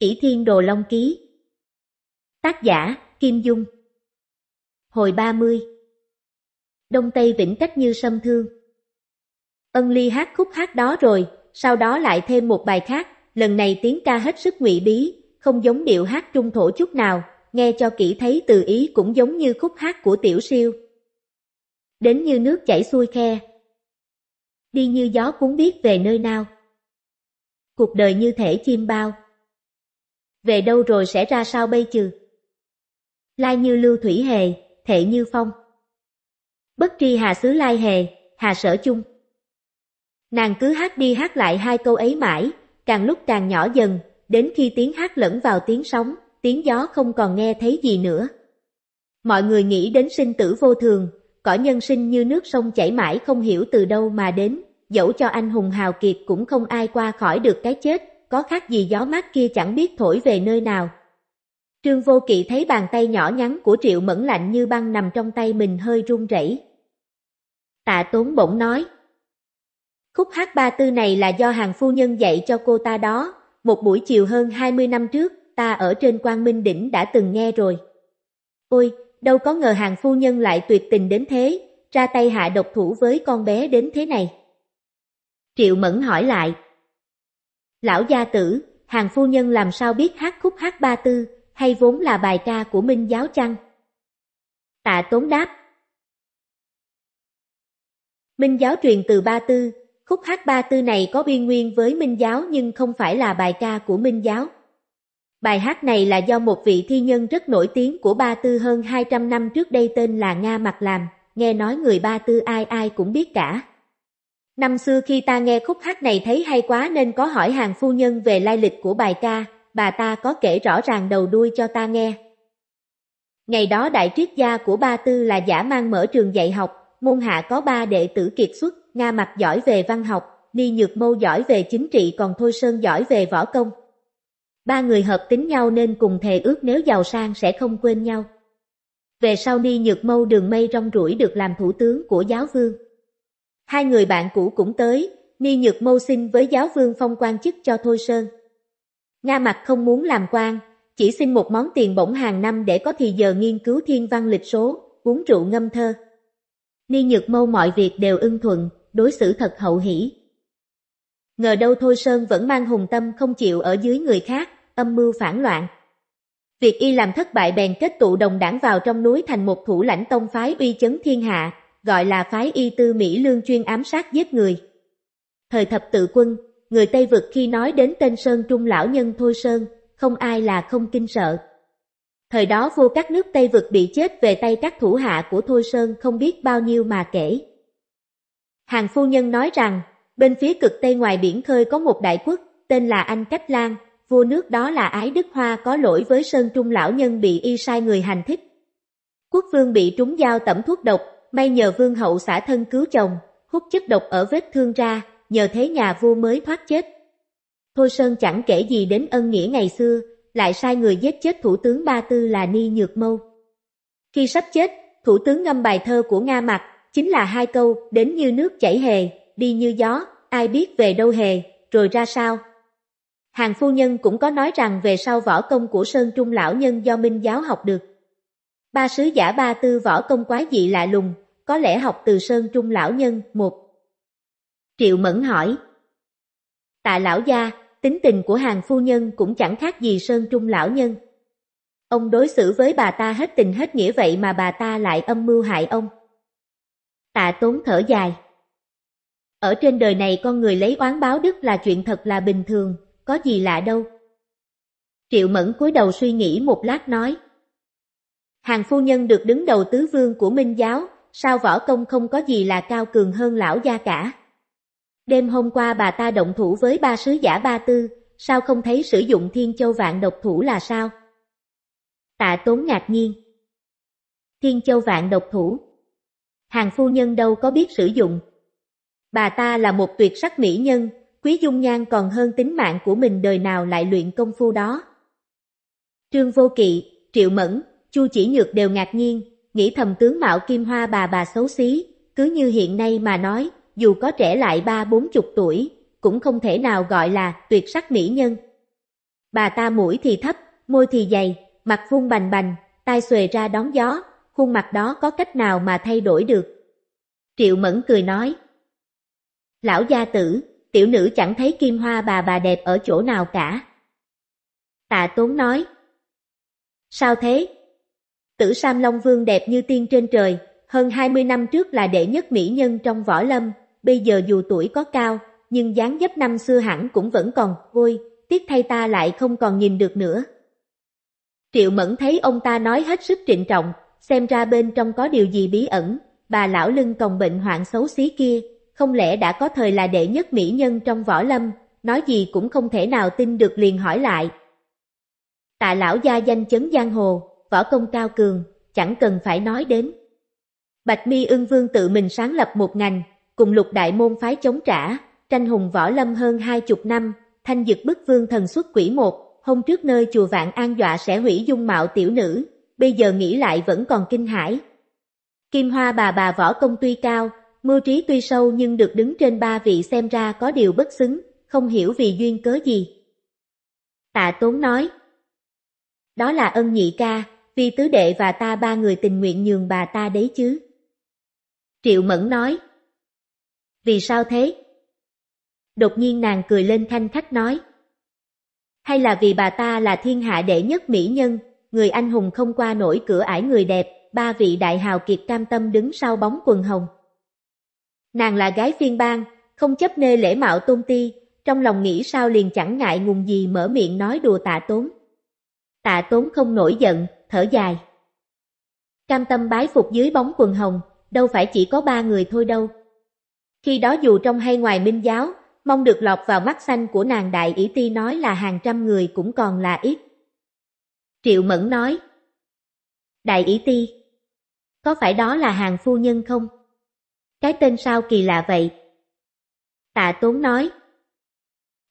Kỷ Thiên Đồ Long Ký Tác giả Kim Dung Hồi 30 Đông Tây Vĩnh Cách Như Sâm Thương Ân Ly hát khúc hát đó rồi, sau đó lại thêm một bài khác, lần này tiếng ca hết sức ngụy bí, không giống điệu hát trung thổ chút nào, nghe cho kỹ thấy từ ý cũng giống như khúc hát của tiểu siêu. Đến như nước chảy xuôi khe. Đi như gió cũng biết về nơi nào. Cuộc đời như thể chim bao về đâu rồi sẽ ra sao bây chừ. Lai như lưu thủy hề, thể như phong. Bất tri hà xứ lai hề, hà sở chung. Nàng cứ hát đi hát lại hai câu ấy mãi, càng lúc càng nhỏ dần, đến khi tiếng hát lẫn vào tiếng sóng, tiếng gió không còn nghe thấy gì nữa. Mọi người nghĩ đến sinh tử vô thường, cõi nhân sinh như nước sông chảy mãi không hiểu từ đâu mà đến, dẫu cho anh hùng hào kiệt cũng không ai qua khỏi được cái chết, có khác gì gió mát kia chẳng biết thổi về nơi nào. Trương Vô Kỵ thấy bàn tay nhỏ nhắn của Triệu Mẫn lạnh như băng nằm trong tay mình hơi run rẩy. Tạ Tốn bỗng nói, khúc hát ba tư này là do hàng phu nhân dạy cho cô ta đó, một buổi chiều hơn 20 năm trước, ta ở trên Quang Minh Đỉnh đã từng nghe rồi. Ôi, đâu có ngờ hàng phu nhân lại tuyệt tình đến thế, ra tay hạ độc thủ với con bé đến thế này. Triệu Mẫn hỏi lại, Lão gia tử, hàng phu nhân làm sao biết hát khúc hát ba tư, hay vốn là bài ca của Minh giáo chăng? Tạ tốn đáp. Minh giáo truyền từ ba tư, khúc hát ba tư này có biên nguyên với Minh giáo nhưng không phải là bài ca của Minh giáo. Bài hát này là do một vị thi nhân rất nổi tiếng của Ba Tư hơn 200 năm trước đây tên là Nga Mặc làm, nghe nói người Ba Tư ai ai cũng biết cả. Năm xưa khi ta nghe khúc hát này thấy hay quá nên có hỏi hàng phu nhân về lai lịch của bài ca, bà ta có kể rõ ràng đầu đuôi cho ta nghe. Ngày đó đại triết gia của ba tư là giả mang mở trường dạy học, môn hạ có ba đệ tử kiệt xuất, Nga mặt giỏi về văn học, Ni Nhược Mâu giỏi về chính trị còn Thôi Sơn giỏi về võ công. Ba người hợp tính nhau nên cùng thề ước nếu giàu sang sẽ không quên nhau. Về sau Ni Nhược Mâu đường mây rong rủi được làm thủ tướng của giáo vương. Hai người bạn cũ cũng tới, Ni Nhược Mâu xin với giáo vương phong quan chức cho Thôi Sơn. Nga mặt không muốn làm quan, chỉ xin một món tiền bổng hàng năm để có thì giờ nghiên cứu thiên văn lịch số, uống rượu ngâm thơ. Ni Nhược Mâu mọi việc đều ưng thuận, đối xử thật hậu hỷ. Ngờ đâu Thôi Sơn vẫn mang hùng tâm không chịu ở dưới người khác, âm mưu phản loạn. Việc y làm thất bại bèn kết tụ đồng đảng vào trong núi thành một thủ lãnh tông phái uy chấn thiên hạ, gọi là phái y tư Mỹ lương chuyên ám sát giết người. Thời thập tự quân, người Tây Vực khi nói đến tên Sơn Trung lão nhân Thôi Sơn, không ai là không kinh sợ. Thời đó vua các nước Tây Vực bị chết về tay các thủ hạ của Thôi Sơn không biết bao nhiêu mà kể. Hàng phu nhân nói rằng, bên phía cực Tây ngoài biển khơi có một đại quốc, tên là Anh Cách Lan, vua nước đó là Ái Đức Hoa có lỗi với Sơn Trung lão nhân bị y sai người hành thích. Quốc vương bị trúng dao tẩm thuốc độc, May nhờ vương hậu xả thân cứu chồng, hút chất độc ở vết thương ra, nhờ thế nhà vua mới thoát chết. Thôi Sơn chẳng kể gì đến ân nghĩa ngày xưa, lại sai người giết chết thủ tướng Ba Tư là Ni Nhược Mâu. Khi sắp chết, thủ tướng ngâm bài thơ của Nga Mạc, chính là hai câu, đến như nước chảy hề, đi như gió, ai biết về đâu hề, rồi ra sao. Hàng phu nhân cũng có nói rằng về sau võ công của Sơn Trung lão nhân do Minh giáo học được ba sứ giả ba tư võ công quái dị lạ lùng, có lẽ học từ Sơn Trung lão nhân, một. Triệu Mẫn hỏi. Tạ lão gia, tính tình của hàng phu nhân cũng chẳng khác gì Sơn Trung lão nhân. Ông đối xử với bà ta hết tình hết nghĩa vậy mà bà ta lại âm mưu hại ông. Tạ tốn thở dài. Ở trên đời này con người lấy oán báo đức là chuyện thật là bình thường, có gì lạ đâu. Triệu Mẫn cúi đầu suy nghĩ một lát nói. Hàng phu nhân được đứng đầu tứ vương của Minh giáo, sao võ công không có gì là cao cường hơn lão gia cả. Đêm hôm qua bà ta động thủ với ba sứ giả ba tư, sao không thấy sử dụng thiên châu vạn độc thủ là sao? Tạ tốn ngạc nhiên. Thiên châu vạn độc thủ. Hàng phu nhân đâu có biết sử dụng. Bà ta là một tuyệt sắc mỹ nhân, quý dung nhan còn hơn tính mạng của mình đời nào lại luyện công phu đó. Trương Vô Kỵ, Triệu Mẫn, Chu chỉ nhược đều ngạc nhiên, nghĩ thầm tướng mạo kim hoa bà bà xấu xí, cứ như hiện nay mà nói, dù có trẻ lại ba bốn chục tuổi, cũng không thể nào gọi là tuyệt sắc mỹ nhân. Bà ta mũi thì thấp, môi thì dày, mặt vuông bành bành, tai xuề ra đón gió, khuôn mặt đó có cách nào mà thay đổi được. Triệu Mẫn cười nói. Lão gia tử, tiểu nữ chẳng thấy kim hoa bà bà đẹp ở chỗ nào cả. Tạ Tốn nói. Sao thế, Tử Sam Long Vương đẹp như tiên trên trời, hơn 20 năm trước là đệ nhất mỹ nhân trong võ lâm, bây giờ dù tuổi có cao, nhưng dáng dấp năm xưa hẳn cũng vẫn còn, Vui, tiếc thay ta lại không còn nhìn được nữa. Triệu Mẫn thấy ông ta nói hết sức trịnh trọng, xem ra bên trong có điều gì bí ẩn, bà lão lưng còng bệnh hoạn xấu xí kia, không lẽ đã có thời là đệ nhất mỹ nhân trong võ lâm, nói gì cũng không thể nào tin được liền hỏi lại. Tạ lão gia danh chấn giang hồ, võ công cao cường, chẳng cần phải nói đến. Bạch Mi Ưng Vương tự mình sáng lập một ngành, cùng lục đại môn phái chống trả, tranh hùng võ lâm hơn hai chục năm, thanh dực bức vương thần xuất quỷ một, hôm trước nơi chùa Vạn An dọa sẽ hủy dung mạo tiểu nữ, bây giờ nghĩ lại vẫn còn kinh hãi. Kim Hoa bà bà võ công tuy cao, mưu trí tuy sâu nhưng được đứng trên ba vị xem ra có điều bất xứng, không hiểu vì duyên cớ gì. Tạ Tốn nói, đó là ân nhị ca, vì tứ đệ và ta ba người tình nguyện nhường bà ta đấy chứ. Triệu Mẫn nói. Vì sao thế? Đột nhiên nàng cười lên thanh khách nói. Hay là vì bà ta là thiên hạ đệ nhất mỹ nhân, người anh hùng không qua nổi cửa ải người đẹp, ba vị đại hào kiệt cam tâm đứng sau bóng quần hồng. Nàng là gái phiên bang, không chấp nê lễ mạo tôn ti, trong lòng nghĩ sao liền chẳng ngại ngùng gì mở miệng nói đùa tạ tốn. Tạ tốn không nổi giận, thở dài. Cam tâm bái phục dưới bóng quần hồng, đâu phải chỉ có ba người thôi đâu. Khi đó dù trong hay ngoài minh giáo, mong được lọt vào mắt xanh của nàng đại ý ti nói là hàng trăm người cũng còn là ít. Triệu Mẫn nói, Đại ý ti, có phải đó là hàng phu nhân không? Cái tên sao kỳ lạ vậy? Tạ Tốn nói,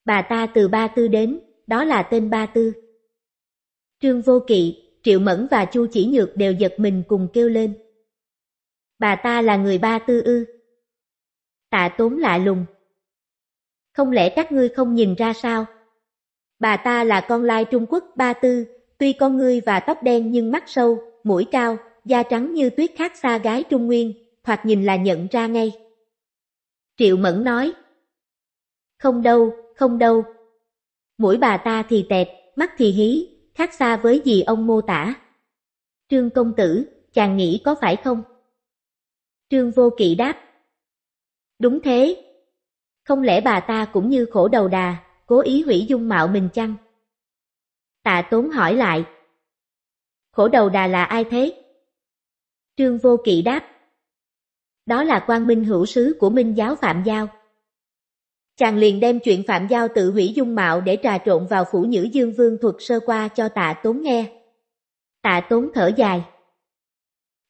Bà ta từ Ba Tư đến, đó là tên Ba Tư. Trương Vô Kỵ, Triệu Mẫn và Chu Chỉ Nhược đều giật mình cùng kêu lên. Bà ta là người ba tư ư. Tạ tốn lạ lùng. Không lẽ các ngươi không nhìn ra sao? Bà ta là con lai Trung Quốc ba tư, tuy con ngươi và tóc đen nhưng mắt sâu, mũi cao, da trắng như tuyết khác xa gái Trung Nguyên, thoạt nhìn là nhận ra ngay. Triệu Mẫn nói. Không đâu, không đâu. Mũi bà ta thì tẹt, mắt thì hí, khác xa với gì ông mô tả. Trương công tử, chàng nghĩ có phải không? Trương vô kỵ đáp. Đúng thế. Không lẽ bà ta cũng như khổ đầu đà, cố ý hủy dung mạo mình chăng? Tạ tốn hỏi lại. Khổ đầu đà là ai thế? Trương vô kỵ đáp. Đó là quan minh hữu sứ của minh giáo Phạm Giao. Chàng liền đem chuyện Phạm Giao tự hủy dung mạo để trà trộn vào phủ nhữ dương vương thuật sơ qua cho tạ tốn nghe. Tạ tốn thở dài.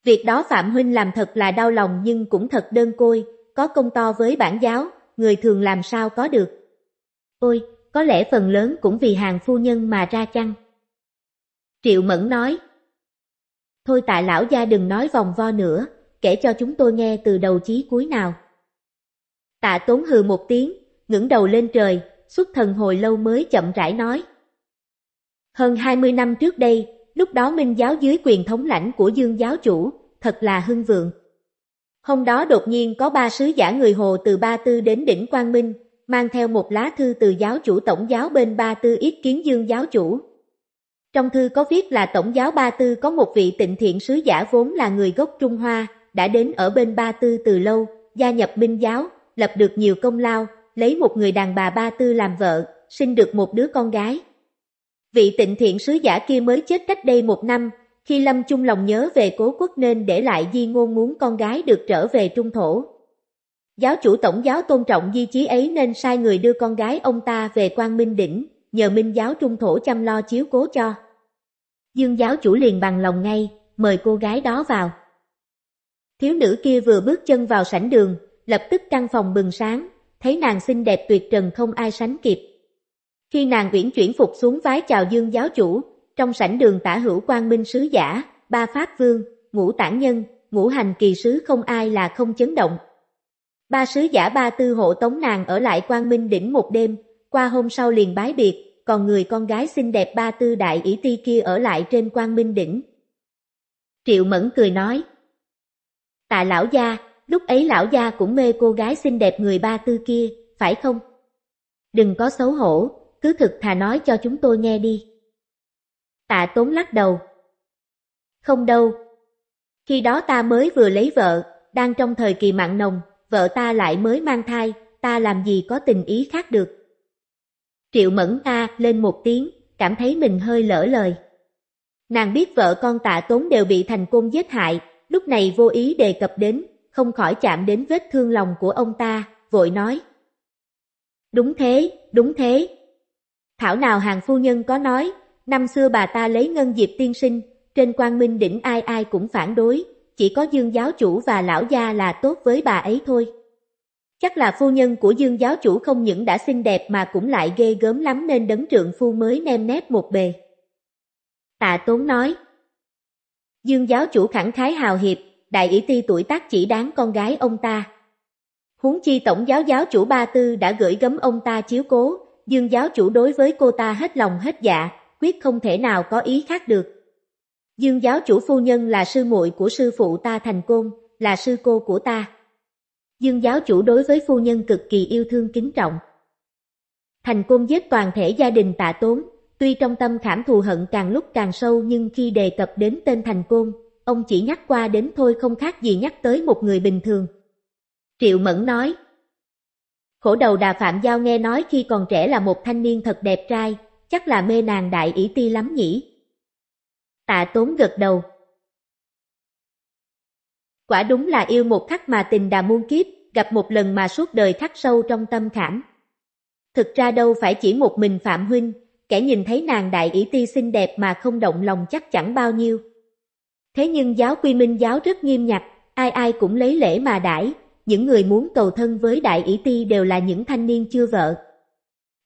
Việc đó Phạm Huynh làm thật là đau lòng nhưng cũng thật đơn côi, có công to với bản giáo, người thường làm sao có được. Ôi, có lẽ phần lớn cũng vì hàng phu nhân mà ra chăng? Triệu Mẫn nói. Thôi tạ lão gia đừng nói vòng vo nữa, kể cho chúng tôi nghe từ đầu chí cuối nào. Tạ tốn hừ một tiếng, ngẩng đầu lên trời, xuất thần hồi lâu mới chậm rãi nói. Hơn 20 năm trước đây, lúc đó Minh giáo dưới quyền thống lãnh của Dương giáo chủ, thật là hưng vượng. Hôm đó đột nhiên có ba sứ giả người Hồ từ Ba Tư đến đỉnh Quang Minh, mang theo một lá thư từ giáo chủ tổng giáo bên Ba Tư ít kiến Dương giáo chủ. Trong thư có viết là tổng giáo Ba Tư có một vị tịnh thiện sứ giả vốn là người gốc Trung Hoa, đã đến ở bên Ba Tư từ lâu, gia nhập Minh giáo, lập được nhiều công lao, lấy một người đàn bà ba tư làm vợ, sinh được một đứa con gái. Vị tịnh thiện sứ giả kia mới chết cách đây một năm, khi Lâm trung lòng nhớ về cố quốc nên để lại di ngôn muốn con gái được trở về trung thổ. Giáo chủ tổng giáo tôn trọng di chí ấy nên sai người đưa con gái ông ta về quan minh đỉnh, nhờ minh giáo trung thổ chăm lo chiếu cố cho. Dương giáo chủ liền bằng lòng ngay, mời cô gái đó vào. Thiếu nữ kia vừa bước chân vào sảnh đường, lập tức căn phòng bừng sáng, thấy nàng xinh đẹp tuyệt trần không ai sánh kịp. Khi nàng uyển chuyển phục xuống vái chào dương giáo chủ, trong sảnh đường tả hữu quan minh sứ giả, ba pháp vương, ngũ tản nhân, ngũ hành kỳ sứ không ai là không chấn động. Ba sứ giả ba tư hộ tống nàng ở lại quan minh đỉnh một đêm, qua hôm sau liền bái biệt, còn người con gái xinh đẹp ba tư đại ý ti kia ở lại trên quan minh đỉnh. Triệu Mẫn cười nói, tạ lão gia, lúc ấy lão gia cũng mê cô gái xinh đẹp người ba tư kia, phải không? Đừng có xấu hổ, cứ thực thà nói cho chúng tôi nghe đi. Tạ tốn lắc đầu. Không đâu. Khi đó ta mới vừa lấy vợ, đang trong thời kỳ mặn nồng, vợ ta lại mới mang thai, ta làm gì có tình ý khác được. Triệu mẫn ta lên một tiếng, cảm thấy mình hơi lỡ lời. Nàng biết vợ con tạ tốn đều bị thành côn giết hại, lúc này vô ý đề cập đến, không khỏi chạm đến vết thương lòng của ông ta, vội nói. Đúng thế, đúng thế. Thảo nào hàng phu nhân có nói, năm xưa bà ta lấy ngân diệp tiên sinh, trên quan minh đỉnh ai ai cũng phản đối, chỉ có dương giáo chủ và lão gia là tốt với bà ấy thôi. Chắc là phu nhân của dương giáo chủ không những đã xinh đẹp mà cũng lại ghê gớm lắm nên đấng trượng phu mới nem nét một bề. Tạ Tốn nói. Dương giáo chủ khẳng khái hào hiệp, đại ý ti tuổi tác chỉ đáng con gái ông ta. Huống chi tổng giáo giáo chủ Ba Tư đã gửi gấm ông ta chiếu cố, dương giáo chủ đối với cô ta hết lòng hết dạ, quyết không thể nào có ý khác được. Dương giáo chủ phu nhân là sư muội của sư phụ ta thành côn, là sư cô của ta. Dương giáo chủ đối với phu nhân cực kỳ yêu thương kính trọng. Thành côn giết toàn thể gia đình tạ tốn, tuy trong tâm khảm thù hận càng lúc càng sâu nhưng khi đề cập đến tên thành côn, ông chỉ nhắc qua đến thôi không khác gì nhắc tới một người bình thường. Triệu Mẫn nói, khổ đầu đà Phạm Giao nghe nói khi còn trẻ là một thanh niên thật đẹp trai, chắc là mê nàng đại Ý ti lắm nhỉ. Tạ tốn gật đầu. Quả đúng là yêu một khắc mà tình đà muôn kiếp, gặp một lần mà suốt đời khắc sâu trong tâm khảm. Thực ra đâu phải chỉ một mình Phạm Huynh, kẻ nhìn thấy nàng đại Ý ti xinh đẹp mà không động lòng chắc chẳng bao nhiêu. Thế nhưng giáo quy minh giáo rất nghiêm ngặt, ai ai cũng lấy lễ mà đãi, những người muốn cầu thân với đại ỷ ti đều là những thanh niên chưa vợ.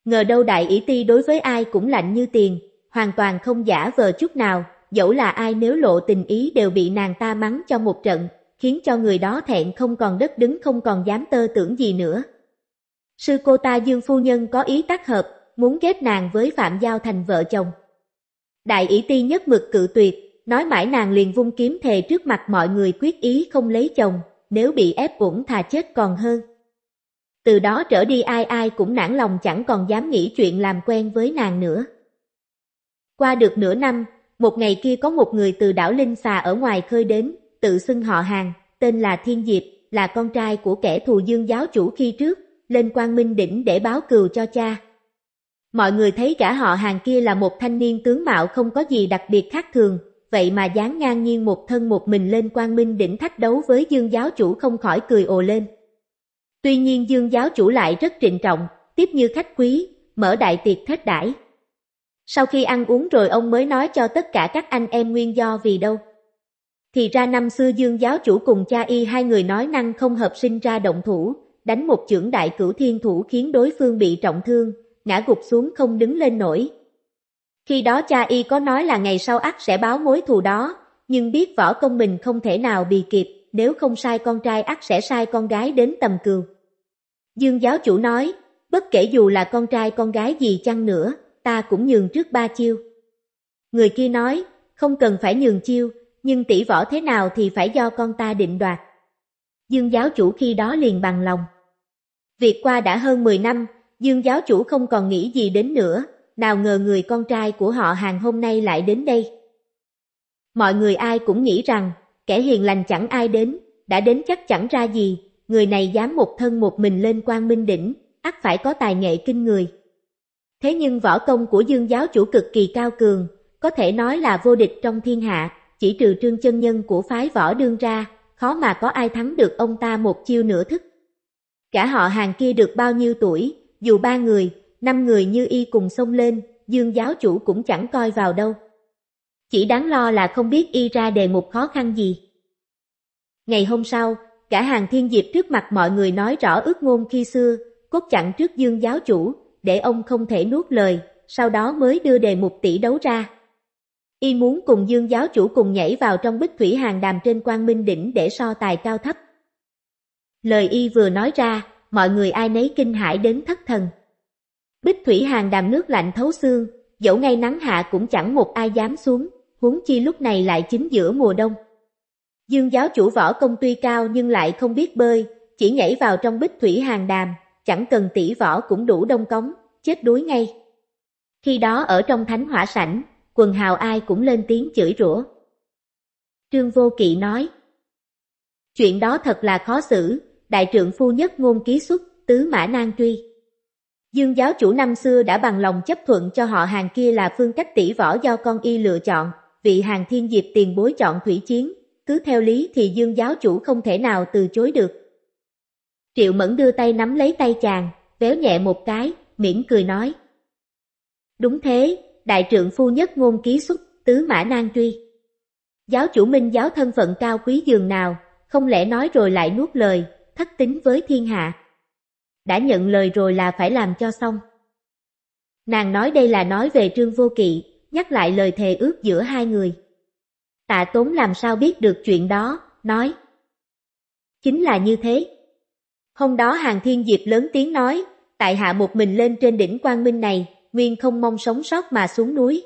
Ngờ đâu đại ỷ ti đối với ai cũng lạnh như tiền, hoàn toàn không giả vờ chút nào, dẫu là ai nếu lộ tình ý đều bị nàng ta mắng cho một trận, khiến cho người đó thẹn không còn đất đứng không còn dám tơ tưởng gì nữa. Sư cô ta Dương Phu Nhân có ý tác hợp, muốn kết nàng với Phạm Giao thành vợ chồng. Đại ỷ ti nhất mực cự tuyệt, Nói mãi nàng liền vung kiếm thề trước mặt mọi người quyết ý không lấy chồng, nếu bị ép cũng thà chết còn hơn. Từ đó trở đi ai ai cũng nản lòng chẳng còn dám nghĩ chuyện làm quen với nàng nữa. Qua được nửa năm, một ngày kia có một người từ đảo Linh Xà ở ngoài khơi đến, tự xưng họ hàng, tên là Thiên Diệp, là con trai của kẻ thù dương giáo chủ khi trước, lên quan minh đỉnh để báo cừu cho cha. Mọi người thấy cả họ hàng kia là một thanh niên tướng mạo không có gì đặc biệt khác thường, vậy mà dám ngang nhiên một thân một mình lên quang minh đỉnh thách đấu với dương giáo chủ không khỏi cười ồ lên. Tuy nhiên dương giáo chủ lại rất trịnh trọng, tiếp như khách quý, mở đại tiệc thết đãi. Sau khi ăn uống rồi ông mới nói cho tất cả các anh em nguyên do vì đâu. Thì ra năm xưa dương giáo chủ cùng cha y hai người nói năng không hợp sinh ra động thủ, đánh một chưởng đại cửu thiên thủ khiến đối phương bị trọng thương, ngã gục xuống không đứng lên nổi, khi đó cha y có nói là ngày sau ác sẽ báo mối thù đó, nhưng biết võ công mình không thể nào bì kịp, nếu không sai con trai ác sẽ sai con gái đến tầm cừu. Dương giáo chủ nói, bất kể dù là con trai con gái gì chăng nữa, ta cũng nhường trước ba chiêu. Người kia nói, không cần phải nhường chiêu, nhưng tỷ võ thế nào thì phải do con ta định đoạt. Dương giáo chủ khi đó liền bằng lòng. Việc qua đã hơn 10 năm, Dương giáo chủ không còn nghĩ gì đến nữa, nào ngờ người con trai của họ hàng hôm nay lại đến đây. Mọi người ai cũng nghĩ rằng, kẻ hiền lành chẳng ai đến, đã đến chắc chẳng ra gì, người này dám một thân một mình lên quan minh đỉnh, ắt phải có tài nghệ kinh người. Thế nhưng võ công của dương giáo chủ cực kỳ cao cường, có thể nói là vô địch trong thiên hạ, chỉ trừ trương chân nhân của phái võ đương ra, khó mà có ai thắng được ông ta một chiêu nửa thức. Cả họ hàng kia được bao nhiêu tuổi, dù ba người, năm người như y cùng xông lên, dương giáo chủ cũng chẳng coi vào đâu. Chỉ đáng lo là không biết y ra đề mục khó khăn gì. Ngày hôm sau, cả hàng thiên diệp trước mặt mọi người nói rõ ước ngôn khi xưa, cốt chặn trước dương giáo chủ, để ông không thể nuốt lời, sau đó mới đưa đề mục tỷ đấu ra. Y muốn cùng dương giáo chủ cùng nhảy vào trong bích thủy hàng đàm trên quang minh đỉnh để so tài cao thấp. Lời y vừa nói ra, mọi người ai nấy kinh hãi đến thất thần. Bích Thủy Hàng đàm nước lạnh thấu xương, dẫu ngay nắng hạ cũng chẳng một ai dám xuống, huống chi lúc này lại chính giữa mùa đông. Dương giáo chủ võ công tuy cao nhưng lại không biết bơi, chỉ nhảy vào trong bích thủy hàng đàm, chẳng cần tỷ võ cũng đủ đông cống, chết đuối ngay. Khi đó ở trong thánh hỏa sảnh, quần hào ai cũng lên tiếng chửi rủa. Trương Vô Kỵ nói, Chuyện đó thật là khó xử, đại trưởng phu nhất ngôn ký xuất, tứ mã nan truy. Dương giáo chủ năm xưa đã bằng lòng chấp thuận cho họ hàng kia là phương cách tỷ võ do con y lựa chọn, vị hàng thiên diệp tiền bối chọn thủy chiến, cứ theo lý thì dương giáo chủ không thể nào từ chối được. Triệu Mẫn đưa tay nắm lấy tay chàng, véo nhẹ một cái, mỉm cười nói. Đúng thế, đại trượng phu nhất ngôn ký xuất, tứ mã nan truy. Giáo chủ minh giáo thân phận cao quý dường nào, không lẽ nói rồi lại nuốt lời, thất tính với thiên hạ đã nhận lời rồi là phải làm cho xong. Nàng nói đây là nói về Trương Vô Kỵ, nhắc lại lời thề ước giữa hai người. Tạ Tốn làm sao biết được chuyện đó, nói. Chính là như thế. Hôm đó Hàng Thiên Diệp lớn tiếng nói, tại hạ một mình lên trên đỉnh Quang Minh này, nguyên không mong sống sót mà xuống núi.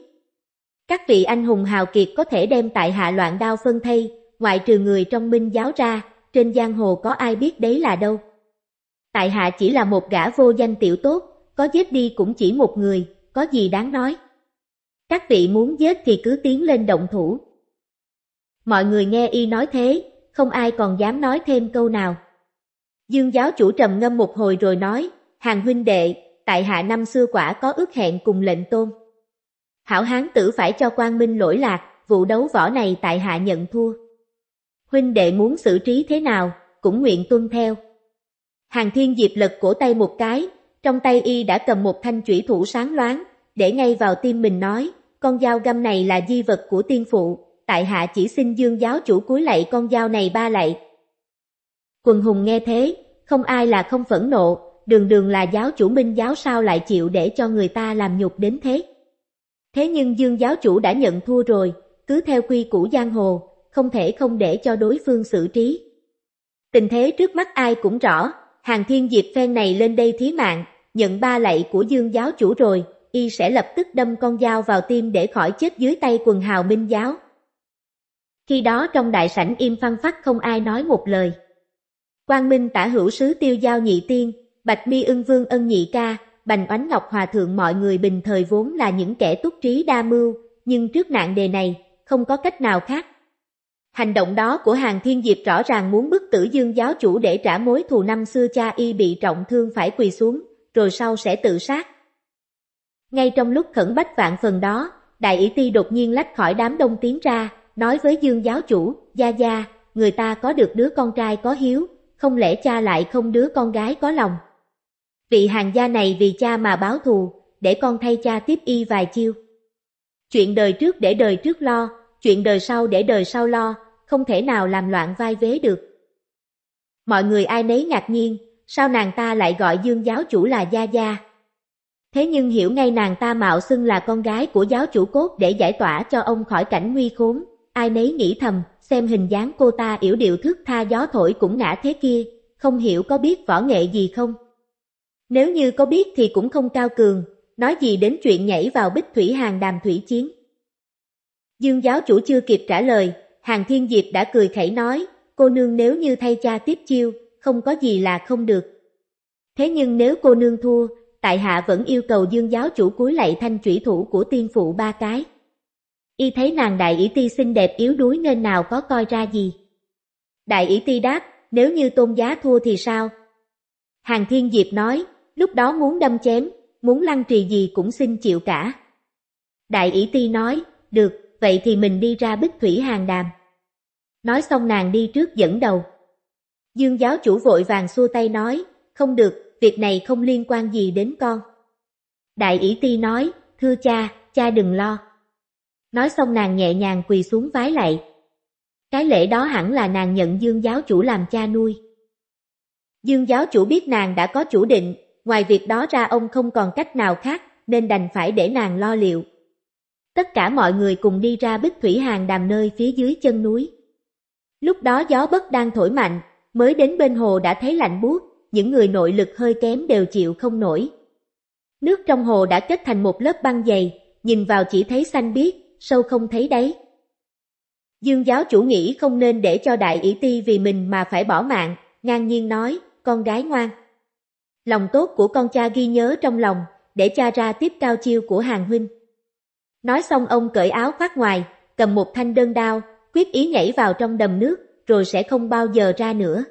Các vị anh hùng hào kiệt có thể đem tại hạ loạn đao phân thây, ngoại trừ người trong minh giáo ra, trên giang hồ có ai biết đấy là đâu tại hạ chỉ là một gã vô danh tiểu tốt, có giết đi cũng chỉ một người, có gì đáng nói. Các vị muốn giết thì cứ tiến lên động thủ. Mọi người nghe y nói thế, không ai còn dám nói thêm câu nào. Dương giáo chủ trầm ngâm một hồi rồi nói, hàng huynh đệ, tại hạ năm xưa quả có ước hẹn cùng lệnh tôn. Hảo hán tử phải cho quan minh lỗi lạc, vụ đấu võ này tại hạ nhận thua. Huynh đệ muốn xử trí thế nào, cũng nguyện tuân theo. Hàng thiên diệp lật cổ tay một cái, trong tay y đã cầm một thanh chủy thủ sáng loáng, để ngay vào tim mình nói, con dao găm này là di vật của tiên phụ, tại hạ chỉ xin dương giáo chủ cúi lạy con dao này ba lạy. Quần hùng nghe thế, không ai là không phẫn nộ, đường đường là giáo chủ minh giáo sao lại chịu để cho người ta làm nhục đến thế. Thế nhưng dương giáo chủ đã nhận thua rồi, cứ theo quy củ giang hồ, không thể không để cho đối phương xử trí. Tình thế trước mắt ai cũng rõ, Hàng thiên diệp phen này lên đây thí mạng, nhận ba lạy của dương giáo chủ rồi, y sẽ lập tức đâm con dao vào tim để khỏi chết dưới tay quần hào minh giáo. Khi đó trong đại sảnh im phăng phát không ai nói một lời. Quang Minh tả hữu sứ tiêu giao nhị tiên, bạch mi ưng vương ân nhị ca, bành oánh ngọc hòa thượng mọi người bình thời vốn là những kẻ túc trí đa mưu, nhưng trước nạn đề này, không có cách nào khác, Hành động đó của Hàng Thiên Diệp rõ ràng muốn bức tử dương giáo chủ để trả mối thù năm xưa cha y bị trọng thương phải quỳ xuống, rồi sau sẽ tự sát. Ngay trong lúc khẩn bách vạn phần đó, Đại ỷ Ti đột nhiên lách khỏi đám đông tiến ra, nói với dương giáo chủ, Gia Gia, người ta có được đứa con trai có hiếu, không lẽ cha lại không đứa con gái có lòng. Vị hàng gia này vì cha mà báo thù, để con thay cha tiếp y vài chiêu. Chuyện đời trước để đời trước lo, chuyện đời sau để đời sau lo, không thể nào làm loạn vai vế được. Mọi người ai nấy ngạc nhiên, sao nàng ta lại gọi dương giáo chủ là Gia Gia? Thế nhưng hiểu ngay nàng ta mạo xưng là con gái của giáo chủ cốt để giải tỏa cho ông khỏi cảnh nguy khốn, ai nấy nghĩ thầm, xem hình dáng cô ta yểu điệu thức tha gió thổi cũng ngã thế kia, không hiểu có biết võ nghệ gì không? Nếu như có biết thì cũng không cao cường, nói gì đến chuyện nhảy vào bích thủy hàng đàm thủy chiến. Dương giáo chủ chưa kịp trả lời, Hàng Thiên Diệp đã cười khẩy nói, cô nương nếu như thay cha tiếp chiêu, không có gì là không được. Thế nhưng nếu cô nương thua, tại hạ vẫn yêu cầu dương giáo chủ cúi lạy thanh chủy thủ của tiên phụ ba cái. Y thấy nàng đại ỷ ti xinh đẹp yếu đuối nên nào có coi ra gì. Đại ỷ ti đáp, nếu như tôn giá thua thì sao? Hàng Thiên Diệp nói, lúc đó muốn đâm chém, muốn lăng trì gì cũng xin chịu cả. Đại ỷ ti nói, được, vậy thì mình đi ra bích thủy hàng đàm. Nói xong nàng đi trước dẫn đầu. Dương giáo chủ vội vàng xua tay nói, không được, việc này không liên quan gì đến con. Đại ý ti nói, thưa cha, cha đừng lo. Nói xong nàng nhẹ nhàng quỳ xuống vái lại. Cái lễ đó hẳn là nàng nhận dương giáo chủ làm cha nuôi. Dương giáo chủ biết nàng đã có chủ định, ngoài việc đó ra ông không còn cách nào khác, nên đành phải để nàng lo liệu. Tất cả mọi người cùng đi ra bích thủy hàng đàm nơi phía dưới chân núi. Lúc đó gió bất đang thổi mạnh, mới đến bên hồ đã thấy lạnh buốt, những người nội lực hơi kém đều chịu không nổi. Nước trong hồ đã kết thành một lớp băng dày, nhìn vào chỉ thấy xanh biếc, sâu không thấy đáy. Dương giáo chủ nghĩ không nên để cho đại ý ti vì mình mà phải bỏ mạng, ngang nhiên nói, con gái ngoan. Lòng tốt của con cha ghi nhớ trong lòng, để cha ra tiếp cao chiêu của hàng huynh. Nói xong ông cởi áo khoác ngoài, cầm một thanh đơn đao, quyết ý nhảy vào trong đầm nước, rồi sẽ không bao giờ ra nữa.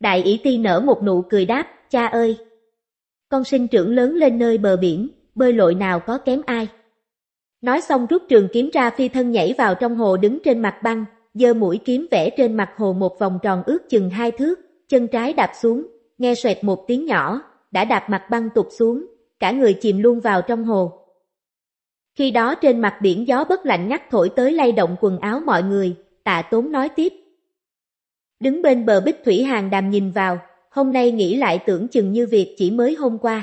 Đại ý ti nở một nụ cười đáp, cha ơi! Con sinh trưởng lớn lên nơi bờ biển, bơi lội nào có kém ai. Nói xong rút trường kiếm ra phi thân nhảy vào trong hồ đứng trên mặt băng, giơ mũi kiếm vẽ trên mặt hồ một vòng tròn ước chừng hai thước, chân trái đạp xuống, nghe xoẹt một tiếng nhỏ, đã đạp mặt băng tụt xuống, cả người chìm luôn vào trong hồ. Khi đó trên mặt biển gió bất lạnh ngắt thổi tới lay động quần áo mọi người, tạ tốn nói tiếp. Đứng bên bờ bích thủy hàng đàm nhìn vào, hôm nay nghĩ lại tưởng chừng như việc chỉ mới hôm qua.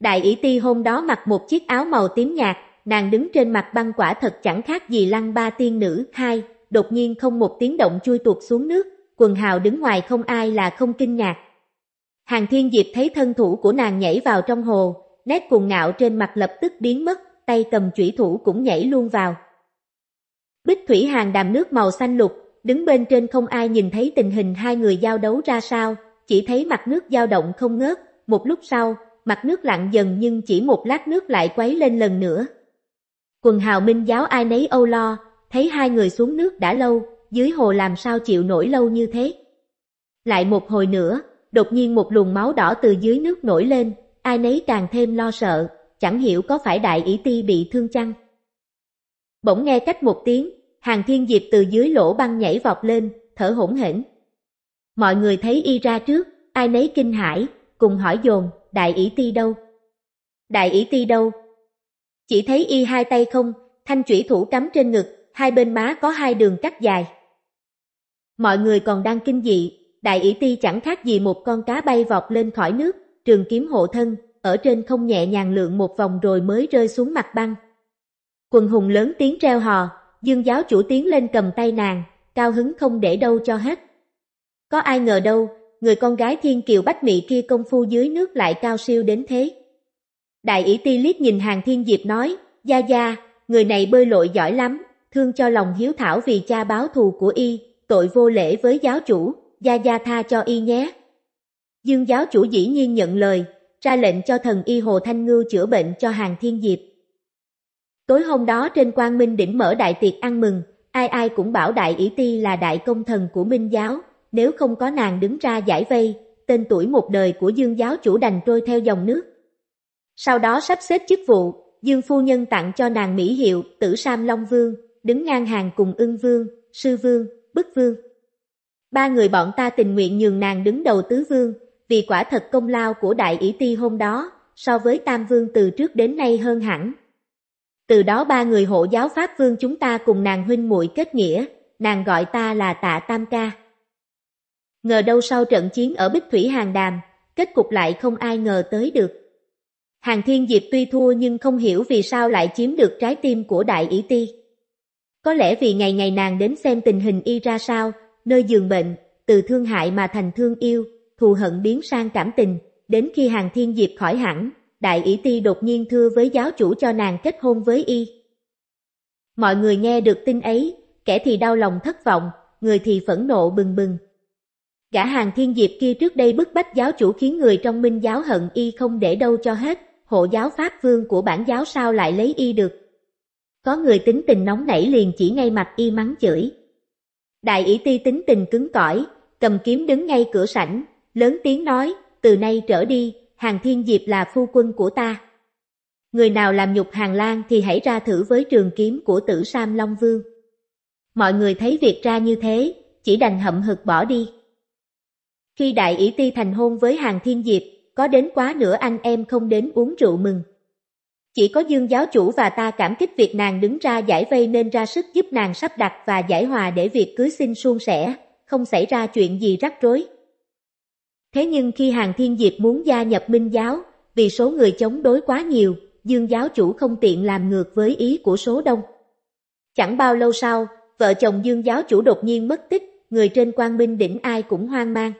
Đại ý ti hôm đó mặc một chiếc áo màu tím nhạt, nàng đứng trên mặt băng quả thật chẳng khác gì lăng ba tiên nữ hai, đột nhiên không một tiếng động chui tuột xuống nước, quần hào đứng ngoài không ai là không kinh ngạc. Hàng thiên diệp thấy thân thủ của nàng nhảy vào trong hồ, nét cuồng ngạo trên mặt lập tức biến mất, tay cầm chủy thủ cũng nhảy luôn vào. Bích thủy hàng đàm nước màu xanh lục, đứng bên trên không ai nhìn thấy tình hình hai người giao đấu ra sao, chỉ thấy mặt nước dao động không ngớt, một lúc sau, mặt nước lặng dần nhưng chỉ một lát nước lại quấy lên lần nữa. Quần hào minh giáo ai nấy âu lo, thấy hai người xuống nước đã lâu, dưới hồ làm sao chịu nổi lâu như thế. Lại một hồi nữa, đột nhiên một luồng máu đỏ từ dưới nước nổi lên, ai nấy càng thêm lo sợ chẳng hiểu có phải đại ý ti bị thương chăng. Bỗng nghe cách một tiếng, hàng thiên diệp từ dưới lỗ băng nhảy vọt lên, thở hổn hển. Mọi người thấy y ra trước, ai nấy kinh hãi, cùng hỏi dồn, đại ý ti đâu? Đại ý ti đâu? Chỉ thấy y hai tay không, thanh chủy thủ cắm trên ngực, hai bên má có hai đường cắt dài. Mọi người còn đang kinh dị, đại ý ti chẳng khác gì một con cá bay vọt lên khỏi nước, trường kiếm hộ thân, ở trên không nhẹ nhàng lượn một vòng rồi mới rơi xuống mặt băng. Quần hùng lớn tiếng treo hò, dương giáo chủ tiến lên cầm tay nàng, cao hứng không để đâu cho hết. Có ai ngờ đâu, người con gái thiên kiều bách mị kia công phu dưới nước lại cao siêu đến thế. Đại ý ti liếc nhìn hàng thiên diệp nói, Gia Gia, người này bơi lội giỏi lắm, thương cho lòng hiếu thảo vì cha báo thù của y, tội vô lễ với giáo chủ, Gia Gia tha cho y nhé. Dương giáo chủ dĩ nhiên nhận lời, ra lệnh cho thần y Hồ Thanh Ngưu chữa bệnh cho hàng thiên diệp. Tối hôm đó trên Quang Minh đỉnh mở đại tiệc ăn mừng, ai ai cũng bảo đại ý ti là đại công thần của Minh giáo, nếu không có nàng đứng ra giải vây, tên tuổi một đời của Dương giáo chủ đành trôi theo dòng nước. Sau đó sắp xếp chức vụ, Dương phu nhân tặng cho nàng mỹ hiệu Tử Sam Long Vương, đứng ngang hàng cùng Ưng Vương, Sư Vương, Bức Vương. Ba người bọn ta tình nguyện nhường nàng đứng đầu tứ vương, vì quả thật công lao của đại ỷ ti hôm đó so với Tam Vương từ trước đến nay hơn hẳn. Từ đó ba người hộ giáo Pháp Vương chúng ta cùng nàng huynh muội kết nghĩa, nàng gọi ta là Tạ Tam Ca. Ngờ đâu sau trận chiến ở Bích Thủy Hàng Đàm, kết cục lại không ai ngờ tới được. Hàng Thiên Diệp tuy thua nhưng không hiểu vì sao lại chiếm được trái tim của Đại ỷ Ti. Có lẽ vì ngày ngày nàng đến xem tình hình y ra sao, nơi giường bệnh, từ thương hại mà thành thương yêu, thù hận biến sang cảm tình, đến khi hàng thiên diệp khỏi hẳn, đại ý ti đột nhiên thưa với giáo chủ cho nàng kết hôn với y. Mọi người nghe được tin ấy, kẻ thì đau lòng thất vọng, người thì phẫn nộ bừng bừng. Gã hàng thiên diệp kia trước đây bức bách giáo chủ khiến người trong minh giáo hận y không để đâu cho hết, hộ giáo pháp vương của bản giáo sao lại lấy y được. Có người tính tình nóng nảy liền chỉ ngay mặt y mắng chửi. Đại ý ti tính tình cứng cỏi, cầm kiếm đứng ngay cửa sảnh, lớn tiếng nói, từ nay trở đi, hàng thiên diệp là phu quân của ta. Người nào làm nhục hàng lang thì hãy ra thử với trường kiếm của tử Sam Long Vương. Mọi người thấy việc ra như thế, chỉ đành hậm hực bỏ đi. Khi đại ý ti thành hôn với hàng thiên diệp, có đến quá nửa anh em không đến uống rượu mừng. Chỉ có dương giáo chủ và ta cảm kích việc nàng đứng ra giải vây nên ra sức giúp nàng sắp đặt và giải hòa để việc cưới xin suôn sẻ, không xảy ra chuyện gì rắc rối. Thế nhưng khi Hàng Thiên Diệp muốn gia nhập minh giáo, vì số người chống đối quá nhiều, dương giáo chủ không tiện làm ngược với ý của số đông. Chẳng bao lâu sau, vợ chồng dương giáo chủ đột nhiên mất tích, người trên quan minh đỉnh ai cũng hoang mang.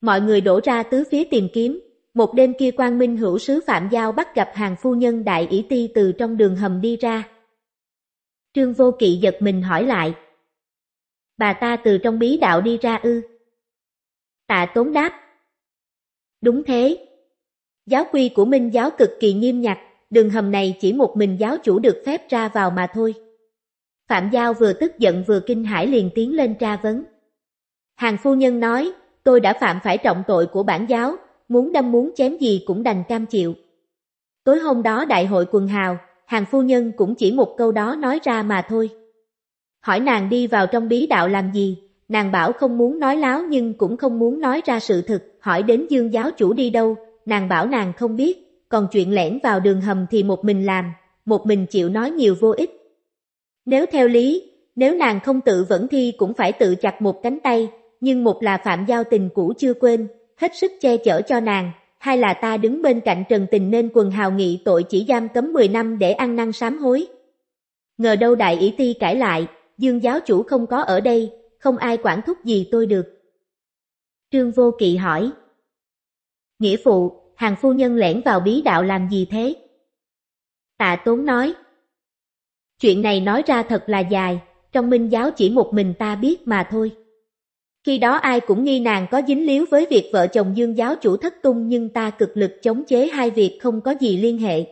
Mọi người đổ ra tứ phía tìm kiếm, một đêm kia quan minh hữu sứ Phạm Giao bắt gặp hàng phu nhân đại ỷ ti từ trong đường hầm đi ra. Trương Vô Kỵ giật mình hỏi lại. Bà ta từ trong bí đạo đi ra ư? Tạ Tốn đáp. Đúng thế. Giáo quy của Minh giáo cực kỳ nghiêm ngặt, đường hầm này chỉ một mình giáo chủ được phép ra vào mà thôi. Phạm Giao vừa tức giận vừa kinh hãi liền tiến lên tra vấn. Hàng phu nhân nói, tôi đã phạm phải trọng tội của bản giáo, muốn đâm muốn chém gì cũng đành cam chịu. Tối hôm đó đại hội quần hào, hàng phu nhân cũng chỉ một câu đó nói ra mà thôi. Hỏi nàng đi vào trong bí đạo làm gì, Nàng bảo không muốn nói láo nhưng cũng không muốn nói ra sự thật hỏi đến dương giáo chủ đi đâu, nàng bảo nàng không biết, còn chuyện lẻn vào đường hầm thì một mình làm, một mình chịu nói nhiều vô ích. Nếu theo lý, nếu nàng không tự vẫn thi cũng phải tự chặt một cánh tay, nhưng một là phạm giao tình cũ chưa quên, hết sức che chở cho nàng, hai là ta đứng bên cạnh trần tình nên quần hào nghị tội chỉ giam cấm 10 năm để ăn năn sám hối. Ngờ đâu đại ý ti cãi lại, dương giáo chủ không có ở đây, không ai quản thúc gì tôi được. Trương Vô Kỵ hỏi. Nghĩa phụ, hàng phu nhân lẻn vào bí đạo làm gì thế? Tạ Tốn nói. Chuyện này nói ra thật là dài, trong minh giáo chỉ một mình ta biết mà thôi. Khi đó ai cũng nghi nàng có dính líu với việc vợ chồng dương giáo chủ thất tung nhưng ta cực lực chống chế hai việc không có gì liên hệ.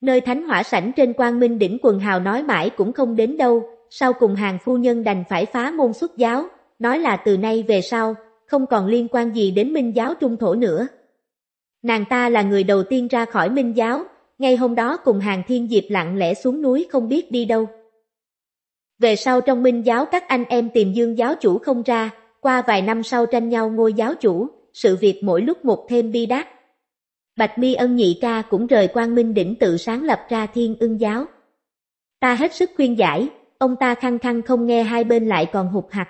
Nơi thánh hỏa sảnh trên quang minh đỉnh quần hào nói mãi cũng không đến đâu, sau cùng hàng phu nhân đành phải phá môn xuất giáo, nói là từ nay về sau, không còn liên quan gì đến minh giáo trung thổ nữa. Nàng ta là người đầu tiên ra khỏi minh giáo, ngay hôm đó cùng hàng thiên diệp lặng lẽ xuống núi không biết đi đâu. Về sau trong minh giáo các anh em tìm dương giáo chủ không ra, qua vài năm sau tranh nhau ngôi giáo chủ, sự việc mỗi lúc một thêm bi đát. Bạch Mi Ân Nhị Ca cũng rời Quang Minh Đỉnh tự sáng lập ra Thiên Ưng Giáo. Ta hết sức khuyên giải, Ông ta khăng khăng không nghe hai bên lại còn hụt hạt.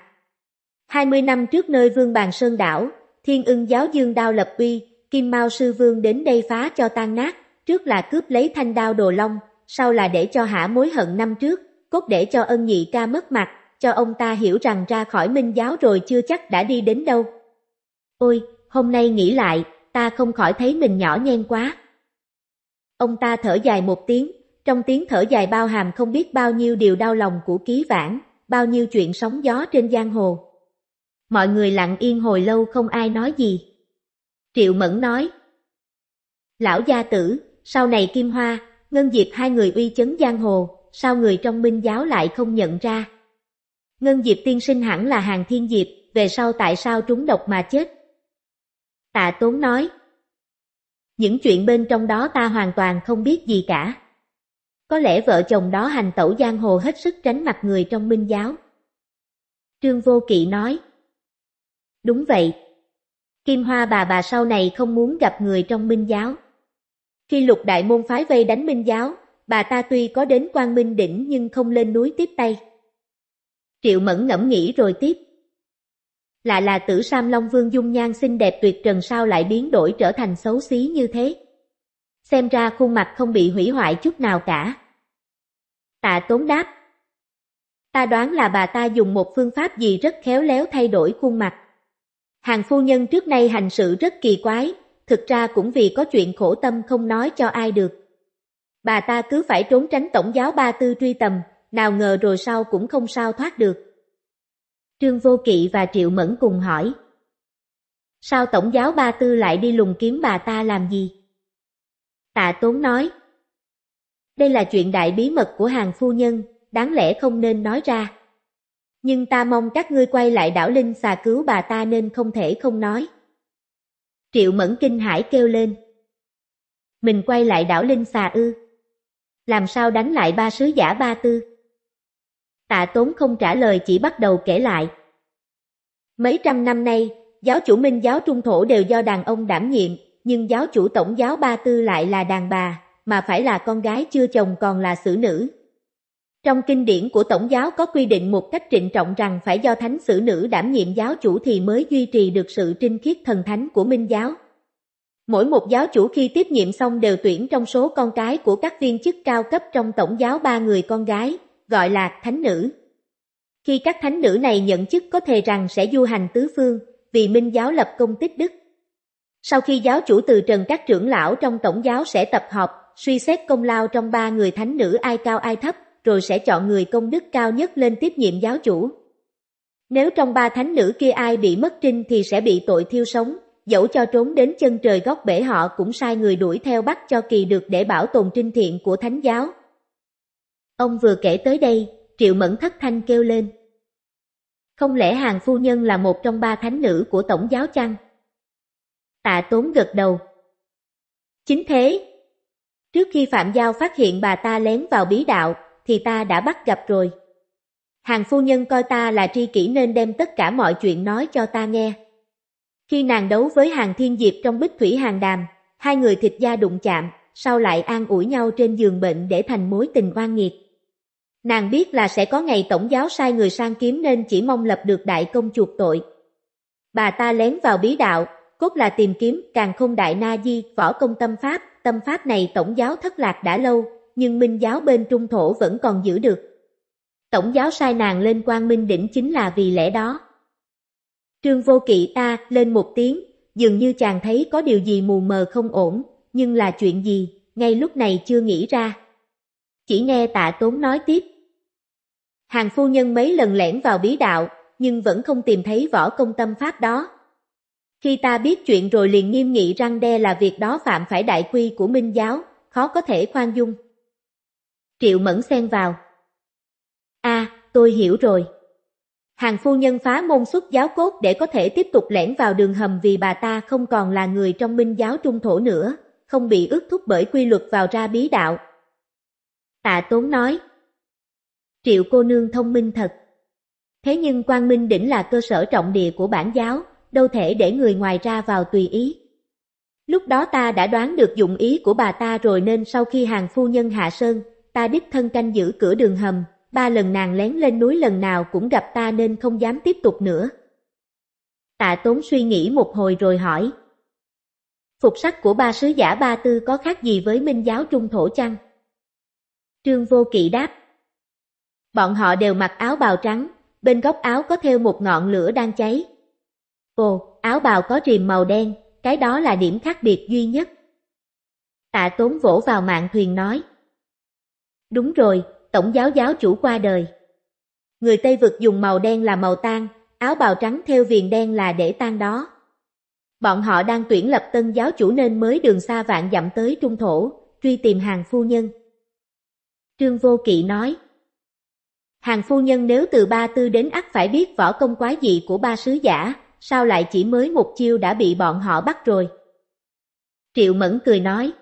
20 năm trước nơi vương bàn sơn đảo, thiên ưng giáo dương đao lập uy, kim mao sư vương đến đây phá cho tan nát, trước là cướp lấy thanh đao đồ long, sau là để cho hả mối hận năm trước, cốt để cho ân nhị ca mất mặt, cho ông ta hiểu rằng ra khỏi minh giáo rồi chưa chắc đã đi đến đâu. Ôi, hôm nay nghĩ lại, ta không khỏi thấy mình nhỏ nhen quá. Ông ta thở dài một tiếng, trong tiếng thở dài bao hàm không biết bao nhiêu điều đau lòng của ký vãn, bao nhiêu chuyện sóng gió trên giang hồ. Mọi người lặng yên hồi lâu không ai nói gì. Triệu Mẫn nói, Lão gia tử, sau này Kim Hoa, Ngân Diệp hai người uy chấn giang hồ, sao người trong minh giáo lại không nhận ra? Ngân Diệp tiên sinh hẳn là hàng thiên diệp, về sau tại sao trúng độc mà chết? Tạ Tốn nói, những chuyện bên trong đó ta hoàn toàn không biết gì cả. Có lẽ vợ chồng đó hành tẩu giang hồ hết sức tránh mặt người trong minh giáo. Trương Vô Kỵ nói Đúng vậy. Kim Hoa bà bà sau này không muốn gặp người trong minh giáo. Khi lục đại môn phái vây đánh minh giáo, bà ta tuy có đến quan minh đỉnh nhưng không lên núi tiếp tay. Triệu Mẫn ngẫm nghĩ rồi tiếp. Lạ là tử Sam Long Vương dung nhan xinh đẹp tuyệt trần sao lại biến đổi trở thành xấu xí như thế xem ra khuôn mặt không bị hủy hoại chút nào cả. Tạ Tốn đáp. Ta đoán là bà ta dùng một phương pháp gì rất khéo léo thay đổi khuôn mặt. Hàng phu nhân trước nay hành sự rất kỳ quái, thực ra cũng vì có chuyện khổ tâm không nói cho ai được. Bà ta cứ phải trốn tránh tổng giáo ba tư truy tầm, nào ngờ rồi sau cũng không sao thoát được. Trương Vô Kỵ và Triệu Mẫn cùng hỏi. Sao tổng giáo ba tư lại đi lùng kiếm bà ta làm gì? Tạ Tốn nói. Đây là chuyện đại bí mật của hàng phu nhân, đáng lẽ không nên nói ra. Nhưng ta mong các ngươi quay lại đảo Linh xà cứu bà ta nên không thể không nói. Triệu Mẫn kinh Hải kêu lên. Mình quay lại đảo Linh xà ư. Làm sao đánh lại ba sứ giả ba tư? Tạ Tốn không trả lời chỉ bắt đầu kể lại. Mấy trăm năm nay, giáo chủ minh giáo trung thổ đều do đàn ông đảm nhiệm, nhưng giáo chủ tổng giáo Ba Tư lại là đàn bà, mà phải là con gái chưa chồng còn là xử nữ. Trong kinh điển của tổng giáo có quy định một cách trịnh trọng rằng phải do thánh xử nữ đảm nhiệm giáo chủ thì mới duy trì được sự trinh khiết thần thánh của minh giáo. Mỗi một giáo chủ khi tiếp nhiệm xong đều tuyển trong số con cái của các viên chức cao cấp trong tổng giáo ba người con gái, gọi là thánh nữ. Khi các thánh nữ này nhận chức có thể rằng sẽ du hành tứ phương, vì minh giáo lập công tích đức. Sau khi giáo chủ từ trần các trưởng lão trong tổng giáo sẽ tập họp, suy xét công lao trong ba người thánh nữ ai cao ai thấp, rồi sẽ chọn người công đức cao nhất lên tiếp nhiệm giáo chủ. Nếu trong ba thánh nữ kia ai bị mất trinh thì sẽ bị tội thiêu sống, dẫu cho trốn đến chân trời góc bể họ cũng sai người đuổi theo bắt cho kỳ được để bảo tồn trinh thiện của thánh giáo. Ông vừa kể tới đây, Triệu Mẫn thất thanh kêu lên. Không lẽ hàng phu nhân là một trong ba thánh nữ của tổng giáo chăng? Tạ Tốn gật đầu. Chính thế, trước khi Phạm Giao phát hiện bà ta lén vào bí đạo, thì ta đã bắt gặp rồi. Hàng phu nhân coi ta là tri kỷ nên đem tất cả mọi chuyện nói cho ta nghe. Khi nàng đấu với hàng thiên diệp trong bích thủy hàng đàm, hai người thịt da đụng chạm, sau lại an ủi nhau trên giường bệnh để thành mối tình oan nghiệt. Nàng biết là sẽ có ngày tổng giáo sai người sang kiếm nên chỉ mong lập được đại công chuộc tội. Bà ta lén vào bí đạo, cốt là tìm kiếm càng không đại na di võ công tâm pháp, tâm pháp này tổng giáo thất lạc đã lâu, nhưng minh giáo bên trung thổ vẫn còn giữ được. Tổng giáo sai nàng lên quan minh đỉnh chính là vì lẽ đó. Trương vô kỵ ta lên một tiếng, dường như chàng thấy có điều gì mù mờ không ổn, nhưng là chuyện gì, ngay lúc này chưa nghĩ ra. Chỉ nghe tạ tốn nói tiếp. Hàng phu nhân mấy lần lẻn vào bí đạo, nhưng vẫn không tìm thấy võ công tâm pháp đó, khi ta biết chuyện rồi liền nghiêm nghị răng đe là việc đó phạm phải đại quy của minh giáo, khó có thể khoan dung. Triệu Mẫn xen vào. a à, tôi hiểu rồi. Hàng phu nhân phá môn xuất giáo cốt để có thể tiếp tục lẻn vào đường hầm vì bà ta không còn là người trong minh giáo trung thổ nữa, không bị ước thúc bởi quy luật vào ra bí đạo. Tạ Tốn nói. Triệu cô nương thông minh thật. Thế nhưng Quang Minh đỉnh là cơ sở trọng địa của bản giáo, đâu thể để người ngoài ra vào tùy ý. Lúc đó ta đã đoán được dụng ý của bà ta rồi nên sau khi hàng phu nhân hạ sơn, ta đích thân canh giữ cửa đường hầm, ba lần nàng lén lên núi lần nào cũng gặp ta nên không dám tiếp tục nữa. Tạ Tốn suy nghĩ một hồi rồi hỏi. Phục sắc của ba sứ giả ba tư có khác gì với minh giáo trung thổ chăng? Trương Vô Kỵ đáp. Bọn họ đều mặc áo bào trắng, bên góc áo có thêu một ngọn lửa đang cháy, Ồ, áo bào có rìm màu đen, cái đó là điểm khác biệt duy nhất. Tạ tốn vỗ vào mạng thuyền nói. Đúng rồi, tổng giáo giáo chủ qua đời. Người Tây vực dùng màu đen là màu tan, áo bào trắng theo viền đen là để tan đó. Bọn họ đang tuyển lập tân giáo chủ nên mới đường xa vạn dặm tới trung thổ, truy tìm hàng phu nhân. Trương Vô Kỵ nói Hàng phu nhân nếu từ ba tư đến ắt phải biết võ công quá dị của ba sứ giả, sao lại chỉ mới một chiêu đã bị bọn họ bắt rồi? Triệu Mẫn cười nói.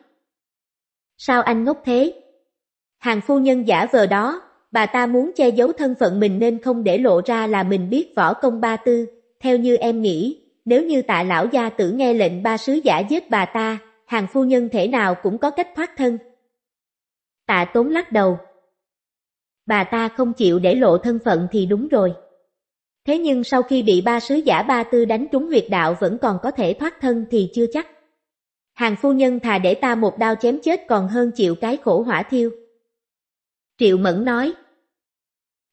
Sao anh ngốc thế? Hàng phu nhân giả vờ đó, bà ta muốn che giấu thân phận mình nên không để lộ ra là mình biết võ công ba tư. Theo như em nghĩ, nếu như tạ lão gia tử nghe lệnh ba sứ giả giết bà ta, hàng phu nhân thể nào cũng có cách thoát thân. Tạ tốn lắc đầu. Bà ta không chịu để lộ thân phận thì đúng rồi. Thế nhưng sau khi bị ba sứ giả ba tư đánh trúng huyệt đạo vẫn còn có thể thoát thân thì chưa chắc. Hàng phu nhân thà để ta một đao chém chết còn hơn chịu cái khổ hỏa thiêu. Triệu Mẫn nói.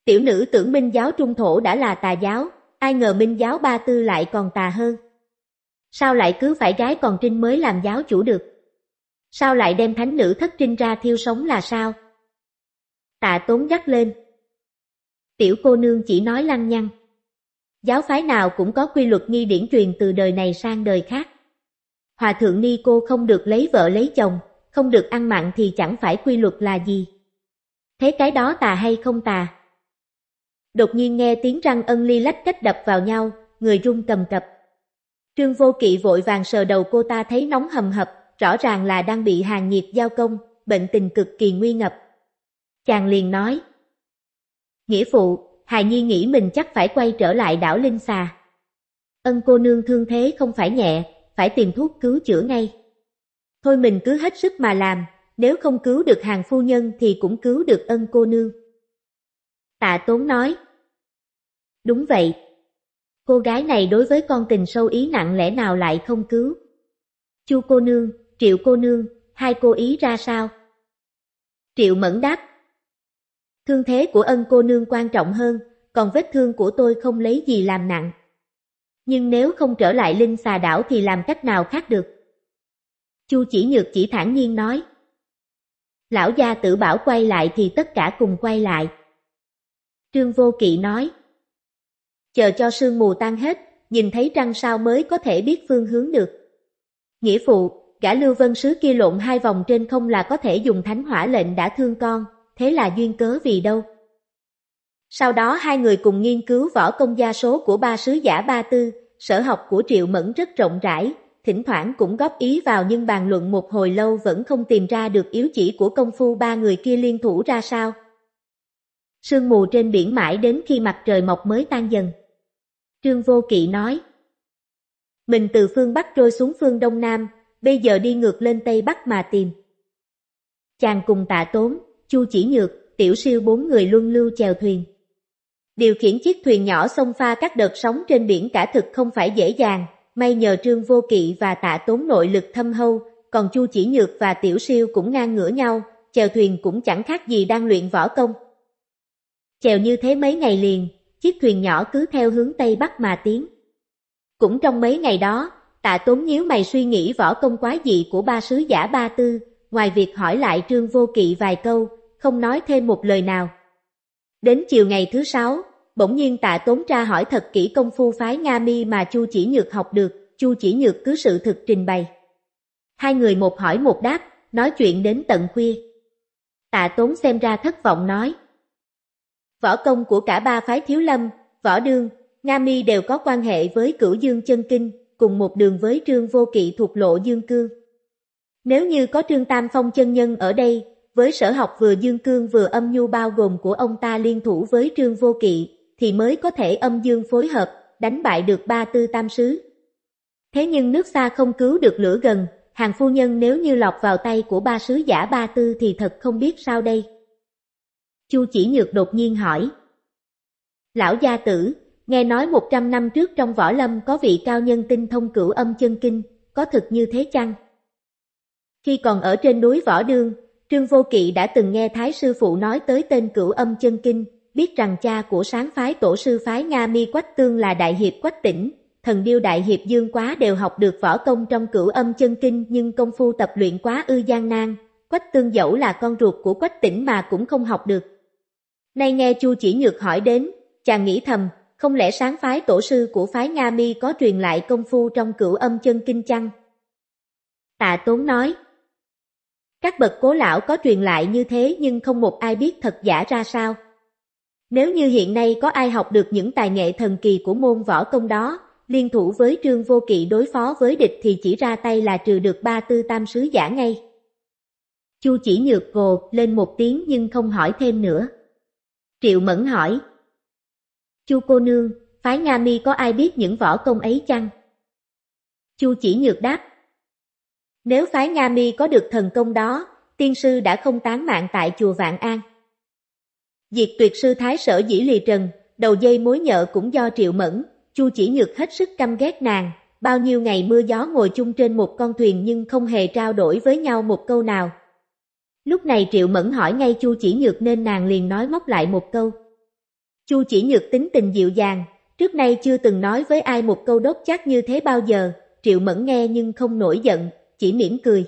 Tiểu nữ tưởng minh giáo trung thổ đã là tà giáo, ai ngờ minh giáo ba tư lại còn tà hơn. Sao lại cứ phải gái còn trinh mới làm giáo chủ được? Sao lại đem thánh nữ thất trinh ra thiêu sống là sao? Tạ tốn gắt lên. Tiểu cô nương chỉ nói lăng nhăng. Giáo phái nào cũng có quy luật nghi điển truyền từ đời này sang đời khác. Hòa thượng ni cô không được lấy vợ lấy chồng, không được ăn mặn thì chẳng phải quy luật là gì. Thế cái đó tà hay không tà? Đột nhiên nghe tiếng răng ân ly lách cách đập vào nhau, người run cầm cập. Trương Vô Kỵ vội vàng sờ đầu cô ta thấy nóng hầm hập, rõ ràng là đang bị hàn nhiệt giao công, bệnh tình cực kỳ nguy ngập. Chàng liền nói. Nghĩa phụ, Hài Nhi nghĩ mình chắc phải quay trở lại đảo Linh Xà. Ân cô nương thương thế không phải nhẹ, phải tìm thuốc cứu chữa ngay. Thôi mình cứ hết sức mà làm, nếu không cứu được hàng phu nhân thì cũng cứu được ân cô nương. Tạ Tốn nói. Đúng vậy. Cô gái này đối với con tình sâu ý nặng lẽ nào lại không cứu? Chu cô nương, triệu cô nương, hai cô ý ra sao? Triệu mẫn đáp. Thương thế của ân cô nương quan trọng hơn, còn vết thương của tôi không lấy gì làm nặng. Nhưng nếu không trở lại linh xà đảo thì làm cách nào khác được? Chu chỉ nhược chỉ thản nhiên nói. Lão gia tử bảo quay lại thì tất cả cùng quay lại. Trương Vô Kỵ nói. Chờ cho sương mù tan hết, nhìn thấy trăng sao mới có thể biết phương hướng được. Nghĩa phụ, gã lưu vân sứ kia lộn hai vòng trên không là có thể dùng thánh hỏa lệnh đã thương con thế là duyên cớ vì đâu. Sau đó hai người cùng nghiên cứu võ công gia số của ba sứ giả Ba Tư, sở học của Triệu Mẫn rất rộng rãi, thỉnh thoảng cũng góp ý vào nhưng bàn luận một hồi lâu vẫn không tìm ra được yếu chỉ của công phu ba người kia liên thủ ra sao. Sương mù trên biển mãi đến khi mặt trời mọc mới tan dần. Trương Vô Kỵ nói, Mình từ phương Bắc trôi xuống phương Đông Nam, bây giờ đi ngược lên Tây Bắc mà tìm. Chàng cùng tạ tốn, Chu Chỉ Nhược, Tiểu Siêu bốn người luân lưu chèo thuyền. Điều khiển chiếc thuyền nhỏ xông pha các đợt sóng trên biển cả thực không phải dễ dàng, may nhờ Trương Vô Kỵ và Tạ Tốn nội lực thâm hâu, còn Chu Chỉ Nhược và Tiểu Siêu cũng ngang ngửa nhau, chèo thuyền cũng chẳng khác gì đang luyện võ công. Chèo như thế mấy ngày liền, chiếc thuyền nhỏ cứ theo hướng Tây Bắc mà tiến. Cũng trong mấy ngày đó, tạ tốn nhíu mày suy nghĩ võ công quá dị của ba sứ giả ba tư, ngoài việc hỏi lại Trương Vô Kỵ vài câu, không nói thêm một lời nào. Đến chiều ngày thứ sáu, bỗng nhiên tạ tốn tra hỏi thật kỹ công phu phái Nga mi mà Chu chỉ nhược học được, Chu chỉ nhược cứ sự thực trình bày. Hai người một hỏi một đáp, nói chuyện đến tận khuya. Tạ tốn xem ra thất vọng nói. Võ công của cả ba phái thiếu lâm, võ đương, Nga mi đều có quan hệ với cửu dương chân kinh, cùng một đường với trương vô kỵ thuộc lộ dương cương. Nếu như có trương tam phong chân nhân ở đây, với sở học vừa dương cương vừa âm nhu bao gồm của ông ta liên thủ với Trương Vô Kỵ, thì mới có thể âm dương phối hợp, đánh bại được ba tư tam sứ. Thế nhưng nước xa không cứu được lửa gần, hàng phu nhân nếu như lọc vào tay của ba sứ giả ba tư thì thật không biết sao đây. Chu chỉ nhược đột nhiên hỏi. Lão gia tử, nghe nói 100 năm trước trong võ lâm có vị cao nhân tinh thông cửu âm chân kinh, có thực như thế chăng? Khi còn ở trên núi Võ Đương, Trương Vô Kỵ đã từng nghe Thái Sư Phụ nói tới tên cửu âm chân kinh, biết rằng cha của sáng phái tổ sư phái Nga Mi Quách Tương là Đại Hiệp Quách Tỉnh, thần điêu Đại Hiệp Dương Quá đều học được võ công trong cửu âm chân kinh nhưng công phu tập luyện quá ư gian nan, Quách Tương dẫu là con ruột của Quách Tỉnh mà cũng không học được. Nay nghe Chu chỉ nhược hỏi đến, chàng nghĩ thầm, không lẽ sáng phái tổ sư của phái Nga Mi có truyền lại công phu trong cửu âm chân kinh chăng? Tạ Tốn nói, các bậc cố lão có truyền lại như thế nhưng không một ai biết thật giả ra sao. Nếu như hiện nay có ai học được những tài nghệ thần kỳ của môn võ công đó, liên thủ với trương vô kỵ đối phó với địch thì chỉ ra tay là trừ được ba tư tam sứ giả ngay. Chu chỉ nhược gồ lên một tiếng nhưng không hỏi thêm nữa. Triệu Mẫn hỏi. Chu cô nương, phái Nga Mi có ai biết những võ công ấy chăng? Chu chỉ nhược đáp, nếu phái Nga Mi có được thần công đó, tiên sư đã không tán mạng tại chùa Vạn An. Diệt tuyệt sư thái sở dĩ lì trần, đầu dây mối nhợ cũng do triệu mẫn, chu chỉ nhược hết sức căm ghét nàng, bao nhiêu ngày mưa gió ngồi chung trên một con thuyền nhưng không hề trao đổi với nhau một câu nào. Lúc này triệu mẫn hỏi ngay chu chỉ nhược nên nàng liền nói móc lại một câu. Chu chỉ nhược tính tình dịu dàng, trước nay chưa từng nói với ai một câu đốt chắc như thế bao giờ, triệu mẫn nghe nhưng không nổi giận, chỉ mỉm cười.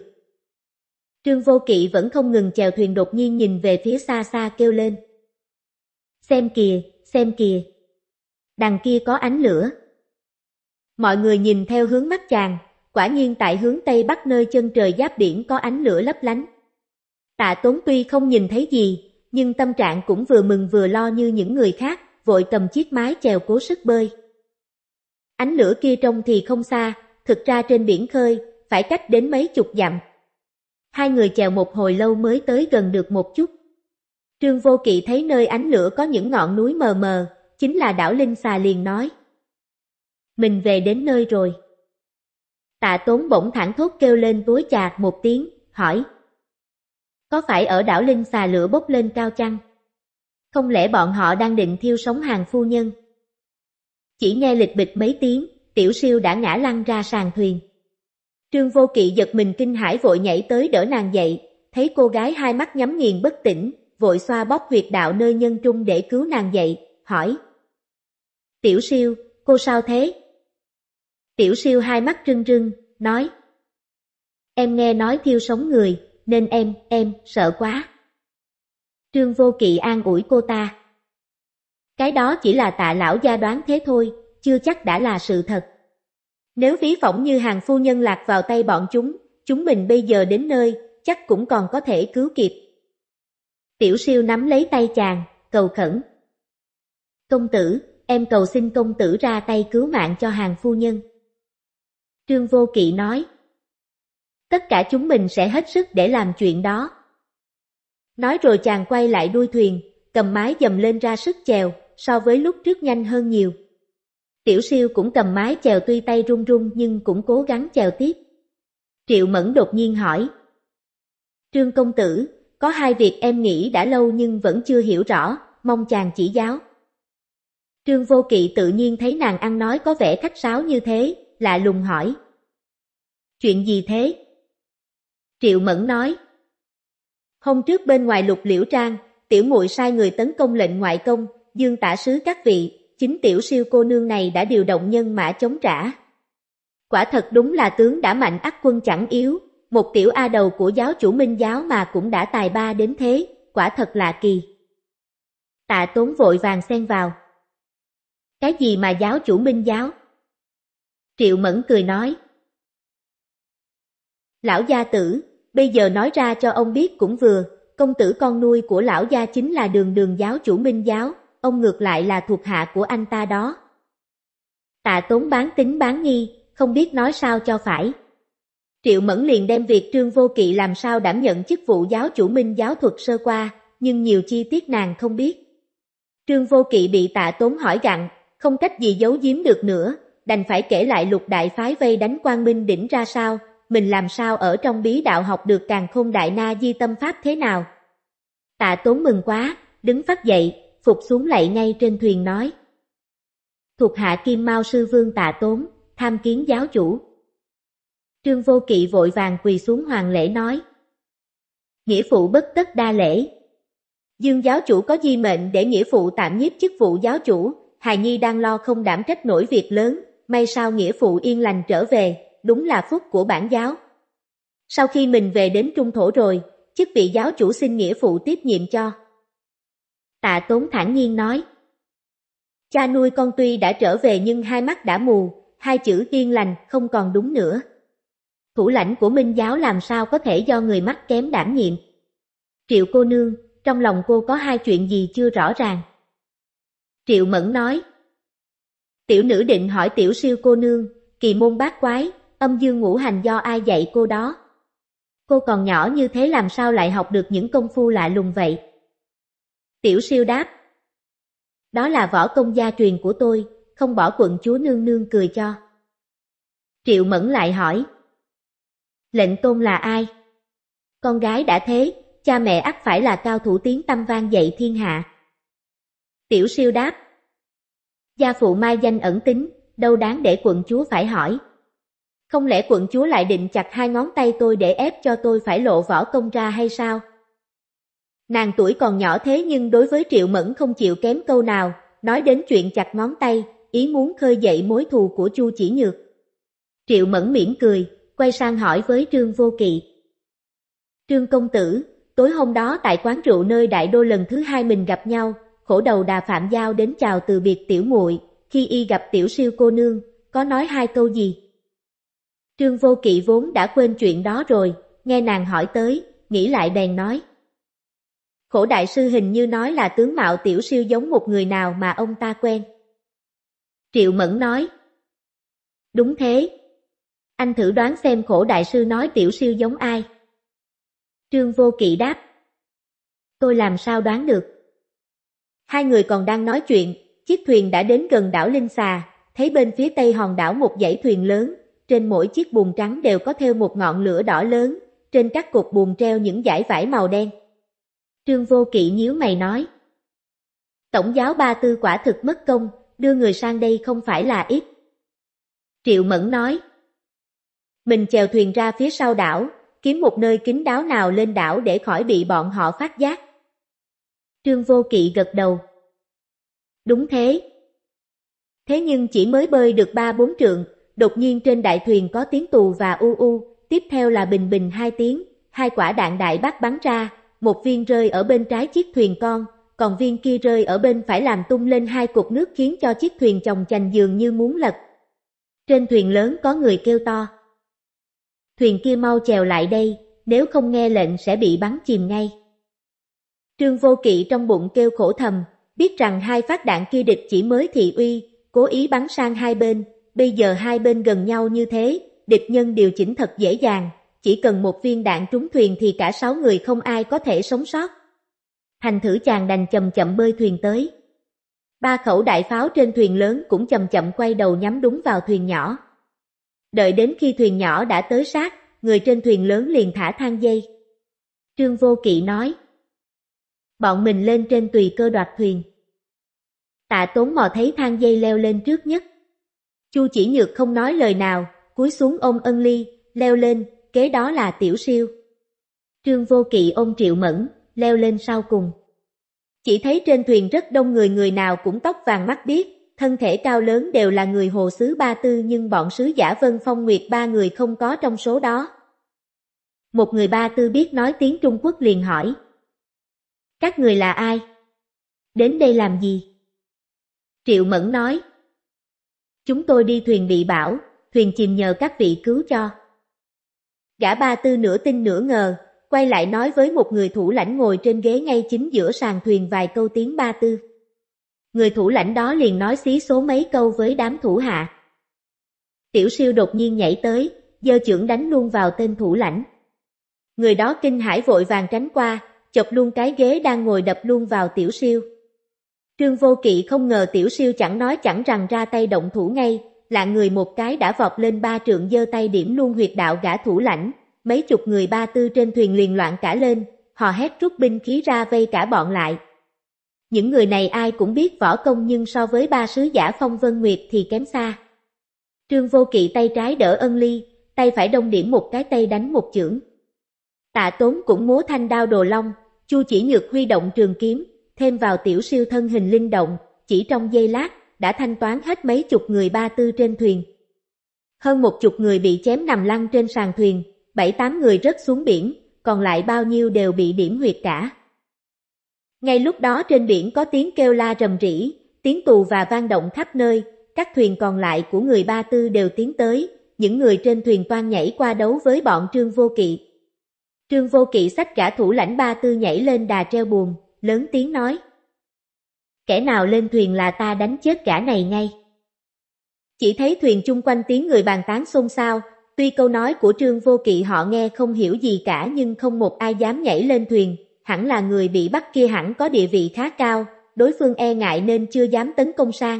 Trương Vô Kỵ vẫn không ngừng chèo thuyền đột nhiên nhìn về phía xa xa kêu lên. Xem kìa, xem kìa. Đằng kia có ánh lửa. Mọi người nhìn theo hướng mắt chàng, quả nhiên tại hướng Tây Bắc nơi chân trời giáp biển có ánh lửa lấp lánh. Tạ Tốn tuy không nhìn thấy gì, nhưng tâm trạng cũng vừa mừng vừa lo như những người khác, vội cầm chiếc mái chèo cố sức bơi. Ánh lửa kia trông thì không xa, thực ra trên biển khơi, phải cách đến mấy chục dặm. Hai người chèo một hồi lâu mới tới gần được một chút. Trương Vô Kỵ thấy nơi ánh lửa có những ngọn núi mờ mờ, chính là đảo Linh Xà liền nói. Mình về đến nơi rồi. Tạ Tốn bỗng thẳng thốt kêu lên túi chạc một tiếng, hỏi. Có phải ở đảo Linh Xà lửa bốc lên cao chăng? Không lẽ bọn họ đang định thiêu sống hàng phu nhân? Chỉ nghe lịch bịch mấy tiếng, tiểu siêu đã ngã lăn ra sàn thuyền. Trương Vô Kỵ giật mình kinh hãi vội nhảy tới đỡ nàng dậy, thấy cô gái hai mắt nhắm nghiền bất tỉnh, vội xoa bóp huyệt đạo nơi nhân trung để cứu nàng dậy, hỏi. Tiểu siêu, cô sao thế? Tiểu siêu hai mắt trưng trưng, nói. Em nghe nói thiêu sống người, nên em, em, sợ quá. Trương Vô Kỵ an ủi cô ta. Cái đó chỉ là tạ lão gia đoán thế thôi, chưa chắc đã là sự thật. Nếu ví phỏng như hàng phu nhân lạc vào tay bọn chúng, chúng mình bây giờ đến nơi, chắc cũng còn có thể cứu kịp. Tiểu siêu nắm lấy tay chàng, cầu khẩn. Công tử, em cầu xin công tử ra tay cứu mạng cho hàng phu nhân. Trương Vô Kỵ nói. Tất cả chúng mình sẽ hết sức để làm chuyện đó. Nói rồi chàng quay lại đuôi thuyền, cầm mái dầm lên ra sức chèo, so với lúc trước nhanh hơn nhiều. Tiểu siêu cũng cầm mái chèo tuy tay run run nhưng cũng cố gắng chèo tiếp. Triệu Mẫn đột nhiên hỏi. Trương công tử, có hai việc em nghĩ đã lâu nhưng vẫn chưa hiểu rõ, mong chàng chỉ giáo. Trương vô kỵ tự nhiên thấy nàng ăn nói có vẻ khách sáo như thế, lạ lùng hỏi. Chuyện gì thế? Triệu Mẫn nói. Hôm trước bên ngoài lục liễu trang, tiểu muội sai người tấn công lệnh ngoại công, dương tả sứ các vị, chính tiểu siêu cô nương này đã điều động nhân mã chống trả. Quả thật đúng là tướng đã mạnh ác quân chẳng yếu, một tiểu A đầu của giáo chủ minh giáo mà cũng đã tài ba đến thế, quả thật là kỳ. Tạ tốn vội vàng xen vào. Cái gì mà giáo chủ minh giáo? Triệu Mẫn cười nói. Lão gia tử, bây giờ nói ra cho ông biết cũng vừa, công tử con nuôi của lão gia chính là đường đường giáo chủ minh giáo, ông ngược lại là thuộc hạ của anh ta đó. Tạ tốn bán tính bán nghi, không biết nói sao cho phải. Triệu Mẫn liền đem việc Trương Vô Kỵ làm sao đảm nhận chức vụ giáo chủ minh giáo thuật sơ qua, nhưng nhiều chi tiết nàng không biết. Trương Vô Kỵ bị tạ tốn hỏi gặn, không cách gì giấu giếm được nữa, đành phải kể lại lục đại phái vây đánh quan minh đỉnh ra sao, mình làm sao ở trong bí đạo học được càng khôn đại na di tâm pháp thế nào. Tạ tốn mừng quá, đứng phát dậy, phục xuống lạy ngay trên thuyền nói. Thuộc hạ Kim Mao Sư Vương tạ tốn, tham kiến giáo chủ. Trương Vô Kỵ vội vàng quỳ xuống hoàng lễ nói. Nghĩa phụ bất tất đa lễ. Dương giáo chủ có di mệnh để nghĩa phụ tạm nhiếp chức vụ giáo chủ, Hài Nhi đang lo không đảm trách nổi việc lớn, may sao nghĩa phụ yên lành trở về, đúng là phúc của bản giáo. Sau khi mình về đến trung thổ rồi, chức vị giáo chủ xin nghĩa phụ tiếp nhiệm cho. Tạ Tốn thản nhiên nói. Cha nuôi con tuy đã trở về nhưng hai mắt đã mù, hai chữ tiên lành không còn đúng nữa. Thủ lãnh của Minh giáo làm sao có thể do người mắt kém đảm nhiệm. Triệu cô nương, trong lòng cô có hai chuyện gì chưa rõ ràng. Triệu Mẫn nói. Tiểu nữ định hỏi tiểu siêu cô nương, kỳ môn bát quái, âm dương ngũ hành do ai dạy cô đó. Cô còn nhỏ như thế làm sao lại học được những công phu lạ lùng vậy? Tiểu siêu đáp. Đó là võ công gia truyền của tôi, không bỏ quận chúa nương nương cười cho. Triệu Mẫn lại hỏi. Lệnh tôn là ai? Con gái đã thế, cha mẹ ắt phải là cao thủ tiếng tâm vang dậy thiên hạ. Tiểu siêu đáp. Gia phụ mai danh ẩn tính, đâu đáng để quận chúa phải hỏi. Không lẽ quận chúa lại định chặt hai ngón tay tôi để ép cho tôi phải lộ võ công ra hay sao? Nàng tuổi còn nhỏ thế nhưng đối với Triệu Mẫn không chịu kém câu nào, nói đến chuyện chặt ngón tay, ý muốn khơi dậy mối thù của Chu Chỉ Nhược. Triệu Mẫn mỉm cười, quay sang hỏi với Trương Vô Kỵ. Trương Công Tử, tối hôm đó tại quán rượu nơi Đại Đô lần thứ hai mình gặp nhau, khổ đầu đà Phạm Giao đến chào từ biệt tiểu muội khi y gặp tiểu siêu cô nương, có nói hai câu gì? Trương Vô Kỵ vốn đã quên chuyện đó rồi, nghe nàng hỏi tới, nghĩ lại bèn nói. Khổ đại sư hình như nói là tướng mạo tiểu siêu giống một người nào mà ông ta quen. Triệu Mẫn nói. Đúng thế. Anh thử đoán xem khổ đại sư nói tiểu siêu giống ai. Trương Vô Kỵ đáp. Tôi làm sao đoán được. Hai người còn đang nói chuyện, chiếc thuyền đã đến gần đảo Linh Xà, thấy bên phía tây hòn đảo một dãy thuyền lớn, trên mỗi chiếc buồng trắng đều có theo một ngọn lửa đỏ lớn, trên các cột buồng treo những dải vải màu đen. Trương Vô Kỵ nhíu mày nói. Tổng giáo ba tư quả thực mất công, đưa người sang đây không phải là ít. Triệu Mẫn nói. Mình chèo thuyền ra phía sau đảo, kiếm một nơi kín đáo nào lên đảo để khỏi bị bọn họ phát giác. Trương Vô Kỵ gật đầu. Đúng thế. Thế nhưng chỉ mới bơi được ba bốn trượng, đột nhiên trên đại thuyền có tiếng tù và u u, tiếp theo là bình bình hai tiếng, hai quả đạn đại bác bắn ra, một viên rơi ở bên trái chiếc thuyền con, còn viên kia rơi ở bên phải làm tung lên hai cục nước khiến cho chiếc thuyền chồng chành dường như muốn lật. Trên thuyền lớn có người kêu to. Thuyền kia mau chèo lại đây, nếu không nghe lệnh sẽ bị bắn chìm ngay. Trương Vô Kỵ trong bụng kêu khổ thầm, biết rằng hai phát đạn kia địch chỉ mới thị uy, cố ý bắn sang hai bên, bây giờ hai bên gần nhau như thế, địch nhân điều chỉnh thật dễ dàng, chỉ cần một viên đạn trúng thuyền thì cả sáu người không ai có thể sống sót. Thành thử chàng đành chậm chậm bơi thuyền tới. Ba khẩu đại pháo trên thuyền lớn cũng chậm chậm quay đầu nhắm đúng vào thuyền nhỏ. Đợi đến khi thuyền nhỏ đã tới sát, người trên thuyền lớn liền thả thang dây. Trương Vô Kỵ nói, bọn mình lên trên tùy cơ đoạt thuyền. Tạ tốn mò thấy thang dây leo lên trước nhất. Chu chỉ nhược không nói lời nào, cúi xuống ôm ân ly, leo lên, kế đó là tiểu siêu. Trương Vô Kỵ ôm Triệu Mẫn, leo lên sau cùng. Chỉ thấy trên thuyền rất đông người người nào cũng tóc vàng mắt biếc, thân thể cao lớn đều là người hồ xứ Ba Tư nhưng bọn sứ giả Vân Phong Nguyệt ba người không có trong số đó. Một người Ba Tư biết nói tiếng Trung Quốc liền hỏi. Các người là ai? Đến đây làm gì? Triệu Mẫn nói. Chúng tôi đi thuyền bị bão, thuyền chìm nhờ các vị cứu cho. Gã ba tư nửa tin nửa ngờ, quay lại nói với một người thủ lãnh ngồi trên ghế ngay chính giữa sàn thuyền vài câu tiếng ba tư. Người thủ lãnh đó liền nói xí số mấy câu với đám thủ hạ. Tiểu siêu đột nhiên nhảy tới, giơ trưởng đánh luôn vào tên thủ lãnh. Người đó kinh hãi vội vàng tránh qua, chọc luôn cái ghế đang ngồi đập luôn vào tiểu siêu. Trương Vô Kỵ không ngờ tiểu siêu chẳng nói chẳng rằng ra tay động thủ ngay, là người một cái đã vọt lên ba trượng giơ tay điểm luôn huyệt đạo gã thủ lãnh, mấy chục người ba tư trên thuyền liền loạn cả lên, họ hét rút binh khí ra vây cả bọn lại. Những người này ai cũng biết võ công nhưng so với ba sứ giả phong vân nguyệt thì kém xa. Trương Vô Kỵ tay trái đỡ ân ly, tay phải đông điểm một cái tay đánh một chưởng. Tạ Tốn cũng múa thanh đao đồ long, Chu Chỉ Nhược huy động trường kiếm, thêm vào tiểu siêu thân hình linh động, chỉ trong giây lát, đã thanh toán hết mấy chục người ba tư trên thuyền. Hơn một chục người bị chém nằm lăn trên sàn thuyền, bảy tám người rớt xuống biển, còn lại bao nhiêu đều bị điểm huyệt cả. Ngay lúc đó trên biển có tiếng kêu la rầm rĩ, tiếng tù và vang động khắp nơi, các thuyền còn lại của người Ba Tư đều tiến tới, những người trên thuyền toan nhảy qua đấu với bọn Trương Vô Kỵ. Trương Vô Kỵ sách cả thủ lãnh Ba Tư nhảy lên đà treo buồn, lớn tiếng nói kẻ nào lên thuyền là ta đánh chết gã này ngay. Chỉ thấy thuyền chung quanh tiếng người bàn tán xôn xao, tuy câu nói của Trương Vô Kỵ họ nghe không hiểu gì cả nhưng không một ai dám nhảy lên thuyền, hẳn là người bị bắt kia hẳn có địa vị khá cao, đối phương e ngại nên chưa dám tấn công sang.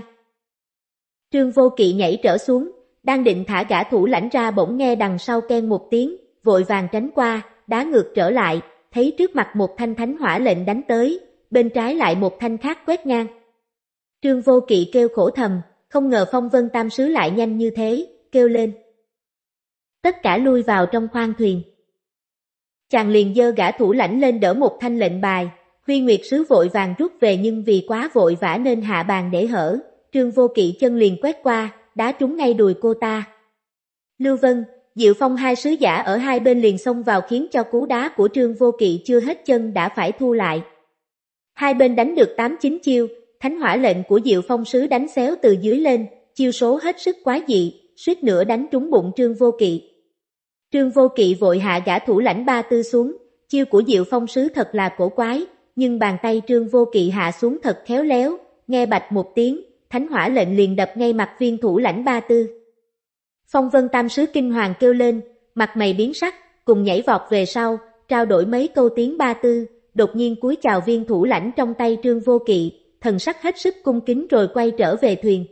Trương Vô Kỵ nhảy trở xuống, đang định thả gã thủ lãnh ra bỗng nghe đằng sau ken một tiếng, vội vàng tránh qua, đá ngược trở lại, thấy trước mặt một thanh thánh hỏa lệnh đánh tới, bên trái lại một thanh khác quét ngang. Trương Vô Kỵ kêu khổ thầm, không ngờ phong vân tam sứ lại nhanh như thế, kêu lên. Tất cả lui vào trong khoang thuyền. Chàng liền dơ gã thủ lãnh lên đỡ một thanh lệnh bài, Huy Nguyệt Sứ vội vàng rút về nhưng vì quá vội vã nên hạ bàn để hở, Trương Vô Kỵ chân liền quét qua, đá trúng ngay đùi cô ta. Lưu Vân, Diệu Phong hai sứ giả ở hai bên liền xông vào khiến cho cú đá của Trương Vô Kỵ chưa hết chân đã phải thu lại. Hai bên đánh được 8-9 chiêu, thánh hỏa lệnh của Diệu Phong Sứ đánh xéo từ dưới lên, chiêu số hết sức quá dị, suýt nữa đánh trúng bụng Trương Vô Kỵ. Trương Vô Kỵ vội hạ gã thủ lãnh ba tư xuống, chiêu của Diệu Phong Sứ thật là cổ quái, nhưng bàn tay Trương Vô Kỵ hạ xuống thật khéo léo, nghe bạch một tiếng, thánh hỏa lệnh liền đập ngay mặt viên thủ lãnh ba tư. Phong Vân Tam Sứ kinh hoàng kêu lên, mặt mày biến sắc, cùng nhảy vọt về sau, trao đổi mấy câu tiếng ba tư, đột nhiên cúi chào viên thủ lãnh trong tay Trương Vô Kỵ, thần sắc hết sức cung kính rồi quay trở về thuyền.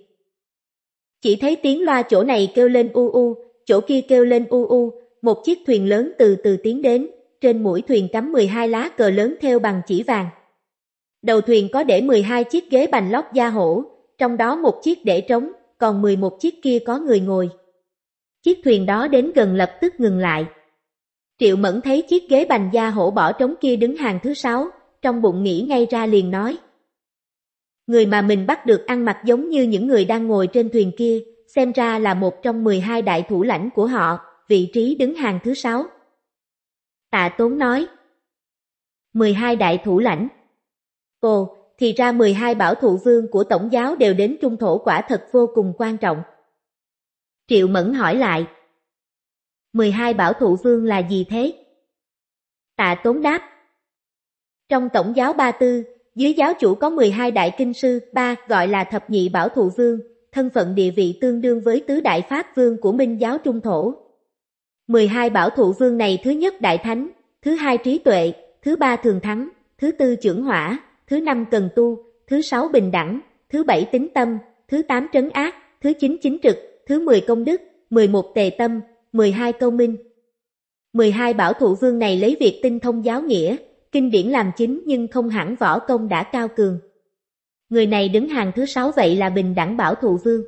Chỉ thấy tiếng loa chỗ này kêu lên u u, chỗ kia kêu lên u u, một chiếc thuyền lớn từ từ tiến đến, trên mũi thuyền cắm 12 lá cờ lớn theo bằng chỉ vàng. Đầu thuyền có để 12 chiếc ghế bành lót da hổ, trong đó một chiếc để trống, còn 11 chiếc kia có người ngồi. Chiếc thuyền đó đến gần lập tức ngừng lại, Triệu Mẫn thấy chiếc ghế bành da hổ bỏ trống kia đứng hàng thứ sáu, trong bụng nghĩ ngay ra liền nói. Người mà mình bắt được ăn mặc giống như những người đang ngồi trên thuyền kia, xem ra là một trong 12 đại thủ lãnh của họ, vị trí đứng hàng thứ sáu. Tạ Tốn nói. 12 đại thủ lãnh. Cô, thì ra 12 bảo thủ vương của tổng giáo đều đến trung thổ quả thật vô cùng quan trọng. Triệu Mẫn hỏi lại, 12 bảo thủ vương là gì thế? Tạ Tốn đáp. Trong tổng giáo Ba Tư, dưới giáo chủ có 12 đại kinh sư, ba gọi là thập nhị bảo thủ vương, thân phận địa vị tương đương với tứ đại pháp vương của Minh giáo Trung Thổ. 12 bảo thủ vương này thứ nhất đại thánh, thứ hai trí tuệ, thứ ba thường thắng, thứ tư trưởng hỏa, thứ năm cần tu, thứ sáu bình đẳng, thứ bảy tính tâm, thứ tám trấn ác, thứ chín chính trực, thứ mười công đức, mười một tề tâm, 12 câu minh. 12 bảo thủ vương này lấy việc tinh thông giáo nghĩa, kinh điển làm chính nhưng không hẳn võ công đã cao cường. Người này đứng hàng thứ sáu vậy là bình đẳng bảo thủ vương.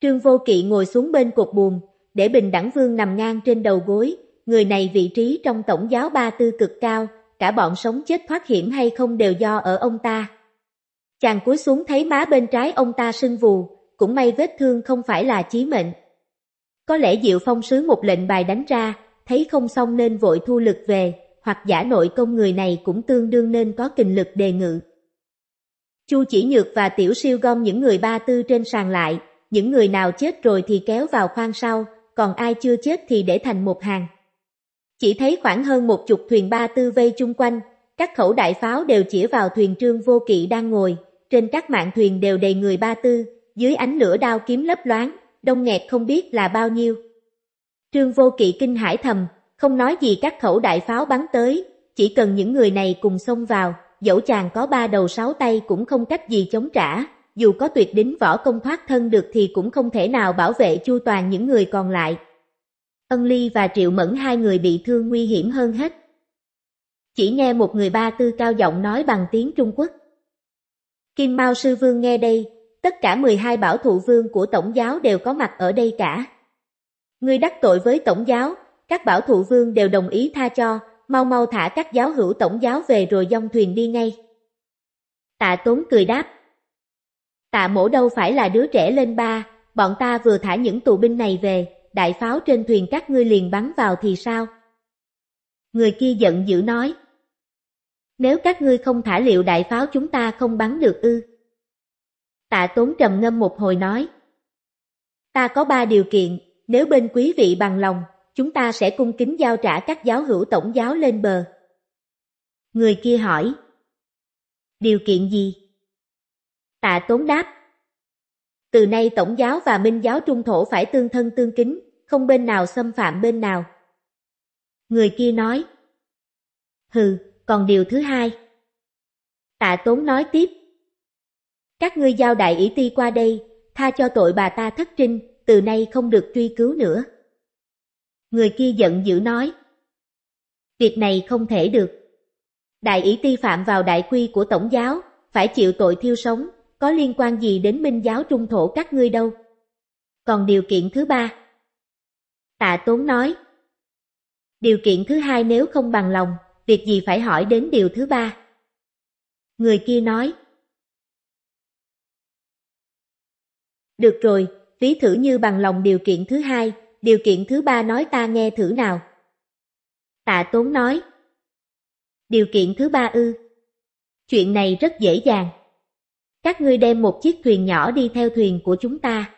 Trương Vô Kỵ ngồi xuống bên cột buồm, để bình đẳng vương nằm ngang trên đầu gối, người này vị trí trong tổng giáo ba tư cực cao, cả bọn sống chết thoát hiểm hay không đều do ở ông ta. Chàng cúi xuống thấy má bên trái ông ta sưng vù, cũng may vết thương không phải là chí mệnh. Có lẽ Diệu Phong sứ một lệnh bài đánh ra, thấy không xong nên vội thu lực về, hoặc giả nội công người này cũng tương đương nên có kình lực đề ngự. Chu chỉ nhược và tiểu siêu gom những người ba tư trên sàn lại, những người nào chết rồi thì kéo vào khoang sau, còn ai chưa chết thì để thành một hàng. Chỉ thấy khoảng hơn một chục thuyền ba tư vây chung quanh, các khẩu đại pháo đều chỉ vào thuyền trương vô kỵ đang ngồi, trên các mạng thuyền đều đầy người ba tư, dưới ánh lửa đao kiếm lấp loáng, đông nghẹt không biết là bao nhiêu. Trương Vô Kỵ kinh hải thầm, không nói gì các khẩu đại pháo bắn tới, chỉ cần những người này cùng xông vào, dẫu chàng có ba đầu sáu tay cũng không cách gì chống trả, dù có tuyệt đính võ công thoát thân được thì cũng không thể nào bảo vệ chu toàn những người còn lại. Ân Ly và Triệu Mẫn hai người bị thương nguy hiểm hơn hết. Chỉ nghe một người ba tư cao giọng nói bằng tiếng Trung Quốc. Kim Mao Sư Vương nghe đây, tất cả 12 bảo thụ vương của tổng giáo đều có mặt ở đây cả. Ngươi đắc tội với tổng giáo, các bảo thụ vương đều đồng ý tha cho, mau mau thả các giáo hữu tổng giáo về rồi dông thuyền đi ngay. Tạ Tốn cười đáp. Tạ mổ đâu phải là đứa trẻ lên ba, bọn ta vừa thả những tù binh này về, đại pháo trên thuyền các ngươi liền bắn vào thì sao? Người kia giận dữ nói. Nếu các ngươi không thả liệu đại pháo chúng ta không bắn được ư? Tạ Tốn trầm ngâm một hồi nói. Ta có ba điều kiện, nếu bên quý vị bằng lòng, chúng ta sẽ cung kính giao trả các giáo hữu tổng giáo lên bờ. Người kia hỏi. Điều kiện gì? Tạ Tốn đáp. Từ nay tổng giáo và minh giáo trung thổ phải tương thân tương kính, không bên nào xâm phạm bên nào. Người kia nói. Hừ, còn điều thứ hai. Tạ Tốn nói tiếp. Các ngươi giao đại ý ti qua đây, tha cho tội bà ta thất trinh, từ nay không được truy cứu nữa. Người kia giận dữ nói. Việc này không thể được. Đại ý ti phạm vào đại quy của tổng giáo, phải chịu tội thiêu sống, có liên quan gì đến minh giáo trung thổ các ngươi đâu. Còn điều kiện thứ ba. Tạ Tốn nói. Điều kiện thứ hai nếu không bằng lòng, việc gì phải hỏi đến điều thứ ba. Người kia nói. Được rồi, Lý thử như bằng lòng điều kiện thứ hai, điều kiện thứ ba nói ta nghe thử nào. Tạ Tốn nói. Điều kiện thứ ba ư. Chuyện này rất dễ dàng. Các ngươi đem một chiếc thuyền nhỏ đi theo thuyền của chúng ta.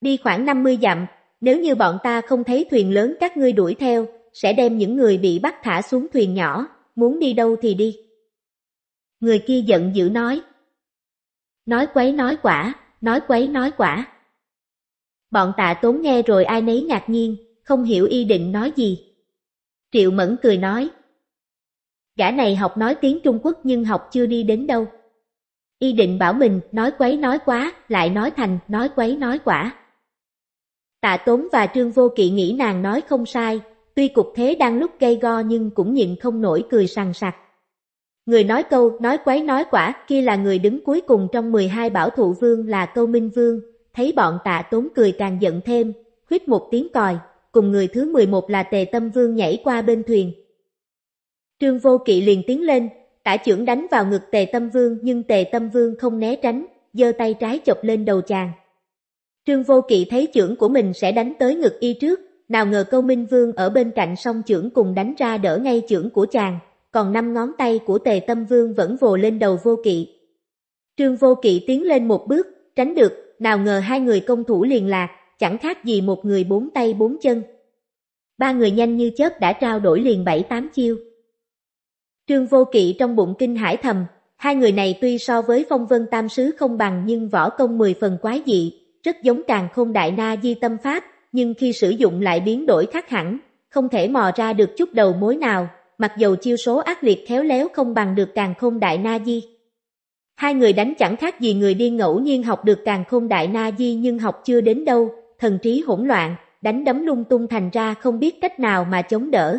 Đi khoảng 50 dặm, nếu như bọn ta không thấy thuyền lớn các ngươi đuổi theo, sẽ đem những người bị bắt thả xuống thuyền nhỏ, muốn đi đâu thì đi. Người kia giận dữ nói. Nói quấy nói quả, nói quấy nói quả. Bọn tạ tốn nghe rồi ai nấy ngạc nhiên, không hiểu y định nói gì. Triệu Mẫn cười nói. Gã này học nói tiếng Trung Quốc nhưng học chưa đi đến đâu. Y định bảo mình nói quấy nói quá, lại nói thành nói quấy nói quả. Tạ Tốn và Trương Vô Kỵ nghĩ nàng nói không sai, tuy cục thế đang lúc gây go nhưng cũng nhịn không nổi cười sằng sặc. Người nói câu nói quấy nói quả kia là người đứng cuối cùng trong 12 bảo thụ vương là câu minh vương, thấy bọn tạ tốn cười càng giận thêm, khuyết một tiếng còi, cùng người thứ 11 là tề tâm vương nhảy qua bên thuyền. Trương vô kỵ liền tiến lên, tả trưởng đánh vào ngực tề tâm vương nhưng tề tâm vương không né tránh, giơ tay trái chọc lên đầu chàng. Trương vô kỵ thấy trưởng của mình sẽ đánh tới ngực y trước, nào ngờ câu minh vương ở bên cạnh song trưởng cùng đánh ra đỡ ngay trưởng của chàng, còn năm ngón tay của tề tâm vương vẫn vồ lên đầu vô kỵ. Trương vô kỵ tiến lên một bước, tránh được, nào ngờ hai người công thủ liền lạc, chẳng khác gì một người bốn tay bốn chân. Ba người nhanh như chớp đã trao đổi liền bảy tám chiêu. Trương vô kỵ trong bụng kinh hải thầm, hai người này tuy so với phong vân tam sứ không bằng nhưng võ công mười phần quái dị, rất giống càng không đại na di tâm pháp, nhưng khi sử dụng lại biến đổi khác hẳn, không thể mò ra được chút đầu mối nào, mặc dầu chiêu số ác liệt khéo léo không bằng được càng khôn đại na di. Hai người đánh chẳng khác gì người điên ngẫu nhiên học được càng khôn đại na di nhưng học chưa đến đâu, thần trí hỗn loạn, đánh đấm lung tung thành ra không biết cách nào mà chống đỡ.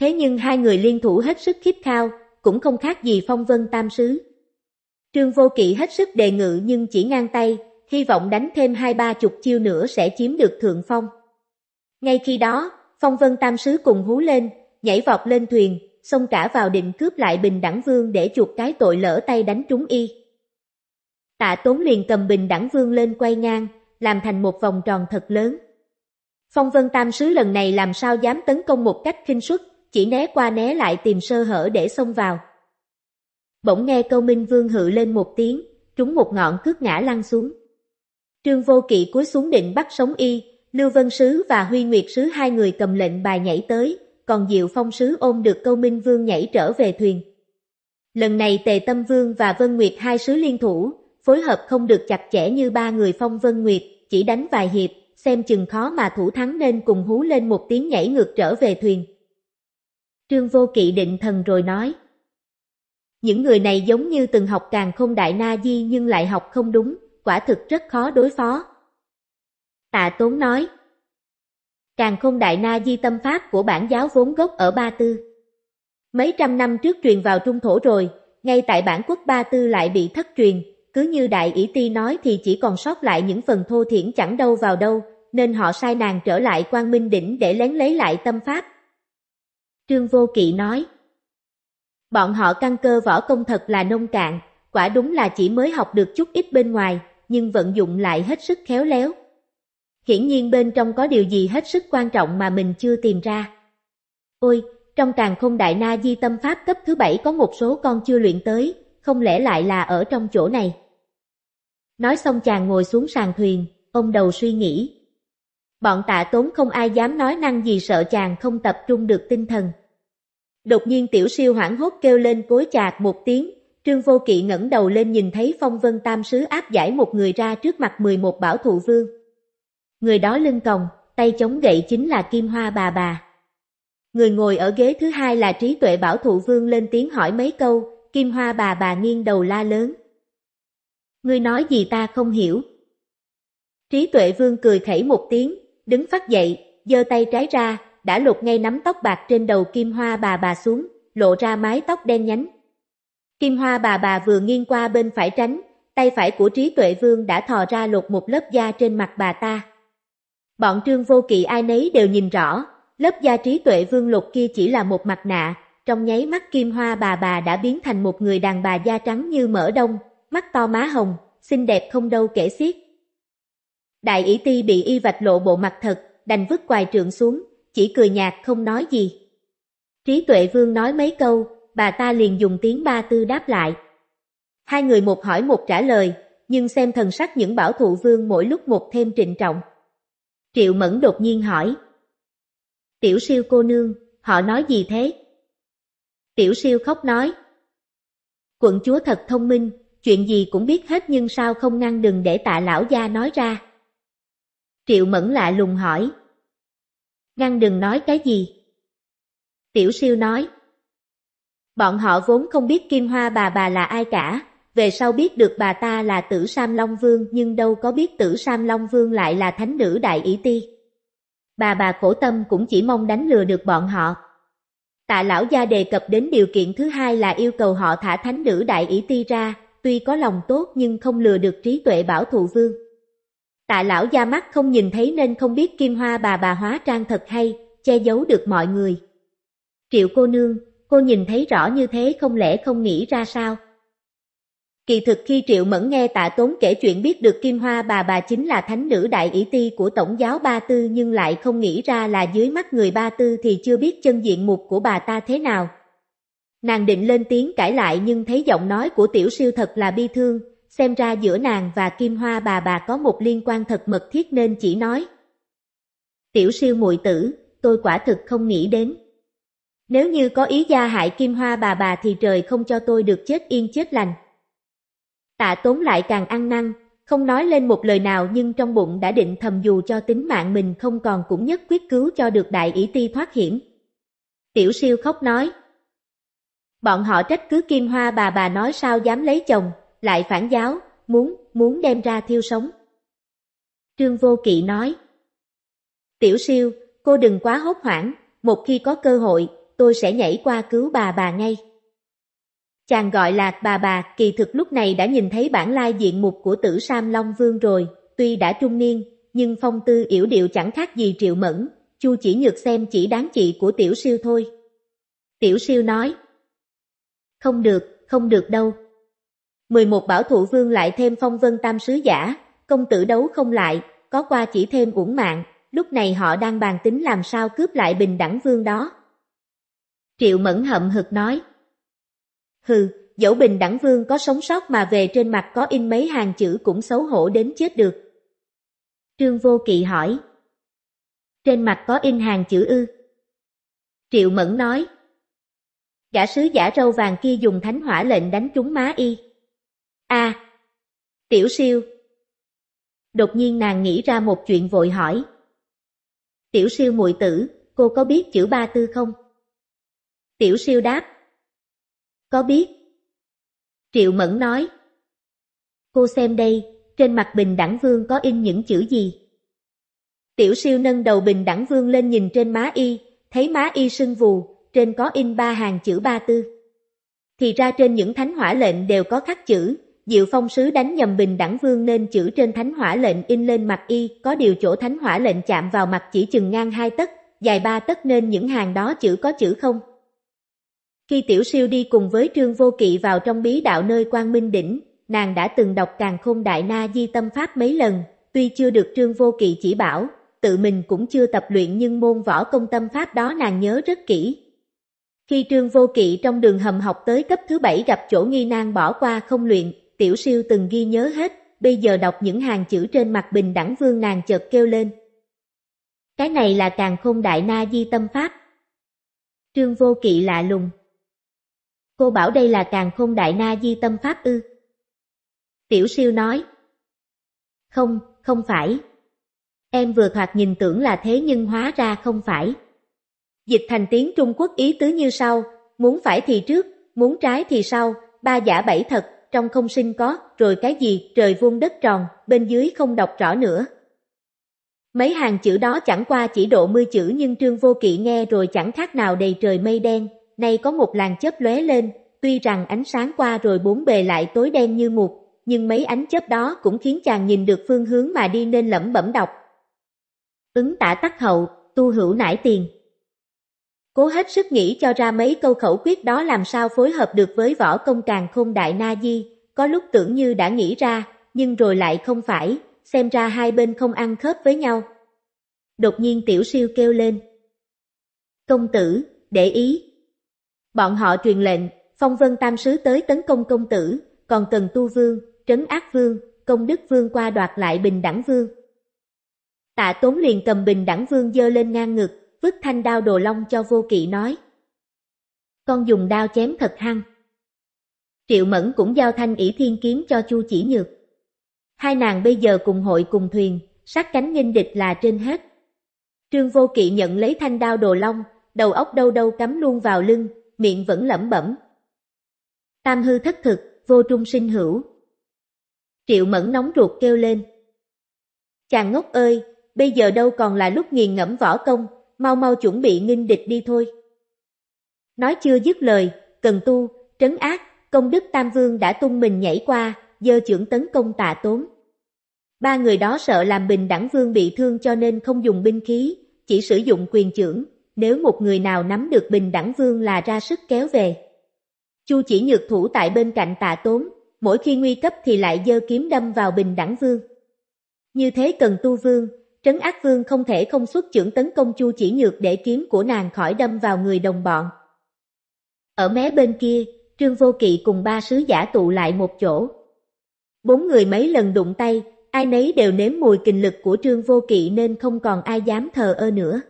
Thế nhưng hai người liên thủ hết sức khiếp khao, cũng không khác gì phong vân tam sứ. Trương Vô Kỵ hết sức đề ngự nhưng chỉ ngang tay, hy vọng đánh thêm hai ba chục chiêu nữa sẽ chiếm được thượng phong. Ngay khi đó, phong vân tam sứ cùng hú lên, nhảy vọt lên thuyền, xông cả vào định cướp lại bình đẳng vương để chuộc cái tội lỡ tay đánh trúng y. Tạ Tốn liền cầm bình đẳng vương lên quay ngang, làm thành một vòng tròn thật lớn. Phong Vân Tam Sứ lần này làm sao dám tấn công một cách khinh suất, chỉ né qua né lại tìm sơ hở để xông vào. Bỗng nghe câu Minh Vương hự lên một tiếng, trúng một ngọn cước ngã lăn xuống. Trương Vô Kỵ cúi xuống định bắt sống y, Lưu Vân Sứ và Huy Nguyệt Sứ hai người cầm lệnh bài nhảy tới, còn Diệu Phong Sứ ôm được câu Minh Vương nhảy trở về thuyền. Lần này Tề Tâm Vương và Vân Nguyệt hai sứ liên thủ, phối hợp không được chặt chẽ như ba người Phong Vân Nguyệt, chỉ đánh vài hiệp, xem chừng khó mà thủ thắng nên cùng hú lên một tiếng nhảy ngược trở về thuyền. Trương Vô Kỵ định thần rồi nói. Những người này giống như từng học càng không đại na di nhưng lại học không đúng, quả thực rất khó đối phó. Tạ Tốn nói, càng không đại na di tâm pháp của bản giáo vốn gốc ở Ba Tư. Mấy trăm năm trước truyền vào trung thổ rồi, ngay tại bản quốc Ba Tư lại bị thất truyền, cứ như đại ỷ ti nói thì chỉ còn sót lại những phần thô thiển chẳng đâu vào đâu, nên họ sai nàng trở lại quan minh đỉnh để lén lấy lại tâm pháp. Trương Vô Kỵ nói, bọn họ căn cơ võ công thật là nông cạn, quả đúng là chỉ mới học được chút ít bên ngoài, nhưng vận dụng lại hết sức khéo léo hiển nhiên bên trong có điều gì hết sức quan trọng mà mình chưa tìm ra. Ôi, trong càng không đại na di tâm pháp cấp thứ bảy có một số con chưa luyện tới, không lẽ lại là ở trong chỗ này. Nói xong chàng ngồi xuống sàn thuyền, ông đầu suy nghĩ. Bọn tạ tốn không ai dám nói năng gì sợ chàng không tập trung được tinh thần. Đột nhiên tiểu siêu hoảng hốt kêu lên cối chạc một tiếng, Trương Vô Kỵ ngẩng đầu lên nhìn thấy phong vân tam sứ áp giải một người ra trước mặt 11 bảo thụ vương người đó lưng còng, tay chống gậy chính là Kim Hoa bà bà. Người ngồi ở ghế thứ hai là trí tuệ bảo thụ vương lên tiếng hỏi mấy câu, Kim Hoa bà bà nghiêng đầu la lớn. Ngươi nói gì ta không hiểu. Trí tuệ vương cười khẩy một tiếng, đứng phát dậy, giơ tay trái ra, đã lột ngay nắm tóc bạc trên đầu Kim Hoa bà bà xuống, lộ ra mái tóc đen nhánh. Kim Hoa bà bà vừa nghiêng qua bên phải tránh, tay phải của trí tuệ vương đã thò ra lột một lớp da trên mặt bà ta. Bọn trương vô kỵ ai nấy đều nhìn rõ, lớp da trí tuệ vương lục kia chỉ là một mặt nạ, trong nháy mắt kim hoa bà bà đã biến thành một người đàn bà da trắng như mỡ đông, mắt to má hồng, xinh đẹp không đâu kể xiết. Đại ý ti bị y vạch lộ bộ mặt thật, đành vứt quài trượng xuống, chỉ cười nhạt không nói gì. Trí tuệ vương nói mấy câu, bà ta liền dùng tiếng ba tư đáp lại. Hai người một hỏi một trả lời, nhưng xem thần sắc những bảo thụ vương mỗi lúc một thêm trịnh trọng. Triệu Mẫn đột nhiên hỏi. Tiểu siêu cô nương, họ nói gì thế? Tiểu siêu khóc nói. Quận chúa thật thông minh, chuyện gì cũng biết hết nhưng sao không ngăn đừng để tạ lão gia nói ra. Triệu Mẫn lạ lùng hỏi. Ngăn đừng nói cái gì? Tiểu siêu nói. Bọn họ vốn không biết Kim Hoa bà bà là ai cả, về sau biết được bà ta là tử Sam Long Vương nhưng đâu có biết tử Sam Long Vương lại là thánh nữ Đại ý Ti. Bà bà khổ tâm cũng chỉ mong đánh lừa được bọn họ. Tạ lão gia đề cập đến điều kiện thứ hai là yêu cầu họ thả thánh nữ Đại ý Ti ra, tuy có lòng tốt nhưng không lừa được trí tuệ bảo thụ vương. Tạ lão gia mắt không nhìn thấy nên không biết kim hoa bà bà hóa trang thật hay, che giấu được mọi người. Triệu cô nương, cô nhìn thấy rõ như thế không lẽ không nghĩ ra sao? Kỳ thực khi Triệu Mẫn nghe tạ tốn kể chuyện biết được Kim Hoa bà bà chính là thánh nữ đại ý ti của Tổng giáo Ba Tư nhưng lại không nghĩ ra là dưới mắt người Ba Tư thì chưa biết chân diện mục của bà ta thế nào. Nàng định lên tiếng cãi lại nhưng thấy giọng nói của tiểu siêu thật là bi thương, xem ra giữa nàng và Kim Hoa bà bà có một liên quan thật mật thiết nên chỉ nói. Tiểu siêu muội tử, tôi quả thực không nghĩ đến. Nếu như có ý gia hại Kim Hoa bà bà thì trời không cho tôi được chết yên chết lành. Tạ tốn lại càng ăn năn, không nói lên một lời nào nhưng trong bụng đã định thầm dù cho tính mạng mình không còn cũng nhất quyết cứu cho được đại ý ti thoát hiểm. Tiểu siêu khóc nói. Bọn họ trách cứ kim hoa bà bà nói sao dám lấy chồng, lại phản giáo, muốn, muốn đem ra thiêu sống. Trương Vô Kỵ nói. Tiểu siêu, cô đừng quá hốt hoảng, một khi có cơ hội, tôi sẽ nhảy qua cứu bà bà ngay. Chàng gọi là bà bà kỳ thực lúc này đã nhìn thấy bản lai diện mục của tử Sam Long Vương rồi, tuy đã trung niên, nhưng phong tư yểu điệu chẳng khác gì triệu mẫn, chu chỉ nhược xem chỉ đáng chị của tiểu siêu thôi. Tiểu siêu nói, không được, không được đâu. 11 bảo thủ vương lại thêm phong vân tam sứ giả, công tử đấu không lại, có qua chỉ thêm uổng mạng, lúc này họ đang bàn tính làm sao cướp lại bình đẳng vương đó. Triệu mẫn hậm hực nói, Hừ, dẫu bình đẳng vương có sống sót mà về trên mặt có in mấy hàng chữ cũng xấu hổ đến chết được. Trương Vô Kỵ hỏi. Trên mặt có in hàng chữ ư. Triệu Mẫn nói. Gã sứ giả râu vàng kia dùng thánh hỏa lệnh đánh trúng má y. a Tiểu siêu. Đột nhiên nàng nghĩ ra một chuyện vội hỏi. Tiểu siêu muội tử, cô có biết chữ ba tư không? Tiểu siêu đáp có biết. Triệu Mẫn nói. Cô xem đây, trên mặt bình đẳng vương có in những chữ gì? Tiểu siêu nâng đầu bình đẳng vương lên nhìn trên má y, thấy má y sưng vù, trên có in ba hàng chữ ba tư. Thì ra trên những thánh hỏa lệnh đều có khắc chữ, Diệu Phong Sứ đánh nhầm bình đẳng vương nên chữ trên thánh hỏa lệnh in lên mặt y, có điều chỗ thánh hỏa lệnh chạm vào mặt chỉ chừng ngang hai tấc, dài ba tấc nên những hàng đó chữ có chữ không. Khi Tiểu Siêu đi cùng với Trương Vô Kỵ vào trong bí đạo nơi Quang Minh Đỉnh, nàng đã từng đọc Càng Khôn Đại Na Di Tâm Pháp mấy lần, tuy chưa được Trương Vô Kỵ chỉ bảo, tự mình cũng chưa tập luyện nhưng môn võ công tâm pháp đó nàng nhớ rất kỹ. Khi Trương Vô Kỵ trong đường hầm học tới cấp thứ bảy gặp chỗ nghi nan bỏ qua không luyện, Tiểu Siêu từng ghi nhớ hết, bây giờ đọc những hàng chữ trên mặt bình đẳng vương nàng chợt kêu lên. Cái này là Càng Khôn Đại Na Di Tâm Pháp. Trương Vô Kỵ lạ lùng, Cô bảo đây là càng khôn đại na di tâm pháp ư. Tiểu siêu nói. Không, không phải. Em vừa thoạt nhìn tưởng là thế nhưng hóa ra không phải. Dịch thành tiếng Trung Quốc ý tứ như sau, muốn phải thì trước, muốn trái thì sau, ba giả bảy thật, trong không sinh có, rồi cái gì, trời vuông đất tròn, bên dưới không đọc rõ nữa. Mấy hàng chữ đó chẳng qua chỉ độ mưa chữ nhưng Trương Vô Kỵ nghe rồi chẳng khác nào đầy trời mây đen, Nay có một làn chớp lóe lên, tuy rằng ánh sáng qua rồi bốn bề lại tối đen như mục, nhưng mấy ánh chớp đó cũng khiến chàng nhìn được phương hướng mà đi nên lẩm bẩm đọc. Ứng tả tắc hậu, tu hữu nải tiền. Cố hết sức nghĩ cho ra mấy câu khẩu quyết đó làm sao phối hợp được với võ công càng khôn đại na di, có lúc tưởng như đã nghĩ ra, nhưng rồi lại không phải, xem ra hai bên không ăn khớp với nhau. Đột nhiên tiểu siêu kêu lên. Công tử, để ý, Bọn họ truyền lệnh, phong vân tam sứ tới tấn công công tử, còn cần Tu Vương, Trấn Ác Vương, Công Đức Vương qua đoạt lại Bình Đẳng Vương. Tạ Tốn liền cầm Bình Đẳng Vương dơ lên ngang ngực, vứt thanh đao đồ long cho vô kỵ nói. Con dùng đao chém thật hăng. Triệu Mẫn cũng giao thanh ỷ thiên kiếm cho Chu Chỉ Nhược. Hai nàng bây giờ cùng hội cùng thuyền, sát cánh nghênh địch là trên hết. Trương Vô Kỵ nhận lấy thanh đao đồ long, đầu óc đâu đâu cắm luôn vào lưng, miệng vẫn lẩm bẩm. Tam hư thất thực, vô trung sinh hữu. Triệu mẫn nóng ruột kêu lên. Chàng ngốc ơi, bây giờ đâu còn là lúc nghiền ngẫm võ công, mau mau chuẩn bị nghinh địch đi thôi. Nói chưa dứt lời, cần tu, trấn ác, công đức Tam Vương đã tung mình nhảy qua, dơ trưởng tấn công tạ tốn. Ba người đó sợ làm bình đẳng vương bị thương cho nên không dùng binh khí, chỉ sử dụng quyền trưởng nếu một người nào nắm được bình đẳng vương là ra sức kéo về. Chu chỉ nhược thủ tại bên cạnh tạ tốn, mỗi khi nguy cấp thì lại giơ kiếm đâm vào bình đẳng vương. Như thế cần tu vương, trấn ác vương không thể không xuất trưởng tấn công chu chỉ nhược để kiếm của nàng khỏi đâm vào người đồng bọn. Ở mé bên kia, Trương Vô Kỵ cùng ba sứ giả tụ lại một chỗ. Bốn người mấy lần đụng tay, ai nấy đều nếm mùi kình lực của Trương Vô Kỵ nên không còn ai dám thờ ơ nữa.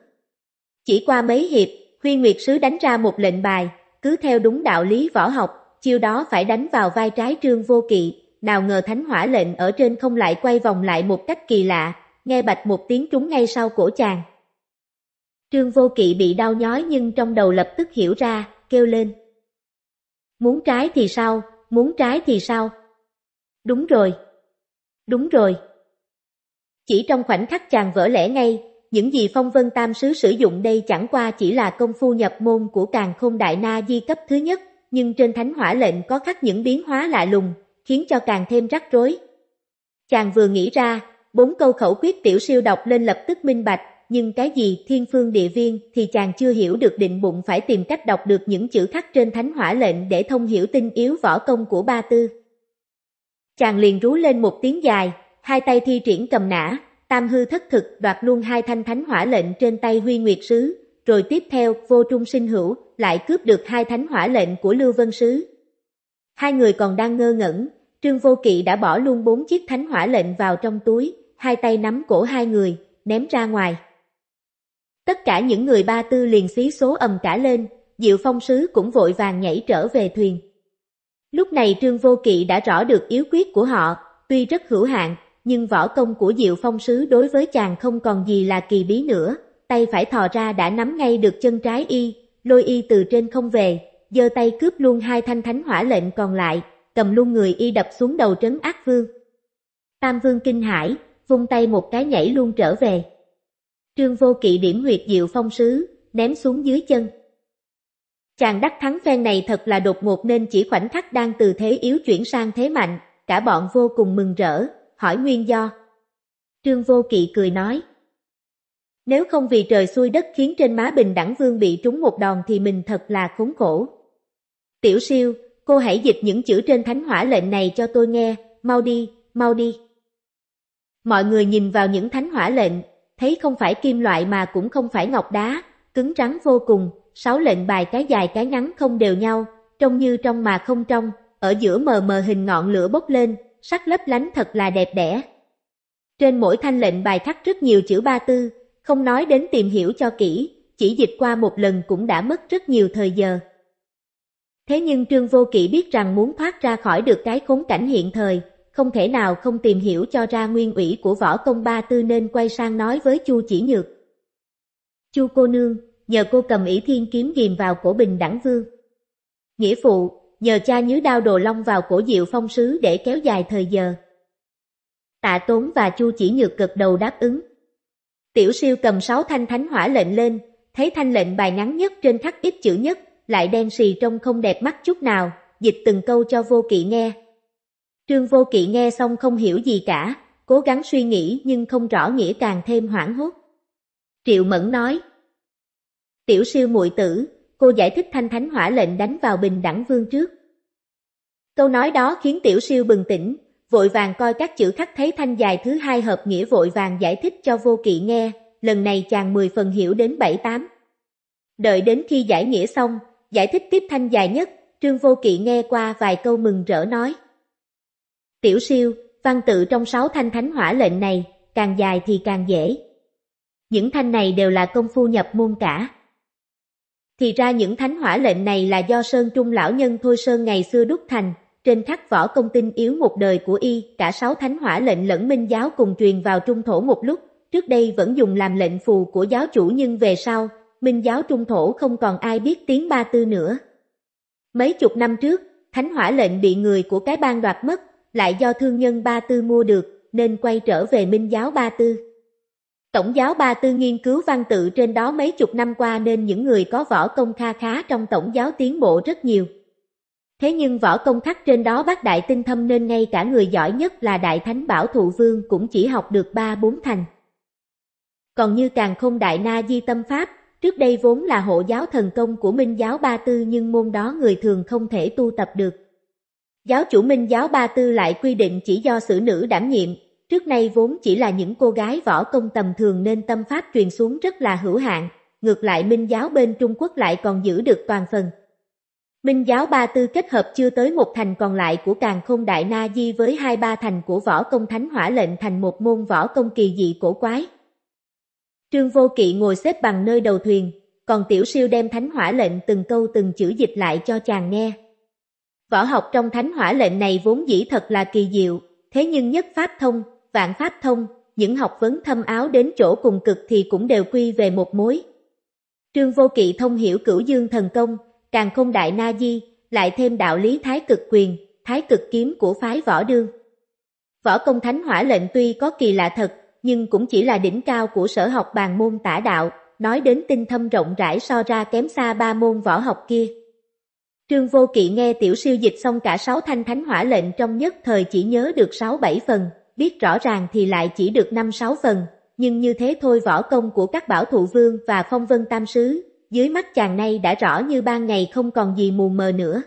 Chỉ qua mấy hiệp, Huyên Nguyệt Sứ đánh ra một lệnh bài, cứ theo đúng đạo lý võ học, chiêu đó phải đánh vào vai trái trương vô kỵ, nào ngờ thánh hỏa lệnh ở trên không lại quay vòng lại một cách kỳ lạ, nghe bạch một tiếng trúng ngay sau cổ chàng. Trương vô kỵ bị đau nhói nhưng trong đầu lập tức hiểu ra, kêu lên. Muốn trái thì sao, muốn trái thì sao? Đúng rồi. Đúng rồi. Chỉ trong khoảnh khắc chàng vỡ lẽ ngay, những gì phong vân tam sứ sử dụng đây chẳng qua chỉ là công phu nhập môn của càng khôn đại na di cấp thứ nhất, nhưng trên thánh hỏa lệnh có khắc những biến hóa lạ lùng, khiến cho càng thêm rắc rối. Chàng vừa nghĩ ra, bốn câu khẩu quyết tiểu siêu đọc lên lập tức minh bạch, nhưng cái gì thiên phương địa viên thì chàng chưa hiểu được định bụng phải tìm cách đọc được những chữ khắc trên thánh hỏa lệnh để thông hiểu tinh yếu võ công của ba tư. Chàng liền rú lên một tiếng dài, hai tay thi triển cầm nã, Tam hư thất thực đoạt luôn hai thanh thánh hỏa lệnh trên tay Huy Nguyệt Sứ, rồi tiếp theo vô trung sinh hữu, lại cướp được hai thánh hỏa lệnh của Lưu Vân Sứ. Hai người còn đang ngơ ngẩn, Trương Vô Kỵ đã bỏ luôn bốn chiếc thánh hỏa lệnh vào trong túi, hai tay nắm cổ hai người, ném ra ngoài. Tất cả những người ba tư liền xí số ầm cả lên, Diệu Phong Sứ cũng vội vàng nhảy trở về thuyền. Lúc này Trương Vô Kỵ đã rõ được yếu quyết của họ, tuy rất hữu hạn, nhưng võ công của Diệu Phong Sứ đối với chàng không còn gì là kỳ bí nữa, tay phải thò ra đã nắm ngay được chân trái y, lôi y từ trên không về, giơ tay cướp luôn hai thanh thánh hỏa lệnh còn lại, cầm luôn người y đập xuống đầu trấn ác vương. Tam vương kinh hải vung tay một cái nhảy luôn trở về. Trương vô kỵ điểm huyệt Diệu Phong Sứ, ném xuống dưới chân. Chàng đắc thắng phen này thật là đột ngột nên chỉ khoảnh khắc đang từ thế yếu chuyển sang thế mạnh, cả bọn vô cùng mừng rỡ, hỏi nguyên do. Trương Vô Kỵ cười nói. Nếu không vì trời xuôi đất khiến trên má bình đẳng vương bị trúng một đòn thì mình thật là khốn khổ. Tiểu siêu, cô hãy dịch những chữ trên thánh hỏa lệnh này cho tôi nghe, mau đi, mau đi. Mọi người nhìn vào những thánh hỏa lệnh, thấy không phải kim loại mà cũng không phải ngọc đá, cứng rắn vô cùng, sáu lệnh bài cái dài cái ngắn không đều nhau, trông như trong mà không trong, ở giữa mờ mờ hình ngọn lửa bốc lên, sắc lấp lánh thật là đẹp đẽ. Trên mỗi thanh lệnh bài khắc rất nhiều chữ ba tư, không nói đến tìm hiểu cho kỹ, chỉ dịch qua một lần cũng đã mất rất nhiều thời giờ. Thế nhưng Trương Vô Kỵ biết rằng muốn thoát ra khỏi được cái khốn cảnh hiện thời, không thể nào không tìm hiểu cho ra nguyên ủy của võ công ba tư nên quay sang nói với Chu Chỉ Nhược. Chu cô nương, nhờ cô cầm ỷ thiên kiếm ghiềm vào cổ bình đẳng vương. Nghĩa phụ, nhờ cha nhứ đao đồ long vào cổ diệu phong sứ để kéo dài thời giờ. Tạ Tốn và Chu chỉ nhược cực đầu đáp ứng. Tiểu siêu cầm sáu thanh thánh hỏa lệnh lên, thấy thanh lệnh bài ngắn nhất trên thắt ít chữ nhất, lại đen xì trông không đẹp mắt chút nào, dịch từng câu cho vô kỵ nghe. Trương vô kỵ nghe xong không hiểu gì cả, cố gắng suy nghĩ nhưng không rõ nghĩa càng thêm hoảng hốt. Triệu Mẫn nói, Tiểu siêu muội tử, cô giải thích thanh thánh hỏa lệnh đánh vào bình đẳng vương trước. Câu nói đó khiến tiểu siêu bừng tỉnh, vội vàng coi các chữ khắc thấy thanh dài thứ hai hợp nghĩa vội vàng giải thích cho vô kỵ nghe, lần này chàng 10 phần hiểu đến 7-8. Đợi đến khi giải nghĩa xong, giải thích tiếp thanh dài nhất, Trương Vô Kỵ nghe qua vài câu mừng rỡ nói. Tiểu siêu, văn tự trong sáu thanh thánh hỏa lệnh này, càng dài thì càng dễ. Những thanh này đều là công phu nhập môn cả. Thì ra những thánh hỏa lệnh này là do Sơn Trung lão nhân Thôi Sơn ngày xưa đúc thành, trên thác võ công tinh yếu một đời của y, cả sáu thánh hỏa lệnh lẫn minh giáo cùng truyền vào trung thổ một lúc, trước đây vẫn dùng làm lệnh phù của giáo chủ nhưng về sau, minh giáo trung thổ không còn ai biết tiếng ba tư nữa. Mấy chục năm trước, thánh hỏa lệnh bị người của cái bang đoạt mất, lại do thương nhân ba tư mua được, nên quay trở về minh giáo ba tư. Tổng giáo Ba Tư nghiên cứu văn tự trên đó mấy chục năm qua nên những người có võ công kha khá trong tổng giáo tiến bộ rất nhiều. Thế nhưng võ công khắc trên đó bác đại tinh thâm nên ngay cả người giỏi nhất là đại thánh bảo thụ vương cũng chỉ học được ba bốn thành. Còn như càng không đại na di tâm pháp, trước đây vốn là hộ giáo thần công của minh giáo ba tư nhưng môn đó người thường không thể tu tập được. Giáo chủ minh giáo ba tư lại quy định chỉ do sử nữ đảm nhiệm, trước nay vốn chỉ là những cô gái võ công tầm thường nên tâm pháp truyền xuống rất là hữu hạn, ngược lại Minh giáo bên Trung Quốc lại còn giữ được toàn phần. Minh giáo ba tư kết hợp chưa tới một thành còn lại của càng không đại na di với hai ba thành của võ công thánh hỏa lệnh thành một môn võ công kỳ dị cổ quái. Trương Vô Kỵ ngồi xếp bằng nơi đầu thuyền, còn Tiểu Siêu đem thánh hỏa lệnh từng câu từng chữ dịch lại cho chàng nghe. Võ học trong thánh hỏa lệnh này vốn dĩ thật là kỳ diệu, thế nhưng nhất pháp thông, vạn pháp thông, những học vấn thâm áo đến chỗ cùng cực thì cũng đều quy về một mối. Trương Vô Kỵ thông hiểu cửu dương thần công, càng không đại na di, lại thêm đạo lý thái cực quyền, thái cực kiếm của phái võ đương. Võ công thánh hỏa lệnh tuy có kỳ lạ thật, nhưng cũng chỉ là đỉnh cao của sở học bàn môn tả đạo, nói đến tinh thâm rộng rãi so ra kém xa ba môn võ học kia. Trương Vô Kỵ nghe tiểu siêu dịch xong cả sáu thanh thánh hỏa lệnh trong nhất thời chỉ nhớ được sáu bảy phần, biết rõ ràng thì lại chỉ được 5-6 phần, nhưng như thế thôi võ công của các bảo thụ vương và phong vân tam sứ, dưới mắt chàng nay đã rõ như ban ngày không còn gì mù mờ nữa.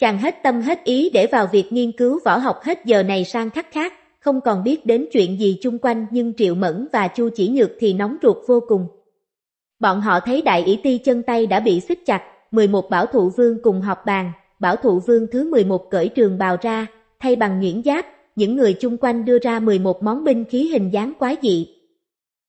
Chàng hết tâm hết ý để vào việc nghiên cứu võ học hết giờ này sang khắc khác, không còn biết đến chuyện gì chung quanh nhưng Triệu Mẫn và Chu Chỉ Nhược thì nóng ruột vô cùng. Bọn họ thấy đại ý ti chân tay đã bị xích chặt, 11 bảo thụ vương cùng họp bàn, bảo thụ vương thứ 11 cởi trường bào ra, thay bằng nhuyễn giáp, những người chung quanh đưa ra 11 món binh khí hình dáng quái dị.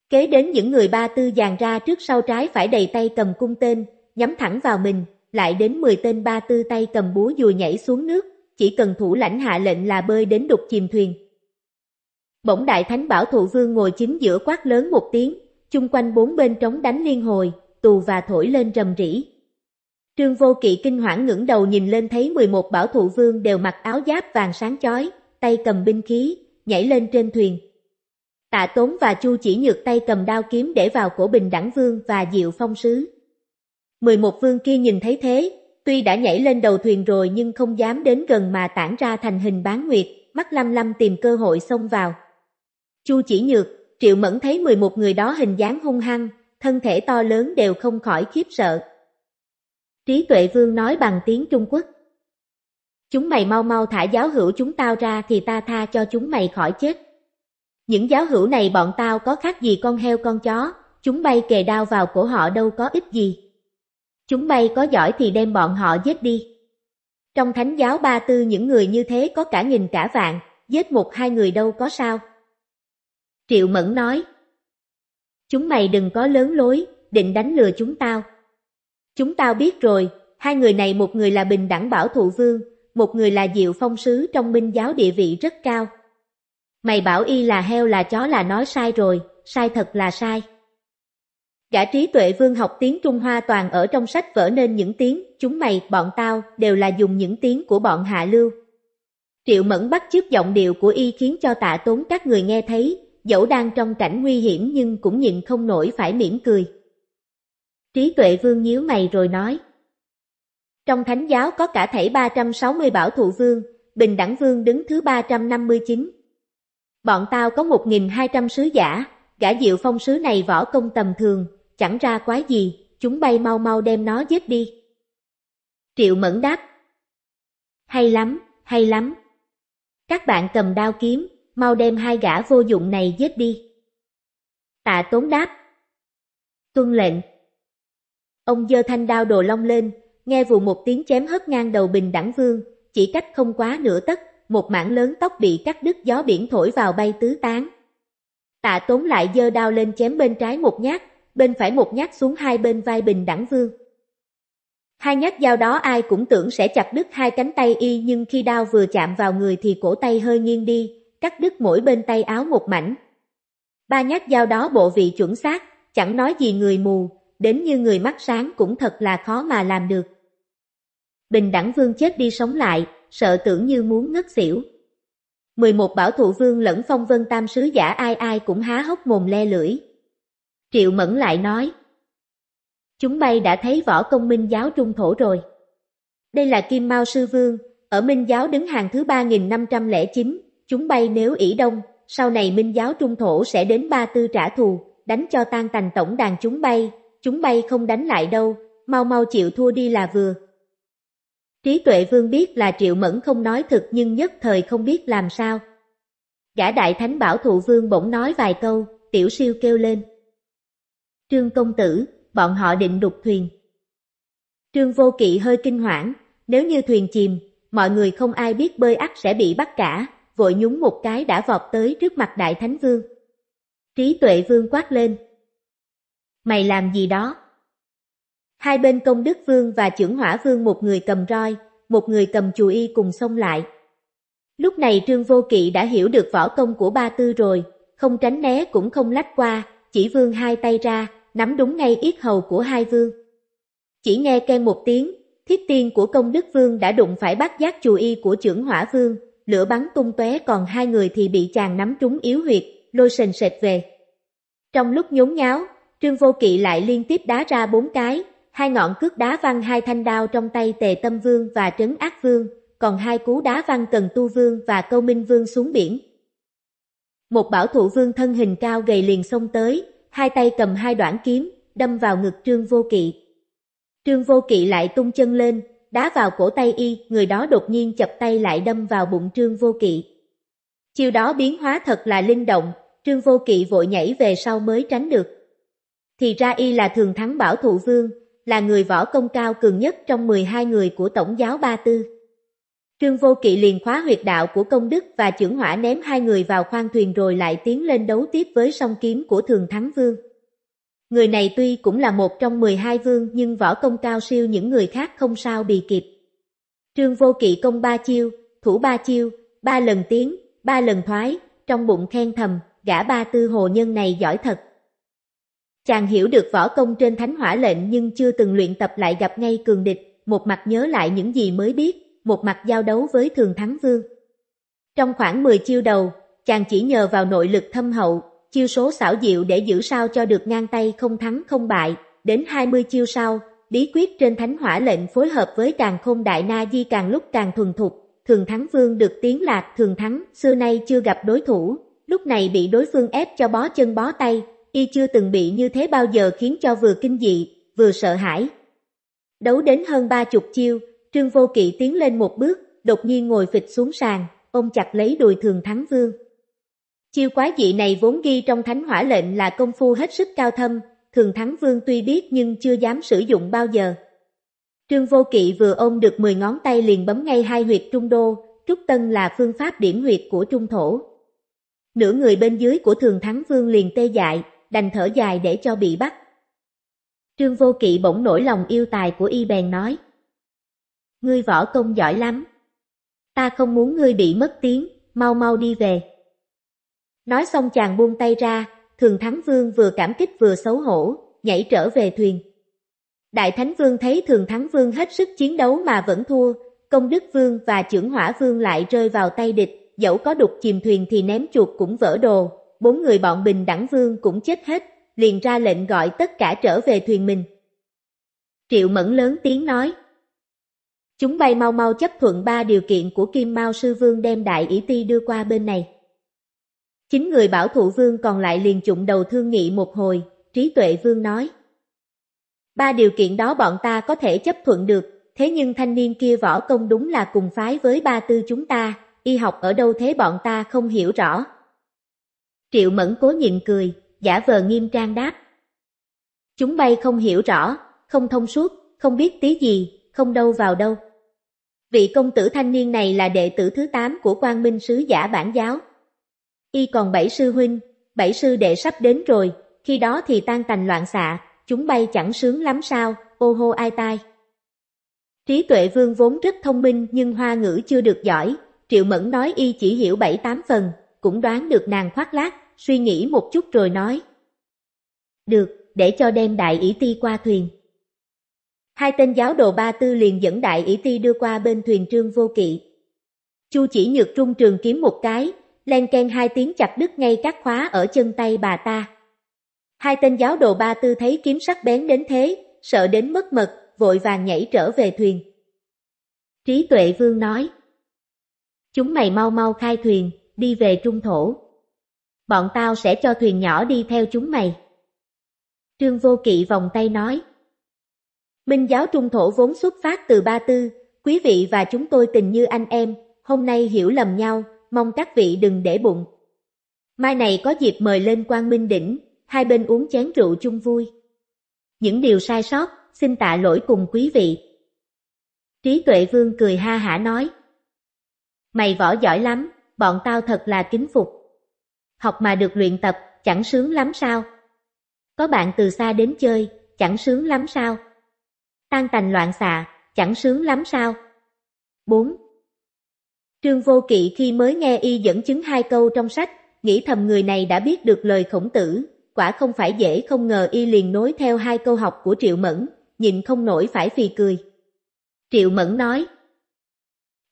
Kế đến những người ba tư dàn ra trước sau trái phải đầy tay cầm cung tên, nhắm thẳng vào mình, lại đến 10 tên ba tư tay cầm búa dù nhảy xuống nước, chỉ cần thủ lãnh hạ lệnh là bơi đến đục chìm thuyền. Bỗng đại thánh bảo thụ vương ngồi chính giữa quát lớn một tiếng, chung quanh bốn bên trống đánh liên hồi, tù và thổi lên rầm rỉ. Trương Vô Kỵ kinh hoảng ngẩng đầu nhìn lên thấy 11 bảo thụ vương đều mặc áo giáp vàng sáng chói, tay cầm binh khí, nhảy lên trên thuyền. Tạ Tốn và Chu chỉ nhược tay cầm đao kiếm để vào cổ bình đẳng vương và diệu phong sứ. mười một vương kia nhìn thấy thế, tuy đã nhảy lên đầu thuyền rồi nhưng không dám đến gần mà tản ra thành hình bán nguyệt, mắt lăm lăm tìm cơ hội xông vào. Chu chỉ nhược, triệu mẫn thấy 11 người đó hình dáng hung hăng, thân thể to lớn đều không khỏi khiếp sợ. Trí tuệ vương nói bằng tiếng Trung Quốc. Chúng mày mau mau thả giáo hữu chúng tao ra thì ta tha cho chúng mày khỏi chết. Những giáo hữu này bọn tao có khác gì con heo con chó, chúng bay kề đao vào cổ họ đâu có ích gì. Chúng bay có giỏi thì đem bọn họ giết đi. Trong thánh giáo ba tư những người như thế có cả nghìn cả vạn, giết một hai người đâu có sao. Triệu Mẫn nói, chúng mày đừng có lớn lối, định đánh lừa chúng tao. Chúng tao biết rồi, hai người này một người là Bình Đẳng Bảo Thụ Vương, một người là Diệu Phong Sứ trong minh giáo địa vị rất cao. Mày bảo y là heo là chó là nói sai rồi, sai thật là sai. Gã trí tuệ vương học tiếng Trung Hoa toàn ở trong sách vỡ nên những tiếng, chúng mày, bọn tao, đều là dùng những tiếng của bọn hạ lưu. Triệu Mẫn bắt chước giọng điệu của y khiến cho tạ tốn các người nghe thấy, dẫu đang trong cảnh nguy hiểm nhưng cũng nhịn không nổi phải mỉm cười. Trí tuệ vương nhíu mày rồi nói. Trong thánh giáo có cả thảy 360 bảo thụ vương, bình đẳng vương đứng thứ 359. Bọn tao có 1.200 sứ giả, gã diệu phong sứ này võ công tầm thường, chẳng ra quái gì, chúng bay mau mau đem nó giết đi. Triệu Mẫn đáp Hay lắm, hay lắm. Các bạn cầm đao kiếm, mau đem hai gã vô dụng này giết đi. Tạ Tốn đáp Tuân lệnh Ông dơ thanh đao đồ long lên, nghe vụ một tiếng chém hất ngang đầu bình đẳng vương, chỉ cách không quá nửa tấc, một mảng lớn tóc bị cắt đứt gió biển thổi vào bay tứ tán. Tạ tốn lại dơ đao lên chém bên trái một nhát, bên phải một nhát xuống hai bên vai bình đẳng vương. Hai nhát dao đó ai cũng tưởng sẽ chặt đứt hai cánh tay y nhưng khi đao vừa chạm vào người thì cổ tay hơi nghiêng đi, cắt đứt mỗi bên tay áo một mảnh. Ba nhát dao đó bộ vị chuẩn xác, chẳng nói gì người mù, đến như người mắt sáng cũng thật là khó mà làm được. Bình đẳng vương chết đi sống lại, sợ tưởng như muốn ngất xỉu. 11 bảo thủ vương lẫn phong vân tam sứ giả ai ai cũng há hốc mồm le lưỡi. Triệu Mẫn lại nói. Chúng bay đã thấy võ công minh giáo trung thổ rồi. Đây là Kim Mao Sư Vương, ở minh giáo đứng hàng thứ 3.509, chúng bay nếu ỷ đông, sau này minh giáo trung thổ sẽ đến ba tư trả thù, đánh cho tan tành tổng đàn chúng bay, chúng bay không đánh lại đâu, mau mau chịu thua đi là vừa. Trí tuệ vương biết là triệu mẫn không nói thật nhưng nhất thời không biết làm sao. Gã đại thánh bảo thụ vương bỗng nói vài câu, tiểu siêu kêu lên. Trương công tử, bọn họ định đục thuyền. Trương vô kỵ hơi kinh hoảng, nếu như thuyền chìm, mọi người không ai biết bơi ắt sẽ bị bắt cả, vội nhúng một cái đã vọt tới trước mặt đại thánh vương. Trí tuệ vương quát lên. Mày làm gì đó? Hai bên công đức vương và trưởng hỏa vương một người cầm roi, một người cầm chù y cùng xông lại. Lúc này Trương Vô Kỵ đã hiểu được võ công của ba tư rồi, không tránh né cũng không lách qua, chỉ vương hai tay ra, nắm đúng ngay yết hầu của hai vương. Chỉ nghe ken một tiếng, thiết tiên của công đức vương đã đụng phải bát giác chù y của trưởng hỏa vương, lửa bắn tung tóe còn hai người thì bị chàng nắm trúng yếu huyệt, lôi sền sệt về. Trong lúc nhốn nháo, Trương Vô Kỵ lại liên tiếp đá ra bốn cái, hai ngọn cước đá văng hai thanh đao trong tay tề tâm vương và trấn ác vương, còn hai cú đá văng cần tu vương và câu minh vương xuống biển. Một bảo thủ vương thân hình cao gầy liền xông tới, hai tay cầm hai đoạn kiếm, đâm vào ngực trương vô kỵ. Trương vô kỵ lại tung chân lên, đá vào cổ tay y, người đó đột nhiên chập tay lại đâm vào bụng trương vô kỵ. chiêu đó biến hóa thật là linh động, trương vô kỵ vội nhảy về sau mới tránh được. Thì ra y là thường thắng bảo thủ vương, là người võ công cao cường nhất trong 12 người của Tổng giáo Ba Tư. Trương Vô Kỵ liền khóa huyệt đạo của công đức và trưởng hỏa ném hai người vào khoang thuyền rồi lại tiến lên đấu tiếp với song kiếm của Thường Thắng Vương. Người này tuy cũng là một trong 12 vương nhưng võ công cao siêu những người khác không sao bì kịp. Trương Vô Kỵ công ba chiêu, thủ ba chiêu, ba lần tiến, ba lần thoái, trong bụng khen thầm, gã ba tư hồ nhân này giỏi thật. Chàng hiểu được võ công trên thánh hỏa lệnh nhưng chưa từng luyện tập lại gặp ngay cường địch, một mặt nhớ lại những gì mới biết, một mặt giao đấu với thường thắng vương. Trong khoảng 10 chiêu đầu, chàng chỉ nhờ vào nội lực thâm hậu, chiêu số xảo diệu để giữ sao cho được ngang tay không thắng không bại, đến 20 chiêu sau, bí quyết trên thánh hỏa lệnh phối hợp với càng khôn đại na di càng lúc càng thuần thục, thường thắng vương được tiếng lạc thường thắng, xưa nay chưa gặp đối thủ, lúc này bị đối phương ép cho bó chân bó tay, y chưa từng bị như thế bao giờ khiến cho vừa kinh dị, vừa sợ hãi. Đấu đến hơn ba chục chiêu, Trương Vô Kỵ tiến lên một bước, đột nhiên ngồi phịch xuống sàn, ôm chặt lấy đùi thường thắng vương. Chiêu quá dị này vốn ghi trong thánh hỏa lệnh là công phu hết sức cao thâm, thường thắng vương tuy biết nhưng chưa dám sử dụng bao giờ. Trương Vô Kỵ vừa ôm được 10 ngón tay liền bấm ngay hai huyệt trung đô, trúc tân là phương pháp điểm huyệt của trung thổ. Nửa người bên dưới của thường thắng vương liền tê dại, đành thở dài để cho bị bắt. Trương Vô Kỵ bỗng nổi lòng yêu tài của y bèn nói. Ngươi võ công giỏi lắm. Ta không muốn ngươi bị mất tiếng, mau mau đi về. Nói xong chàng buông tay ra, Thường Thắng Vương vừa cảm kích vừa xấu hổ, nhảy trở về thuyền. Đại Thánh Vương thấy Thường Thắng Vương hết sức chiến đấu mà vẫn thua, Công Đức Vương và Chưởng Hỏa Vương lại rơi vào tay địch, dẫu có đục chìm thuyền thì ném chuột cũng vỡ đồ, bốn người bọn Bình Đẳng Vương cũng chết hết, liền ra lệnh gọi tất cả trở về thuyền mình. Triệu Mẫn lớn tiếng nói. Chúng bay mau mau chấp thuận ba điều kiện của Kim Mao Sư Vương đem Đại Ý Ti đưa qua bên này. Chính người bảo thủ vương còn lại liền chụng đầu thương nghị một hồi, trí tuệ vương nói. Ba điều kiện đó bọn ta có thể chấp thuận được, thế nhưng thanh niên kia võ công đúng là cùng phái với ba tư chúng ta, y học ở đâu thế bọn ta không hiểu rõ. Triệu Mẫn cố nhịn cười, giả vờ nghiêm trang đáp. Chúng bay không hiểu rõ, không thông suốt, không biết tí gì, không đâu vào đâu. Vị công tử thanh niên này là đệ tử thứ 8 của quan Minh Sứ Giả Bản Giáo. Y còn bảy sư huynh, bảy sư đệ sắp đến rồi, khi đó thì tan tành loạn xạ, chúng bay chẳng sướng lắm sao, ô hô ai tai. Trí tuệ vương vốn rất thông minh nhưng hoa ngữ chưa được giỏi, Triệu Mẫn nói y chỉ hiểu bảy tám phần, cũng đoán được nàng khoác lác, suy nghĩ một chút rồi nói. Được, để cho đem đại ỷ ti qua thuyền. Hai tên giáo đồ ba tư liền dẫn đại ỷ ti đưa qua bên thuyền trương vô kỵ. Chu chỉ nhược trung trường kiếm một cái, len ken hai tiếng chặt đứt ngay các khóa ở chân tay bà ta. Hai tên giáo đồ ba tư thấy kiếm sắc bén đến thế, sợ đến mất mật, vội vàng nhảy trở về thuyền. Trí tuệ vương nói, chúng mày mau mau khai thuyền, đi về trung thổ bọn tao sẽ cho thuyền nhỏ đi theo chúng mày. Trương Vô Kỵ vòng tay nói. Minh giáo trung thổ vốn xuất phát từ Ba Tư, quý vị và chúng tôi tình như anh em, hôm nay hiểu lầm nhau, mong các vị đừng để bụng. Mai này có dịp mời lên quan Minh Đỉnh, hai bên uống chén rượu chung vui. Những điều sai sót, xin tạ lỗi cùng quý vị. Trí Tuệ Vương cười ha hả nói. Mày võ giỏi lắm, bọn tao thật là kính phục học mà được luyện tập, chẳng sướng lắm sao? Có bạn từ xa đến chơi, chẳng sướng lắm sao? Tan tành loạn xạ, chẳng sướng lắm sao? 4. Trương Vô Kỵ khi mới nghe y dẫn chứng hai câu trong sách, nghĩ thầm người này đã biết được lời khổng tử, quả không phải dễ không ngờ y liền nối theo hai câu học của Triệu Mẫn, nhìn không nổi phải phì cười. Triệu Mẫn nói,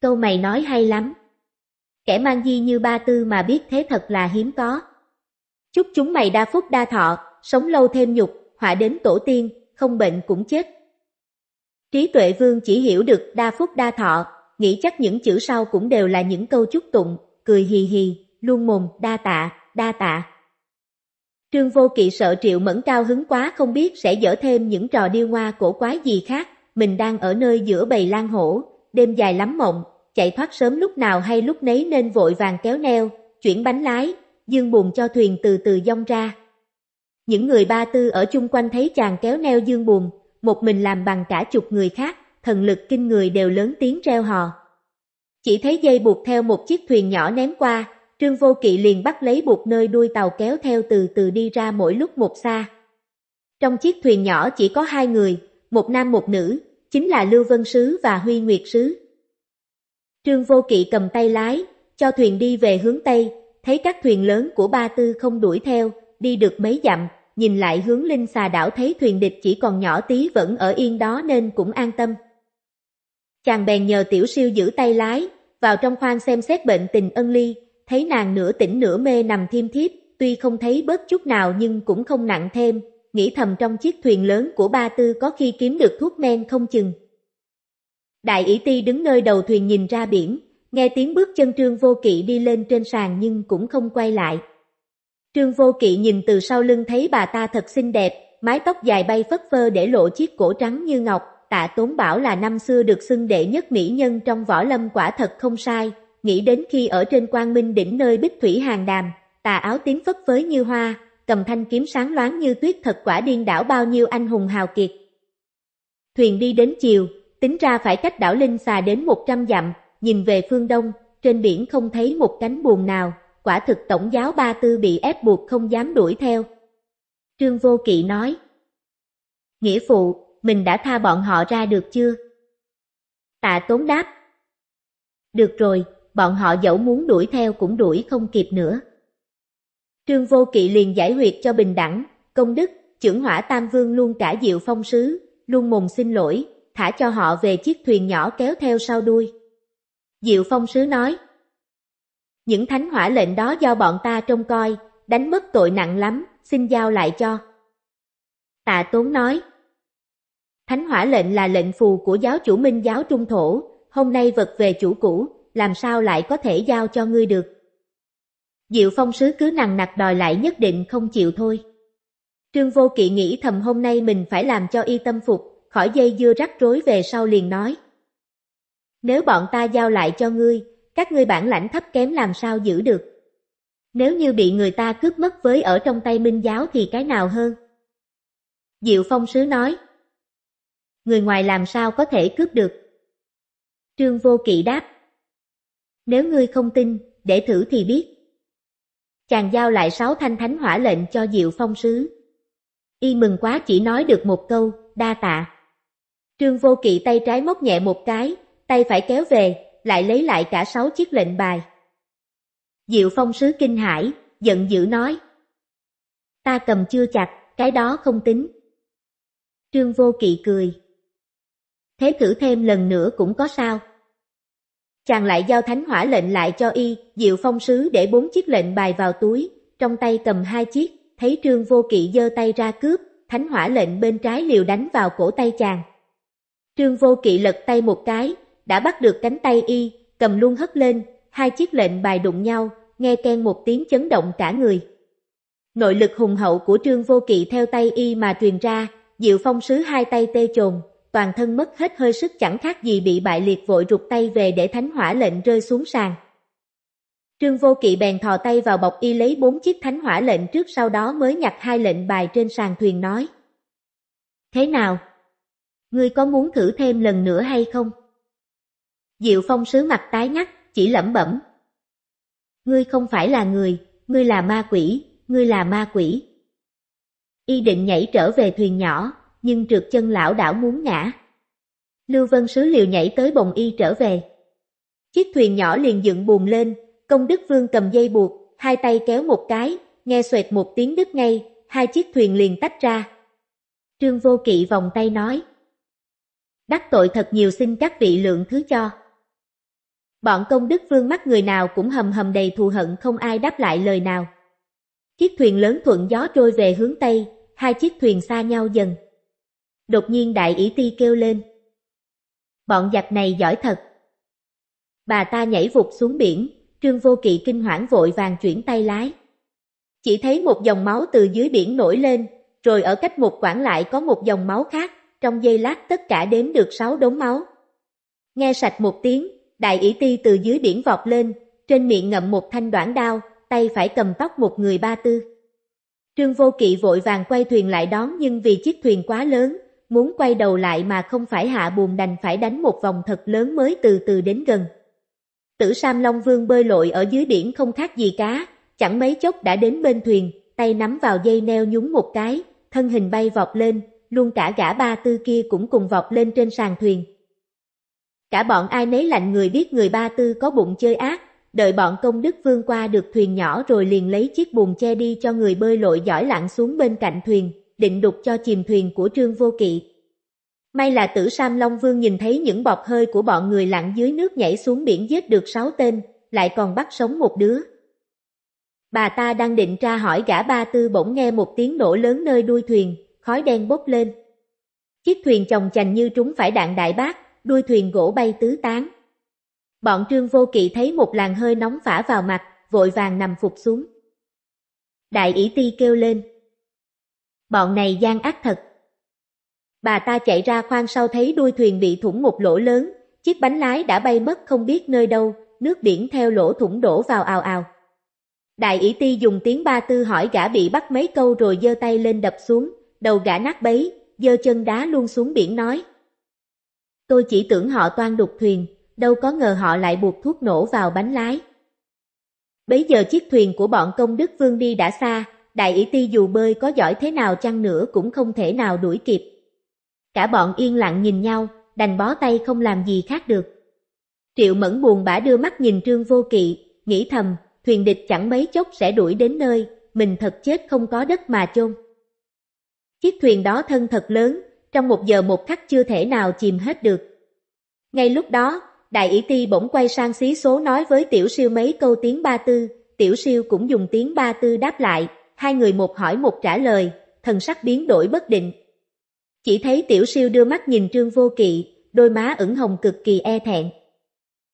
câu mày nói hay lắm. Kẻ mang di như ba tư mà biết thế thật là hiếm có. Chúc chúng mày đa phúc đa thọ, sống lâu thêm nhục, họa đến tổ tiên, không bệnh cũng chết. Trí tuệ vương chỉ hiểu được đa phúc đa thọ, nghĩ chắc những chữ sau cũng đều là những câu chúc tụng, cười hì hì, luôn mồm, đa tạ, đa tạ. Trương Vô Kỵ sợ Triệu Mẫn cao hứng quá không biết sẽ dở thêm những trò điêu hoa cổ quái gì khác, mình đang ở nơi giữa bầy lan hổ, đêm dài lắm mộng, chạy thoát sớm lúc nào hay lúc nấy nên vội vàng kéo neo, chuyển bánh lái, dương buồn cho thuyền từ từ dông ra. Những người ba tư ở chung quanh thấy chàng kéo neo dương buồn, một mình làm bằng cả chục người khác, thần lực kinh người đều lớn tiếng reo hò. Chỉ thấy dây buộc theo một chiếc thuyền nhỏ ném qua, Trương Vô Kỵ liền bắt lấy buộc nơi đuôi tàu kéo theo từ từ đi ra mỗi lúc một xa. Trong chiếc thuyền nhỏ chỉ có hai người, một nam một nữ, chính là Lưu Vân Sứ và Huy Nguyệt Sứ. Trương Vô Kỵ cầm tay lái, cho thuyền đi về hướng Tây, thấy các thuyền lớn của Ba Tư không đuổi theo, đi được mấy dặm, nhìn lại hướng Linh xà đảo thấy thuyền địch chỉ còn nhỏ tí vẫn ở yên đó nên cũng an tâm. Chàng bèn nhờ tiểu siêu giữ tay lái, vào trong khoang xem xét bệnh tình ân ly, thấy nàng nửa tỉnh nửa mê nằm thiêm thiếp, tuy không thấy bớt chút nào nhưng cũng không nặng thêm, nghĩ thầm trong chiếc thuyền lớn của Ba Tư có khi kiếm được thuốc men không chừng. Đại ỷ ti đứng nơi đầu thuyền nhìn ra biển, nghe tiếng bước chân Trương Vô Kỵ đi lên trên sàn nhưng cũng không quay lại. Trương Vô Kỵ nhìn từ sau lưng thấy bà ta thật xinh đẹp, mái tóc dài bay phất phơ để lộ chiếc cổ trắng như ngọc, tạ tốn bảo là năm xưa được xưng đệ nhất mỹ nhân trong võ lâm quả thật không sai, nghĩ đến khi ở trên quang minh đỉnh nơi bích thủy hàng đàm, tà áo tím phất phới như hoa, cầm thanh kiếm sáng loáng như tuyết thật quả điên đảo bao nhiêu anh hùng hào kiệt. Thuyền đi đến chiều, Tính ra phải cách đảo Linh Xà đến 100 dặm, nhìn về phương đông, trên biển không thấy một cánh buồm nào, quả thực tổng giáo Ba Tư bị ép buộc không dám đuổi theo. Trương Vô Kỵ nói, Nghĩa phụ, mình đã tha bọn họ ra được chưa? Tạ Tốn đáp, Được rồi, bọn họ dẫu muốn đuổi theo cũng đuổi không kịp nữa. Trương Vô Kỵ liền giải huyệt cho bình đẳng, công đức, trưởng hỏa Tam Vương luôn cả diệu phong sứ, luôn mồm xin lỗi, thả cho họ về chiếc thuyền nhỏ kéo theo sau đuôi. Diệu Phong Sứ nói, Những thánh hỏa lệnh đó do bọn ta trông coi, đánh mất tội nặng lắm, xin giao lại cho. Tạ Tốn nói, Thánh hỏa lệnh là lệnh phù của giáo chủ minh giáo trung thổ, hôm nay vật về chủ cũ, làm sao lại có thể giao cho ngươi được. Diệu Phong Sứ cứ nằng nặc đòi lại nhất định không chịu thôi. Trương Vô Kỵ nghĩ thầm hôm nay mình phải làm cho y tâm phục, khỏi dây dưa rắc rối về sau liền nói. Nếu bọn ta giao lại cho ngươi, các ngươi bản lãnh thấp kém làm sao giữ được. Nếu như bị người ta cướp mất với ở trong tay minh giáo thì cái nào hơn? Diệu Phong Sứ nói. Người ngoài làm sao có thể cướp được? Trương Vô Kỵ đáp. Nếu ngươi không tin, để thử thì biết. Chàng giao lại sáu thanh thánh hỏa lệnh cho Diệu Phong Sứ. Y mừng quá chỉ nói được một câu, đa tạ. Trương Vô Kỵ tay trái móc nhẹ một cái, tay phải kéo về, lại lấy lại cả sáu chiếc lệnh bài. Diệu Phong sứ kinh hãi, giận dữ nói. Ta cầm chưa chặt, cái đó không tính. Trương Vô Kỵ cười. Thế thử thêm lần nữa cũng có sao. Chàng lại giao thánh hỏa lệnh lại cho y, Diệu Phong sứ để bốn chiếc lệnh bài vào túi, trong tay cầm hai chiếc, thấy Trương Vô Kỵ giơ tay ra cướp, thánh hỏa lệnh bên trái liều đánh vào cổ tay chàng. Trương Vô Kỵ lật tay một cái, đã bắt được cánh tay y, cầm luôn hất lên, hai chiếc lệnh bài đụng nhau, nghe khen một tiếng chấn động cả người. Nội lực hùng hậu của Trương Vô Kỵ theo tay y mà truyền ra, Diệu Phong sứ hai tay tê chồn, toàn thân mất hết hơi sức chẳng khác gì bị bại liệt vội rụt tay về để thánh hỏa lệnh rơi xuống sàn. Trương Vô Kỵ bèn thò tay vào bọc y lấy bốn chiếc thánh hỏa lệnh trước sau đó mới nhặt hai lệnh bài trên sàn thuyền nói. Thế nào? Ngươi có muốn thử thêm lần nữa hay không? Diệu Phong sứ mặt tái ngắt, chỉ lẩm bẩm. Ngươi không phải là người, ngươi là ma quỷ, ngươi là ma quỷ. Y định nhảy trở về thuyền nhỏ, nhưng trượt chân lão đảo muốn ngã. Lưu Vân Sứ liều nhảy tới bồng y trở về. Chiếc thuyền nhỏ liền dựng buồn lên, công đức vương cầm dây buộc, hai tay kéo một cái, nghe xoẹt một tiếng đứt ngay, hai chiếc thuyền liền tách ra. Trương Vô Kỵ vòng tay nói đắc tội thật nhiều xin các vị lượng thứ cho. Bọn công đức vương mắt người nào cũng hầm hầm đầy thù hận không ai đáp lại lời nào. Chiếc thuyền lớn thuận gió trôi về hướng Tây, hai chiếc thuyền xa nhau dần. Đột nhiên đại ý ti kêu lên. Bọn giặc này giỏi thật. Bà ta nhảy vụt xuống biển, trương vô kỵ kinh hoảng vội vàng chuyển tay lái. Chỉ thấy một dòng máu từ dưới biển nổi lên, rồi ở cách một quảng lại có một dòng máu khác trong giây lát tất cả đếm được sáu đống máu. Nghe sạch một tiếng, đại ý ti từ dưới biển vọt lên, trên miệng ngậm một thanh đoạn đao, tay phải cầm tóc một người ba tư. Trương Vô Kỵ vội vàng quay thuyền lại đón nhưng vì chiếc thuyền quá lớn, muốn quay đầu lại mà không phải hạ buồn đành phải đánh một vòng thật lớn mới từ từ đến gần. Tử Sam Long Vương bơi lội ở dưới biển không khác gì cá, chẳng mấy chốc đã đến bên thuyền, tay nắm vào dây neo nhúng một cái, thân hình bay vọt lên, luôn cả gã ba tư kia cũng cùng vọt lên trên sàn thuyền. Cả bọn ai nấy lạnh người biết người ba tư có bụng chơi ác, đợi bọn công đức vương qua được thuyền nhỏ rồi liền lấy chiếc bùn che đi cho người bơi lội giỏi lặn xuống bên cạnh thuyền, định đục cho chìm thuyền của Trương Vô Kỵ. May là tử Sam Long Vương nhìn thấy những bọt hơi của bọn người lặn dưới nước nhảy xuống biển giết được sáu tên, lại còn bắt sống một đứa. Bà ta đang định tra hỏi gã ba tư bỗng nghe một tiếng nổ lớn nơi đuôi thuyền, khói đen bốc lên. Chiếc thuyền chồng chành như trúng phải đạn đại bác, đuôi thuyền gỗ bay tứ tán. Bọn Trương Vô Kỵ thấy một làn hơi nóng phả vào mặt, vội vàng nằm phục xuống. Đại ý ti kêu lên. Bọn này gian ác thật. Bà ta chạy ra khoang sau thấy đuôi thuyền bị thủng một lỗ lớn, chiếc bánh lái đã bay mất không biết nơi đâu, nước biển theo lỗ thủng đổ vào ào ào. Đại ý ti dùng tiếng ba tư hỏi gã bị bắt mấy câu rồi giơ tay lên đập xuống, đầu gã nát bấy, giơ chân đá luôn xuống biển nói. Tôi chỉ tưởng họ toan đục thuyền, đâu có ngờ họ lại buộc thuốc nổ vào bánh lái. Bấy giờ chiếc thuyền của bọn công đức vương đi đã xa, đại ý ti dù bơi có giỏi thế nào chăng nữa cũng không thể nào đuổi kịp. Cả bọn yên lặng nhìn nhau, đành bó tay không làm gì khác được. Triệu mẫn buồn bã đưa mắt nhìn trương vô kỵ, nghĩ thầm, thuyền địch chẳng mấy chốc sẽ đuổi đến nơi, mình thật chết không có đất mà chôn. Chiếc thuyền đó thân thật lớn, trong một giờ một khắc chưa thể nào chìm hết được. Ngay lúc đó, đại ý ti bỗng quay sang xí số nói với tiểu siêu mấy câu tiếng ba tư, tiểu siêu cũng dùng tiếng ba tư đáp lại, hai người một hỏi một trả lời, thần sắc biến đổi bất định. Chỉ thấy tiểu siêu đưa mắt nhìn trương vô kỵ, đôi má ửng hồng cực kỳ e thẹn.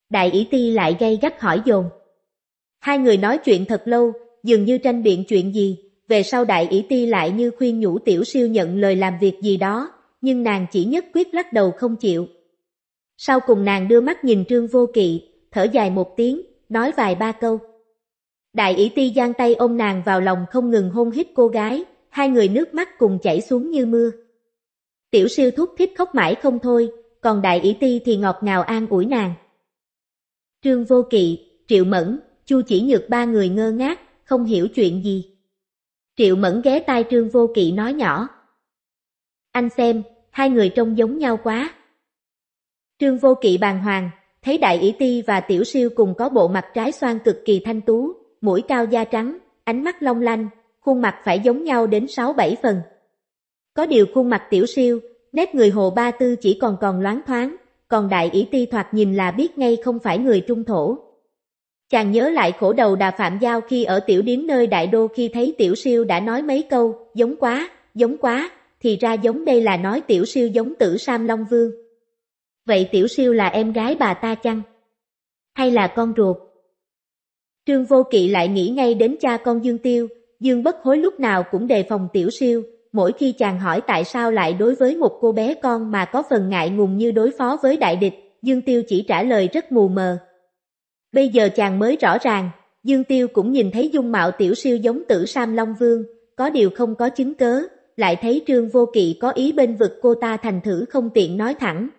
Đại ý ti lại gây gắt hỏi dồn. Hai người nói chuyện thật lâu, dường như tranh biện chuyện gì, về sau đại ý ti lại như khuyên nhủ tiểu siêu nhận lời làm việc gì đó, nhưng nàng chỉ nhất quyết lắc đầu không chịu. Sau cùng nàng đưa mắt nhìn trương vô kỵ, thở dài một tiếng, nói vài ba câu. Đại ý ti giang tay ôm nàng vào lòng không ngừng hôn hít cô gái, hai người nước mắt cùng chảy xuống như mưa. Tiểu siêu thúc thiết khóc mãi không thôi, còn đại ý ti thì ngọt ngào an ủi nàng. Trương vô kỵ, triệu mẫn, chu chỉ nhược ba người ngơ ngác, không hiểu chuyện gì. Triệu Mẫn ghé tai Trương Vô Kỵ nói nhỏ. Anh xem, hai người trông giống nhau quá. Trương Vô Kỵ bàng hoàng, thấy Đại ỷ Ti và Tiểu Siêu cùng có bộ mặt trái xoan cực kỳ thanh tú, mũi cao da trắng, ánh mắt long lanh, khuôn mặt phải giống nhau đến 6-7 phần. Có điều khuôn mặt Tiểu Siêu, nét người Hồ Ba Tư chỉ còn còn loáng thoáng, còn Đại ỷ Ti thoạt nhìn là biết ngay không phải người trung thổ. Chàng nhớ lại khổ đầu đà Phạm Giao khi ở tiểu điếm nơi đại đô khi thấy tiểu siêu đã nói mấy câu, giống quá, giống quá, thì ra giống đây là nói tiểu siêu giống tử Sam Long Vương. Vậy tiểu siêu là em gái bà ta chăng? Hay là con ruột? Trương Vô Kỵ lại nghĩ ngay đến cha con Dương Tiêu, Dương Bất Hối lúc nào cũng đề phòng tiểu siêu, mỗi khi chàng hỏi tại sao lại đối với một cô bé con mà có phần ngại ngùng như đối phó với đại địch, Dương Tiêu chỉ trả lời rất mù mờ. Bây giờ chàng mới rõ ràng, Dương Tiêu cũng nhìn thấy dung mạo tiểu siêu giống tử Sam Long Vương, có điều không có chứng cớ, lại thấy Trương Vô Kỵ có ý bên vực cô ta thành thử không tiện nói thẳng.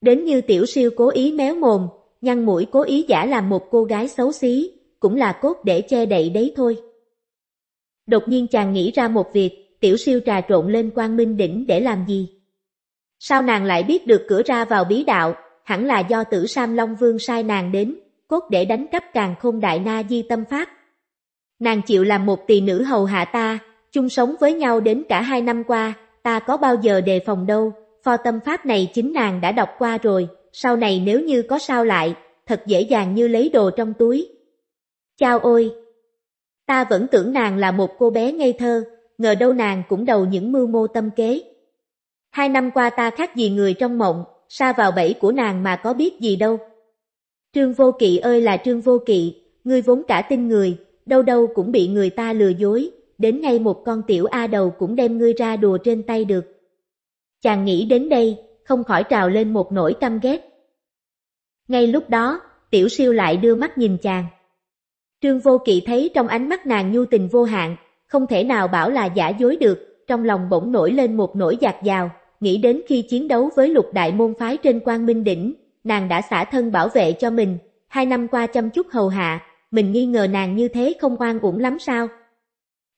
Đến như tiểu siêu cố ý méo mồm, nhăn mũi cố ý giả làm một cô gái xấu xí, cũng là cốt để che đậy đấy thôi. Đột nhiên chàng nghĩ ra một việc, tiểu siêu trà trộn lên quan minh đỉnh để làm gì? Sao nàng lại biết được cửa ra vào bí đạo, hẳn là do tử Sam Long Vương sai nàng đến, cốt để đánh cắp càng khôn đại na di tâm pháp. Nàng chịu làm một tỳ nữ hầu hạ ta, chung sống với nhau đến cả hai năm qua, ta có bao giờ đề phòng đâu, pho tâm pháp này chính nàng đã đọc qua rồi, sau này nếu như có sao lại, thật dễ dàng như lấy đồ trong túi. Chao ôi! Ta vẫn tưởng nàng là một cô bé ngây thơ, ngờ đâu nàng cũng đầu những mưu mô tâm kế. Hai năm qua ta khác gì người trong mộng, xa vào bẫy của nàng mà có biết gì đâu. Trương Vô Kỵ ơi là Trương Vô Kỵ, ngươi vốn cả tin người, đâu đâu cũng bị người ta lừa dối, đến ngay một con tiểu A đầu cũng đem ngươi ra đùa trên tay được. Chàng nghĩ đến đây, không khỏi trào lên một nỗi căm ghét. Ngay lúc đó, tiểu siêu lại đưa mắt nhìn chàng. Trương Vô Kỵ thấy trong ánh mắt nàng nhu tình vô hạn, không thể nào bảo là giả dối được, trong lòng bỗng nổi lên một nỗi dạt dào, nghĩ đến khi chiến đấu với lục đại môn phái trên quan minh đỉnh, nàng đã xả thân bảo vệ cho mình, hai năm qua chăm chút hầu hạ, mình nghi ngờ nàng như thế không oan uổng lắm sao.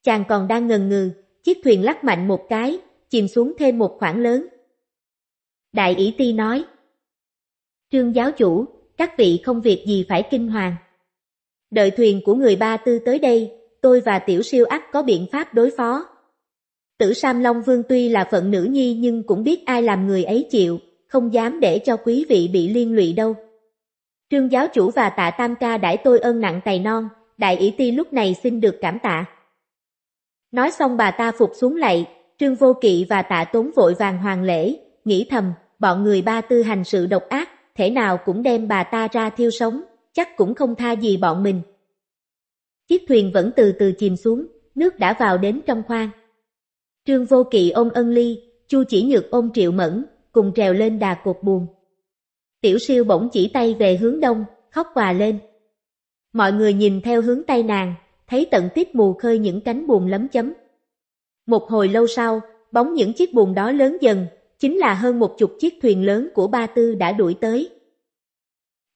Chàng còn đang ngần ngừ, chiếc thuyền lắc mạnh một cái, chìm xuống thêm một khoảng lớn. Đại ý ti nói, Trương giáo chủ, các vị không việc gì phải kinh hoàng. Đợi thuyền của người ba tư tới đây, tôi và tiểu siêu ác có biện pháp đối phó. Tử Sam Long Vương tuy là phận nữ nhi nhưng cũng biết ai làm người ấy chịu, không dám để cho quý vị bị liên lụy đâu. Trương giáo chủ và tạ tam ca đãi tôi ơn nặng tài non, đại ý ti lúc này xin được cảm tạ. Nói xong bà ta phục xuống lạy, Trương Vô Kỵ và tạ tốn vội vàng hoàng lễ, nghĩ thầm, bọn người ba tư hành sự độc ác, thể nào cũng đem bà ta ra thiêu sống, chắc cũng không tha gì bọn mình. Chiếc thuyền vẫn từ từ chìm xuống, nước đã vào đến trong khoang. Trương Vô Kỵ ôm ân ly, Chu chỉ nhược ôm triệu mẫn, cùng trèo lên đà cột buồn. Tiểu siêu bỗng chỉ tay về hướng đông, khóc hòa lên. Mọi người nhìn theo hướng tay nàng, thấy tận tiết mù khơi những cánh buồn lấm chấm. Một hồi lâu sau, bóng những chiếc buồn đó lớn dần, chính là hơn một chục chiếc thuyền lớn của ba tư đã đuổi tới.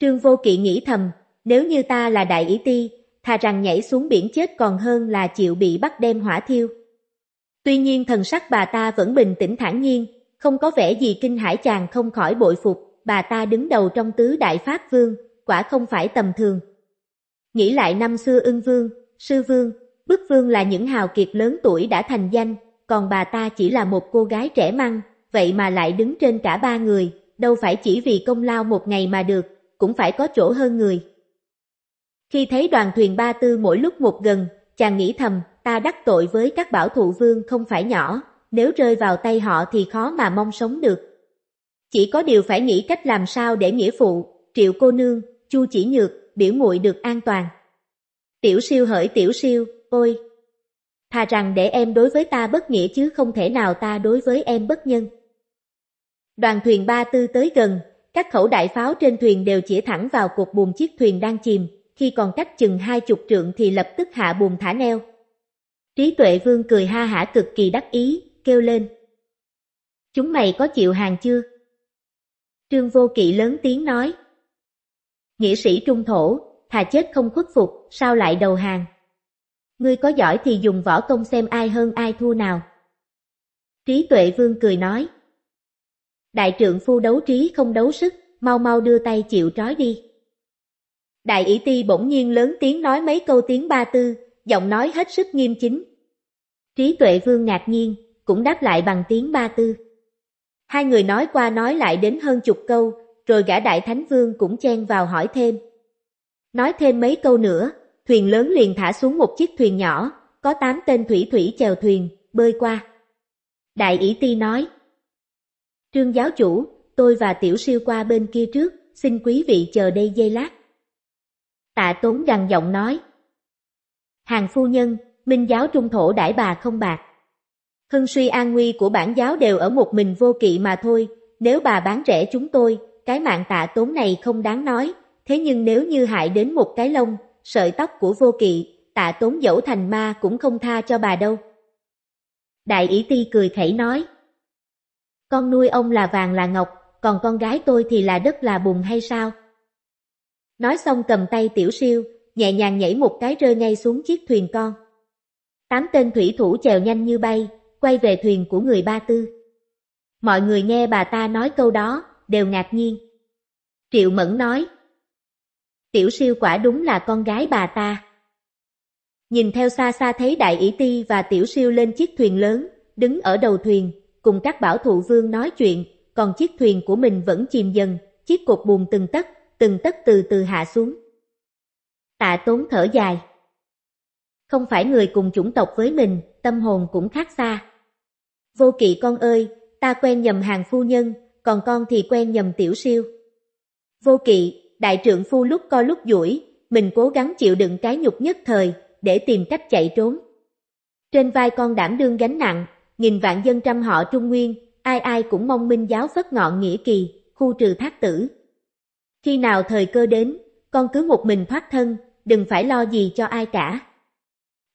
Trương Vô Kỵ nghĩ thầm, nếu như ta là đại ý ti, thà rằng nhảy xuống biển chết còn hơn là chịu bị bắt đem hỏa thiêu. Tuy nhiên thần sắc bà ta vẫn bình tĩnh thản nhiên, không có vẻ gì kinh hải chàng không khỏi bội phục, bà ta đứng đầu trong tứ đại pháp vương, quả không phải tầm thường. Nghĩ lại năm xưa ưng vương, sư vương, bức vương là những hào kiệt lớn tuổi đã thành danh, còn bà ta chỉ là một cô gái trẻ măng, vậy mà lại đứng trên cả ba người, đâu phải chỉ vì công lao một ngày mà được, cũng phải có chỗ hơn người. Khi thấy đoàn thuyền ba tư mỗi lúc một gần, chàng nghĩ thầm, ta đắc tội với các bảo thụ vương không phải nhỏ, nếu rơi vào tay họ thì khó mà mong sống được. Chỉ có điều phải nghĩ cách làm sao để nghĩa phụ, triệu cô nương, chu chỉ nhược, biểu muội được an toàn. Tiểu siêu hỡi tiểu siêu, ôi! Thà rằng để em đối với ta bất nghĩa chứ không thể nào ta đối với em bất nhân. Đoàn thuyền ba tư tới gần, các khẩu đại pháo trên thuyền đều chỉ thẳng vào cột buồm chiếc thuyền đang chìm, khi còn cách chừng hai chục trượng thì lập tức hạ buồm thả neo. Trí tuệ vương cười ha hả cực kỳ đắc ý, kêu lên. Chúng mày có chịu hàng chưa? Trương Vô Kỵ lớn tiếng nói. Nghĩa sĩ trung thổ, thà chết không khuất phục, sao lại đầu hàng? Ngươi có giỏi thì dùng võ công xem ai hơn ai thua nào. Trí tuệ vương cười nói. Đại trưởng phu đấu trí không đấu sức, mau mau đưa tay chịu trói đi. Đại ý ti bỗng nhiên lớn tiếng nói mấy câu tiếng ba tư, giọng nói hết sức nghiêm chính. Trí tuệ vương ngạc nhiên, cũng đáp lại bằng tiếng ba tư. Hai người nói qua nói lại đến hơn chục câu, rồi gã đại thánh vương cũng chen vào hỏi thêm. Nói thêm mấy câu nữa, thuyền lớn liền thả xuống một chiếc thuyền nhỏ, có tám tên thủy thủy chèo thuyền, bơi qua. Đại ý ti nói, Trương giáo chủ, tôi và tiểu siêu qua bên kia trước, xin quý vị chờ đây giây lát. Tạ tốn gằn giọng nói, Hàng phu nhân, minh giáo trung thổ đãi bà không bạc. Hưng suy an nguy của bản giáo đều ở một mình vô kỵ mà thôi, nếu bà bán rẻ chúng tôi, cái mạng tạ tốn này không đáng nói, thế nhưng nếu như hại đến một cái lông, sợi tóc của vô kỵ, tạ tốn dẫu thành ma cũng không tha cho bà đâu. Đại ý ti cười khẩy nói, con nuôi ông là vàng là ngọc, còn con gái tôi thì là đất là bùn hay sao? Nói xong cầm tay tiểu siêu, nhẹ nhàng nhảy một cái rơi ngay xuống chiếc thuyền con. Tám tên thủy thủ chèo nhanh như bay, quay về thuyền của người Ba Tư. Mọi người nghe bà ta nói câu đó, đều ngạc nhiên. Triệu Mẫn nói, Tiểu siêu quả đúng là con gái bà ta. Nhìn theo xa xa thấy Đại ỷ Ti và Tiểu siêu lên chiếc thuyền lớn, đứng ở đầu thuyền, cùng các bảo thụ vương nói chuyện, còn chiếc thuyền của mình vẫn chìm dần, chiếc cột buồm từng tấc, từng tấc từ từ hạ xuống. Tạ tốn thở dài. Không phải người cùng chủng tộc với mình, tâm hồn cũng khác xa. Vô kỵ con ơi, ta quen nhầm hàng phu nhân, còn con thì quen nhầm tiểu siêu. Vô kỵ, đại trưởng phu lúc co lúc duỗi, mình cố gắng chịu đựng cái nhục nhất thời, để tìm cách chạy trốn. Trên vai con đảm đương gánh nặng, nghìn vạn dân trăm họ Trung Nguyên, ai ai cũng mong minh giáo phất ngọn nghĩa kỳ, khu trừ thác tử. Khi nào thời cơ đến, con cứ một mình thoát thân, đừng phải lo gì cho ai cả.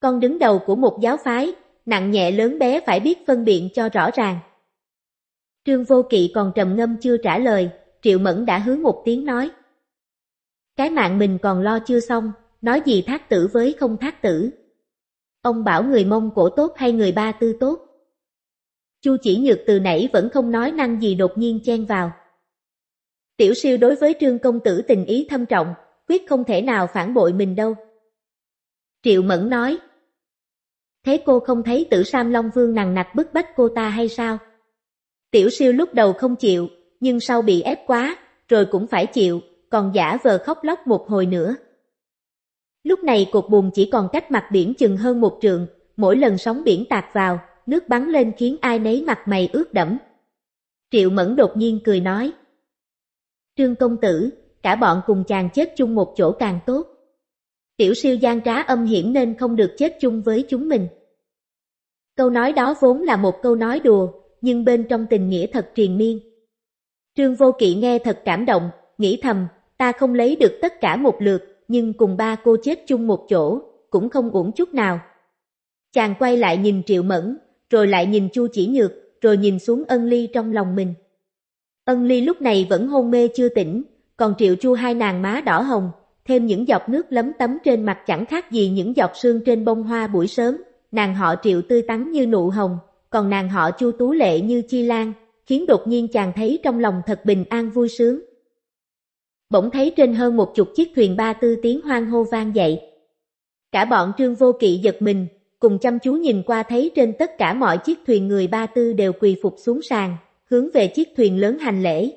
Con đứng đầu của một giáo phái, nặng nhẹ lớn bé phải biết phân biện cho rõ ràng. Trương Vô Kỵ còn trầm ngâm chưa trả lời, Triệu Mẫn đã hứa một tiếng nói. Cái mạng mình còn lo chưa xong, nói gì thác tử với không thác tử. Ông bảo người mông cổ tốt hay người ba tư tốt. Chu chỉ nhược từ nãy vẫn không nói năng gì đột nhiên chen vào. Tiểu siêu đối với trương công tử tình ý thâm trọng, quyết không thể nào phản bội mình đâu. Triệu Mẫn nói, Thế cô không thấy tử Sam Long Vương nằng nặc bức bách cô ta hay sao? Tiểu siêu lúc đầu không chịu, nhưng sau bị ép quá, rồi cũng phải chịu, còn giả vờ khóc lóc một hồi nữa. Lúc này cột buồn chỉ còn cách mặt biển chừng hơn một trường mỗi lần sóng biển tạt vào, nước bắn lên khiến ai nấy mặt mày ướt đẫm. Triệu Mẫn đột nhiên cười nói. Trương công tử, cả bọn cùng chàng chết chung một chỗ càng tốt tiểu siêu gian trá âm hiểm nên không được chết chung với chúng mình. Câu nói đó vốn là một câu nói đùa, nhưng bên trong tình nghĩa thật triền miên. Trương Vô Kỵ nghe thật cảm động, nghĩ thầm, ta không lấy được tất cả một lượt, nhưng cùng ba cô chết chung một chỗ, cũng không uổng chút nào. Chàng quay lại nhìn Triệu Mẫn, rồi lại nhìn Chu Chỉ Nhược, rồi nhìn xuống ân ly trong lòng mình. Ân ly lúc này vẫn hôn mê chưa tỉnh, còn Triệu Chu hai nàng má đỏ hồng, thêm những giọt nước lấm tấm trên mặt chẳng khác gì những giọt sương trên bông hoa buổi sớm, nàng họ triệu tươi tắn như nụ hồng, còn nàng họ chu tú lệ như chi lan, khiến đột nhiên chàng thấy trong lòng thật bình an vui sướng. Bỗng thấy trên hơn một chục chiếc thuyền ba tư tiếng hoang hô vang dậy. Cả bọn trương vô kỵ giật mình, cùng chăm chú nhìn qua thấy trên tất cả mọi chiếc thuyền người ba tư đều quỳ phục xuống sàn, hướng về chiếc thuyền lớn hành lễ.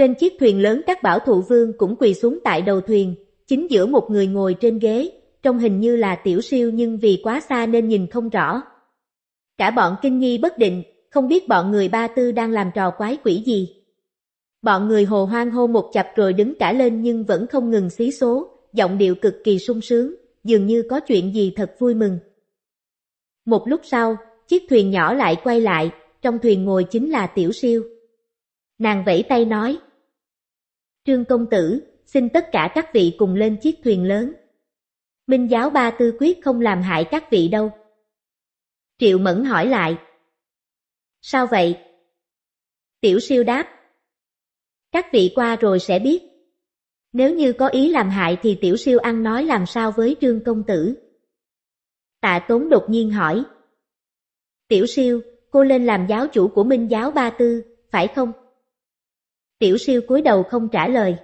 Trên chiếc thuyền lớn các bảo thủ vương cũng quỳ xuống tại đầu thuyền, chính giữa một người ngồi trên ghế, trông hình như là tiểu siêu nhưng vì quá xa nên nhìn không rõ. Cả bọn kinh nghi bất định, không biết bọn người ba tư đang làm trò quái quỷ gì. Bọn người hồ hoang hô một chập rồi đứng cả lên nhưng vẫn không ngừng xí số, giọng điệu cực kỳ sung sướng, dường như có chuyện gì thật vui mừng. Một lúc sau, chiếc thuyền nhỏ lại quay lại, trong thuyền ngồi chính là tiểu siêu. Nàng vẫy tay nói, Trương Công Tử, xin tất cả các vị cùng lên chiếc thuyền lớn. Minh giáo ba tư quyết không làm hại các vị đâu. Triệu Mẫn hỏi lại. Sao vậy? Tiểu siêu đáp. Các vị qua rồi sẽ biết. Nếu như có ý làm hại thì tiểu siêu ăn nói làm sao với trương công tử. Tạ Tốn đột nhiên hỏi. Tiểu siêu, cô lên làm giáo chủ của Minh giáo Ba Tư, phải không? Tiểu siêu cúi đầu không trả lời.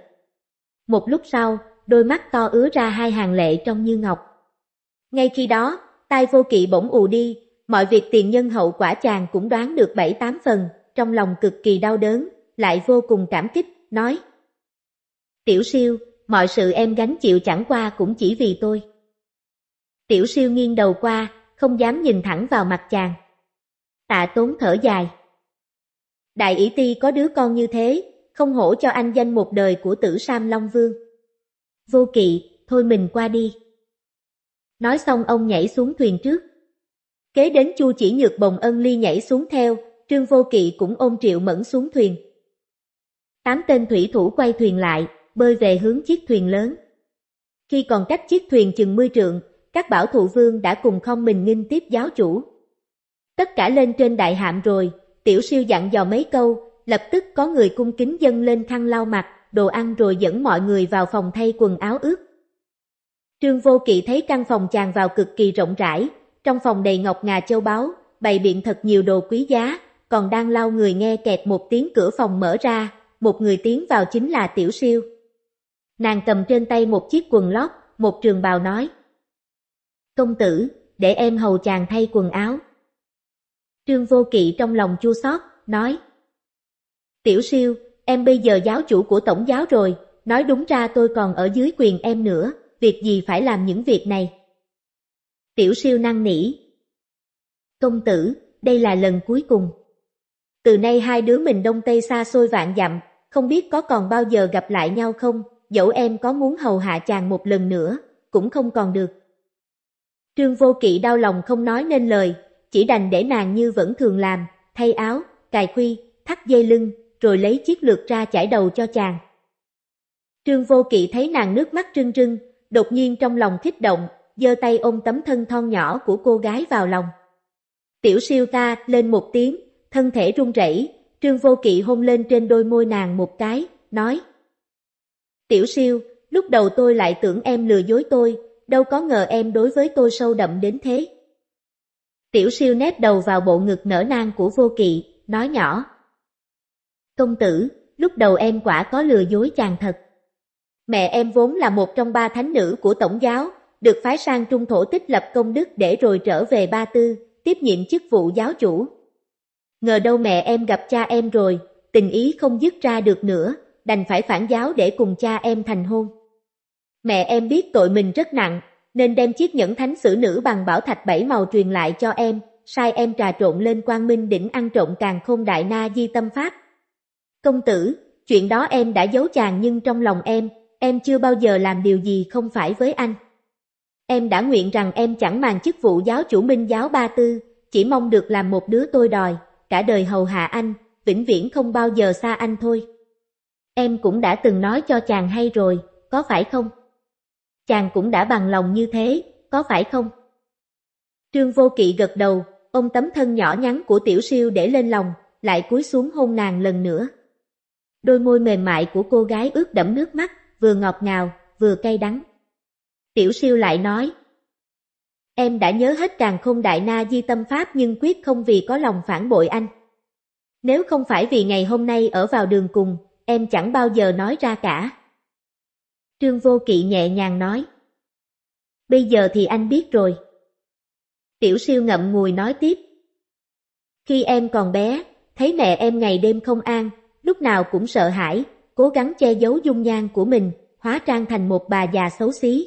Một lúc sau, đôi mắt to ứa ra hai hàng lệ trong như ngọc. Ngay khi đó, tai vô kỵ bỗng ù đi, mọi việc tiền nhân hậu quả chàng cũng đoán được bảy tám phần, trong lòng cực kỳ đau đớn, lại vô cùng cảm kích, nói. Tiểu siêu, mọi sự em gánh chịu chẳng qua cũng chỉ vì tôi. Tiểu siêu nghiêng đầu qua, không dám nhìn thẳng vào mặt chàng. Tạ tốn thở dài. Đại ý ti có đứa con như thế, không hổ cho anh danh một đời của tử Sam Long Vương. Vô kỵ, thôi mình qua đi. Nói xong ông nhảy xuống thuyền trước. Kế đến Chu chỉ nhược bồng ân ly nhảy xuống theo, Trương Vô Kỵ cũng ôm Triệu Mẫn xuống thuyền. Tám tên thủy thủ quay thuyền lại, bơi về hướng chiếc thuyền lớn. Khi còn cách chiếc thuyền chừng mươi trượng, các bảo thủ vương đã cùng không mình nghinh tiếp giáo chủ. Tất cả lên trên đại hạm rồi, tiểu siêu dặn dò mấy câu, lập tức có người cung kính dâng lên khăn lau mặt, đồ ăn rồi dẫn mọi người vào phòng thay quần áo ướt. Trương Vô Kỵ thấy căn phòng chàng vào cực kỳ rộng rãi, trong phòng đầy ngọc ngà châu báu, bày biện thật nhiều đồ quý giá, còn đang lau người nghe kẹt một tiếng cửa phòng mở ra, một người tiến vào chính là Tiểu Siêu. Nàng cầm trên tay một chiếc quần lót, một trường bào nói. Công tử, để em hầu chàng thay quần áo. Trương Vô Kỵ trong lòng chua xót, nói. Tiểu siêu, em bây giờ giáo chủ của tổng giáo rồi, nói đúng ra tôi còn ở dưới quyền em nữa, việc gì phải làm những việc này. Tiểu siêu năng nỉ. Công tử, đây là lần cuối cùng. Từ nay hai đứa mình đông tây xa xôi vạn dặm, không biết có còn bao giờ gặp lại nhau không, dẫu em có muốn hầu hạ chàng một lần nữa, cũng không còn được. Trương Vô Kỵ đau lòng không nói nên lời, chỉ đành để nàng như vẫn thường làm, thay áo, cài khuy, thắt dây lưng, rồi lấy chiếc lược ra chải đầu cho chàng. Trương Vô Kỵ thấy nàng nước mắt trưng rưng, đột nhiên trong lòng kích động, giơ tay ôm tấm thân thon nhỏ của cô gái vào lòng. Tiểu siêu ta lên một tiếng, thân thể run rẩy, Trương Vô Kỵ hôn lên trên đôi môi nàng một cái, nói. Tiểu siêu, lúc đầu tôi lại tưởng em lừa dối tôi, đâu có ngờ em đối với tôi sâu đậm đến thế. Tiểu siêu nép đầu vào bộ ngực nở nang của Vô Kỵ, nói nhỏ. Công tử, lúc đầu em quả có lừa dối chàng thật. Mẹ em vốn là một trong ba thánh nữ của tổng giáo, được phái sang trung thổ tích lập công đức để rồi trở về Ba Tư, tiếp nhiệm chức vụ giáo chủ. Ngờ đâu mẹ em gặp cha em rồi, tình ý không dứt ra được nữa, đành phải phản giáo để cùng cha em thành hôn. Mẹ em biết tội mình rất nặng, nên đem chiếc nhẫn thánh sử nữ bằng bảo thạch bảy màu truyền lại cho em, sai em trà trộn lên quang minh đỉnh ăn trộm càng khôn đại na di tâm pháp, Công tử, chuyện đó em đã giấu chàng nhưng trong lòng em, em chưa bao giờ làm điều gì không phải với anh. Em đã nguyện rằng em chẳng màng chức vụ giáo chủ minh giáo ba tư, chỉ mong được làm một đứa tôi đòi, cả đời hầu hạ anh, vĩnh viễn không bao giờ xa anh thôi. Em cũng đã từng nói cho chàng hay rồi, có phải không? Chàng cũng đã bằng lòng như thế, có phải không? Trương Vô Kỵ gật đầu, ôm tấm thân nhỏ nhắn của Tiểu Siêu để lên lòng, lại cúi xuống hôn nàng lần nữa. Đôi môi mềm mại của cô gái ướt đẫm nước mắt, vừa ngọt ngào, vừa cay đắng. Tiểu siêu lại nói, Em đã nhớ hết càng không đại na di tâm pháp nhưng quyết không vì có lòng phản bội anh. Nếu không phải vì ngày hôm nay ở vào đường cùng, em chẳng bao giờ nói ra cả. Trương Vô Kỵ nhẹ nhàng nói. Bây giờ thì anh biết rồi. Tiểu siêu ngậm ngùi nói tiếp. Khi em còn bé, thấy mẹ em ngày đêm không an, lúc nào cũng sợ hãi, cố gắng che giấu dung nhan của mình, hóa trang thành một bà già xấu xí.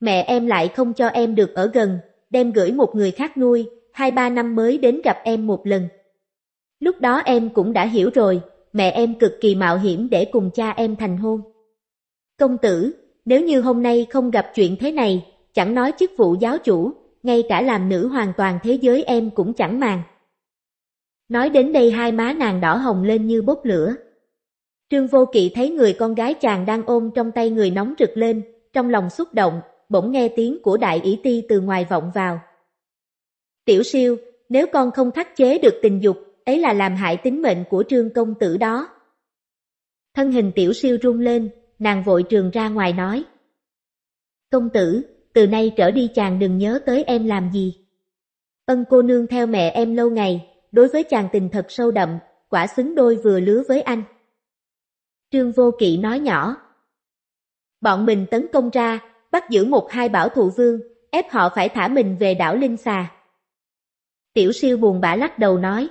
Mẹ em lại không cho em được ở gần, đem gửi một người khác nuôi, hai ba năm mới đến gặp em một lần. Lúc đó em cũng đã hiểu rồi, mẹ em cực kỳ mạo hiểm để cùng cha em thành hôn. Công tử, nếu như hôm nay không gặp chuyện thế này, chẳng nói chức vụ giáo chủ, ngay cả làm nữ hoàn toàn thế giới em cũng chẳng màng. Nói đến đây hai má nàng đỏ hồng lên như bốc lửa. Trương Vô Kỵ thấy người con gái chàng đang ôm trong tay người nóng rực lên, trong lòng xúc động, bỗng nghe tiếng của đại ý ti từ ngoài vọng vào. Tiểu siêu, nếu con không thắt chế được tình dục, ấy là làm hại tính mệnh của trương công tử đó. Thân hình tiểu siêu rung lên, nàng vội trường ra ngoài nói. Công tử, từ nay trở đi chàng đừng nhớ tới em làm gì. Ân cô nương theo mẹ em lâu ngày, đối với chàng tình thật sâu đậm, quả xứng đôi vừa lứa với anh. Trương Vô Kỵ nói nhỏ. Bọn mình tấn công ra, bắt giữ một hai bảo thụ vương, ép họ phải thả mình về đảo Linh Xà. Tiểu siêu buồn bã lắc đầu nói.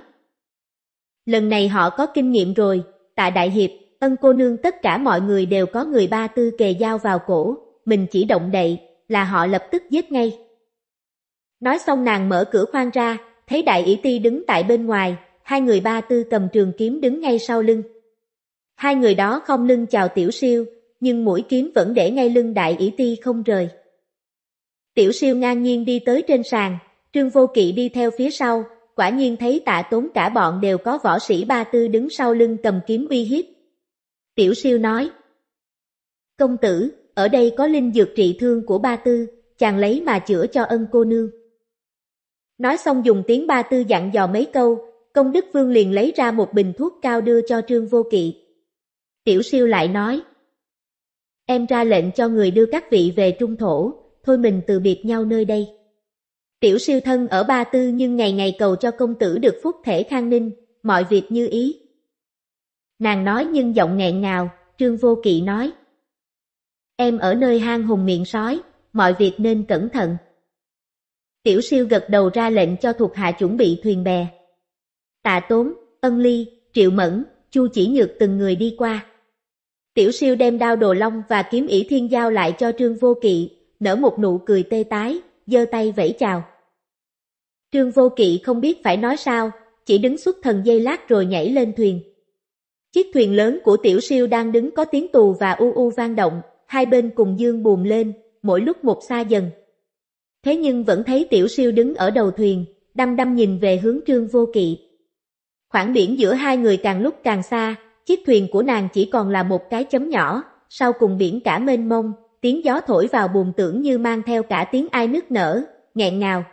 Lần này họ có kinh nghiệm rồi, tại Đại Hiệp, ân cô nương tất cả mọi người đều có người ba tư kề dao vào cổ, mình chỉ động đậy, là họ lập tức giết ngay. Nói xong nàng mở cửa khoan ra, thấy đại ý ti đứng tại bên ngoài, hai người ba tư cầm trường kiếm đứng ngay sau lưng. Hai người đó không lưng chào tiểu siêu, nhưng mũi kiếm vẫn để ngay lưng đại ý ti không rời. Tiểu siêu ngang nhiên đi tới trên sàn, trương vô kỵ đi theo phía sau, quả nhiên thấy tạ tốn cả bọn đều có võ sĩ ba tư đứng sau lưng cầm kiếm uy hiếp. Tiểu siêu nói, Công tử, ở đây có linh dược trị thương của ba tư, chàng lấy mà chữa cho ân cô nương. Nói xong dùng tiếng ba tư dặn dò mấy câu, công đức vương liền lấy ra một bình thuốc cao đưa cho trương vô kỵ. Tiểu siêu lại nói, em ra lệnh cho người đưa các vị về trung thổ, thôi mình từ biệt nhau nơi đây. Tiểu siêu thân ở ba tư nhưng ngày ngày cầu cho công tử được phúc thể khang ninh, mọi việc như ý. Nàng nói nhưng giọng nghẹn ngào, trương vô kỵ nói. Em ở nơi hang hùng miệng sói, mọi việc nên cẩn thận. Tiểu siêu gật đầu ra lệnh cho thuộc hạ chuẩn bị thuyền bè. Tạ Tốn, Ân Ly, Triệu Mẫn, Chu chỉ nhược từng người đi qua. Tiểu siêu đem đao đồ long và kiếm ỷ thiên giao lại cho Trương Vô Kỵ, nở một nụ cười tê tái, giơ tay vẫy chào. Trương Vô Kỵ không biết phải nói sao, chỉ đứng xuất thần dây lát rồi nhảy lên thuyền. Chiếc thuyền lớn của tiểu siêu đang đứng có tiếng tù và u u vang động, hai bên cùng dương buồn lên, mỗi lúc một xa dần thế nhưng vẫn thấy tiểu siêu đứng ở đầu thuyền, đăm đăm nhìn về hướng trương vô kỵ. Khoảng biển giữa hai người càng lúc càng xa, chiếc thuyền của nàng chỉ còn là một cái chấm nhỏ, sau cùng biển cả mênh mông, tiếng gió thổi vào buồn tưởng như mang theo cả tiếng ai nức nở, nghẹn ngào.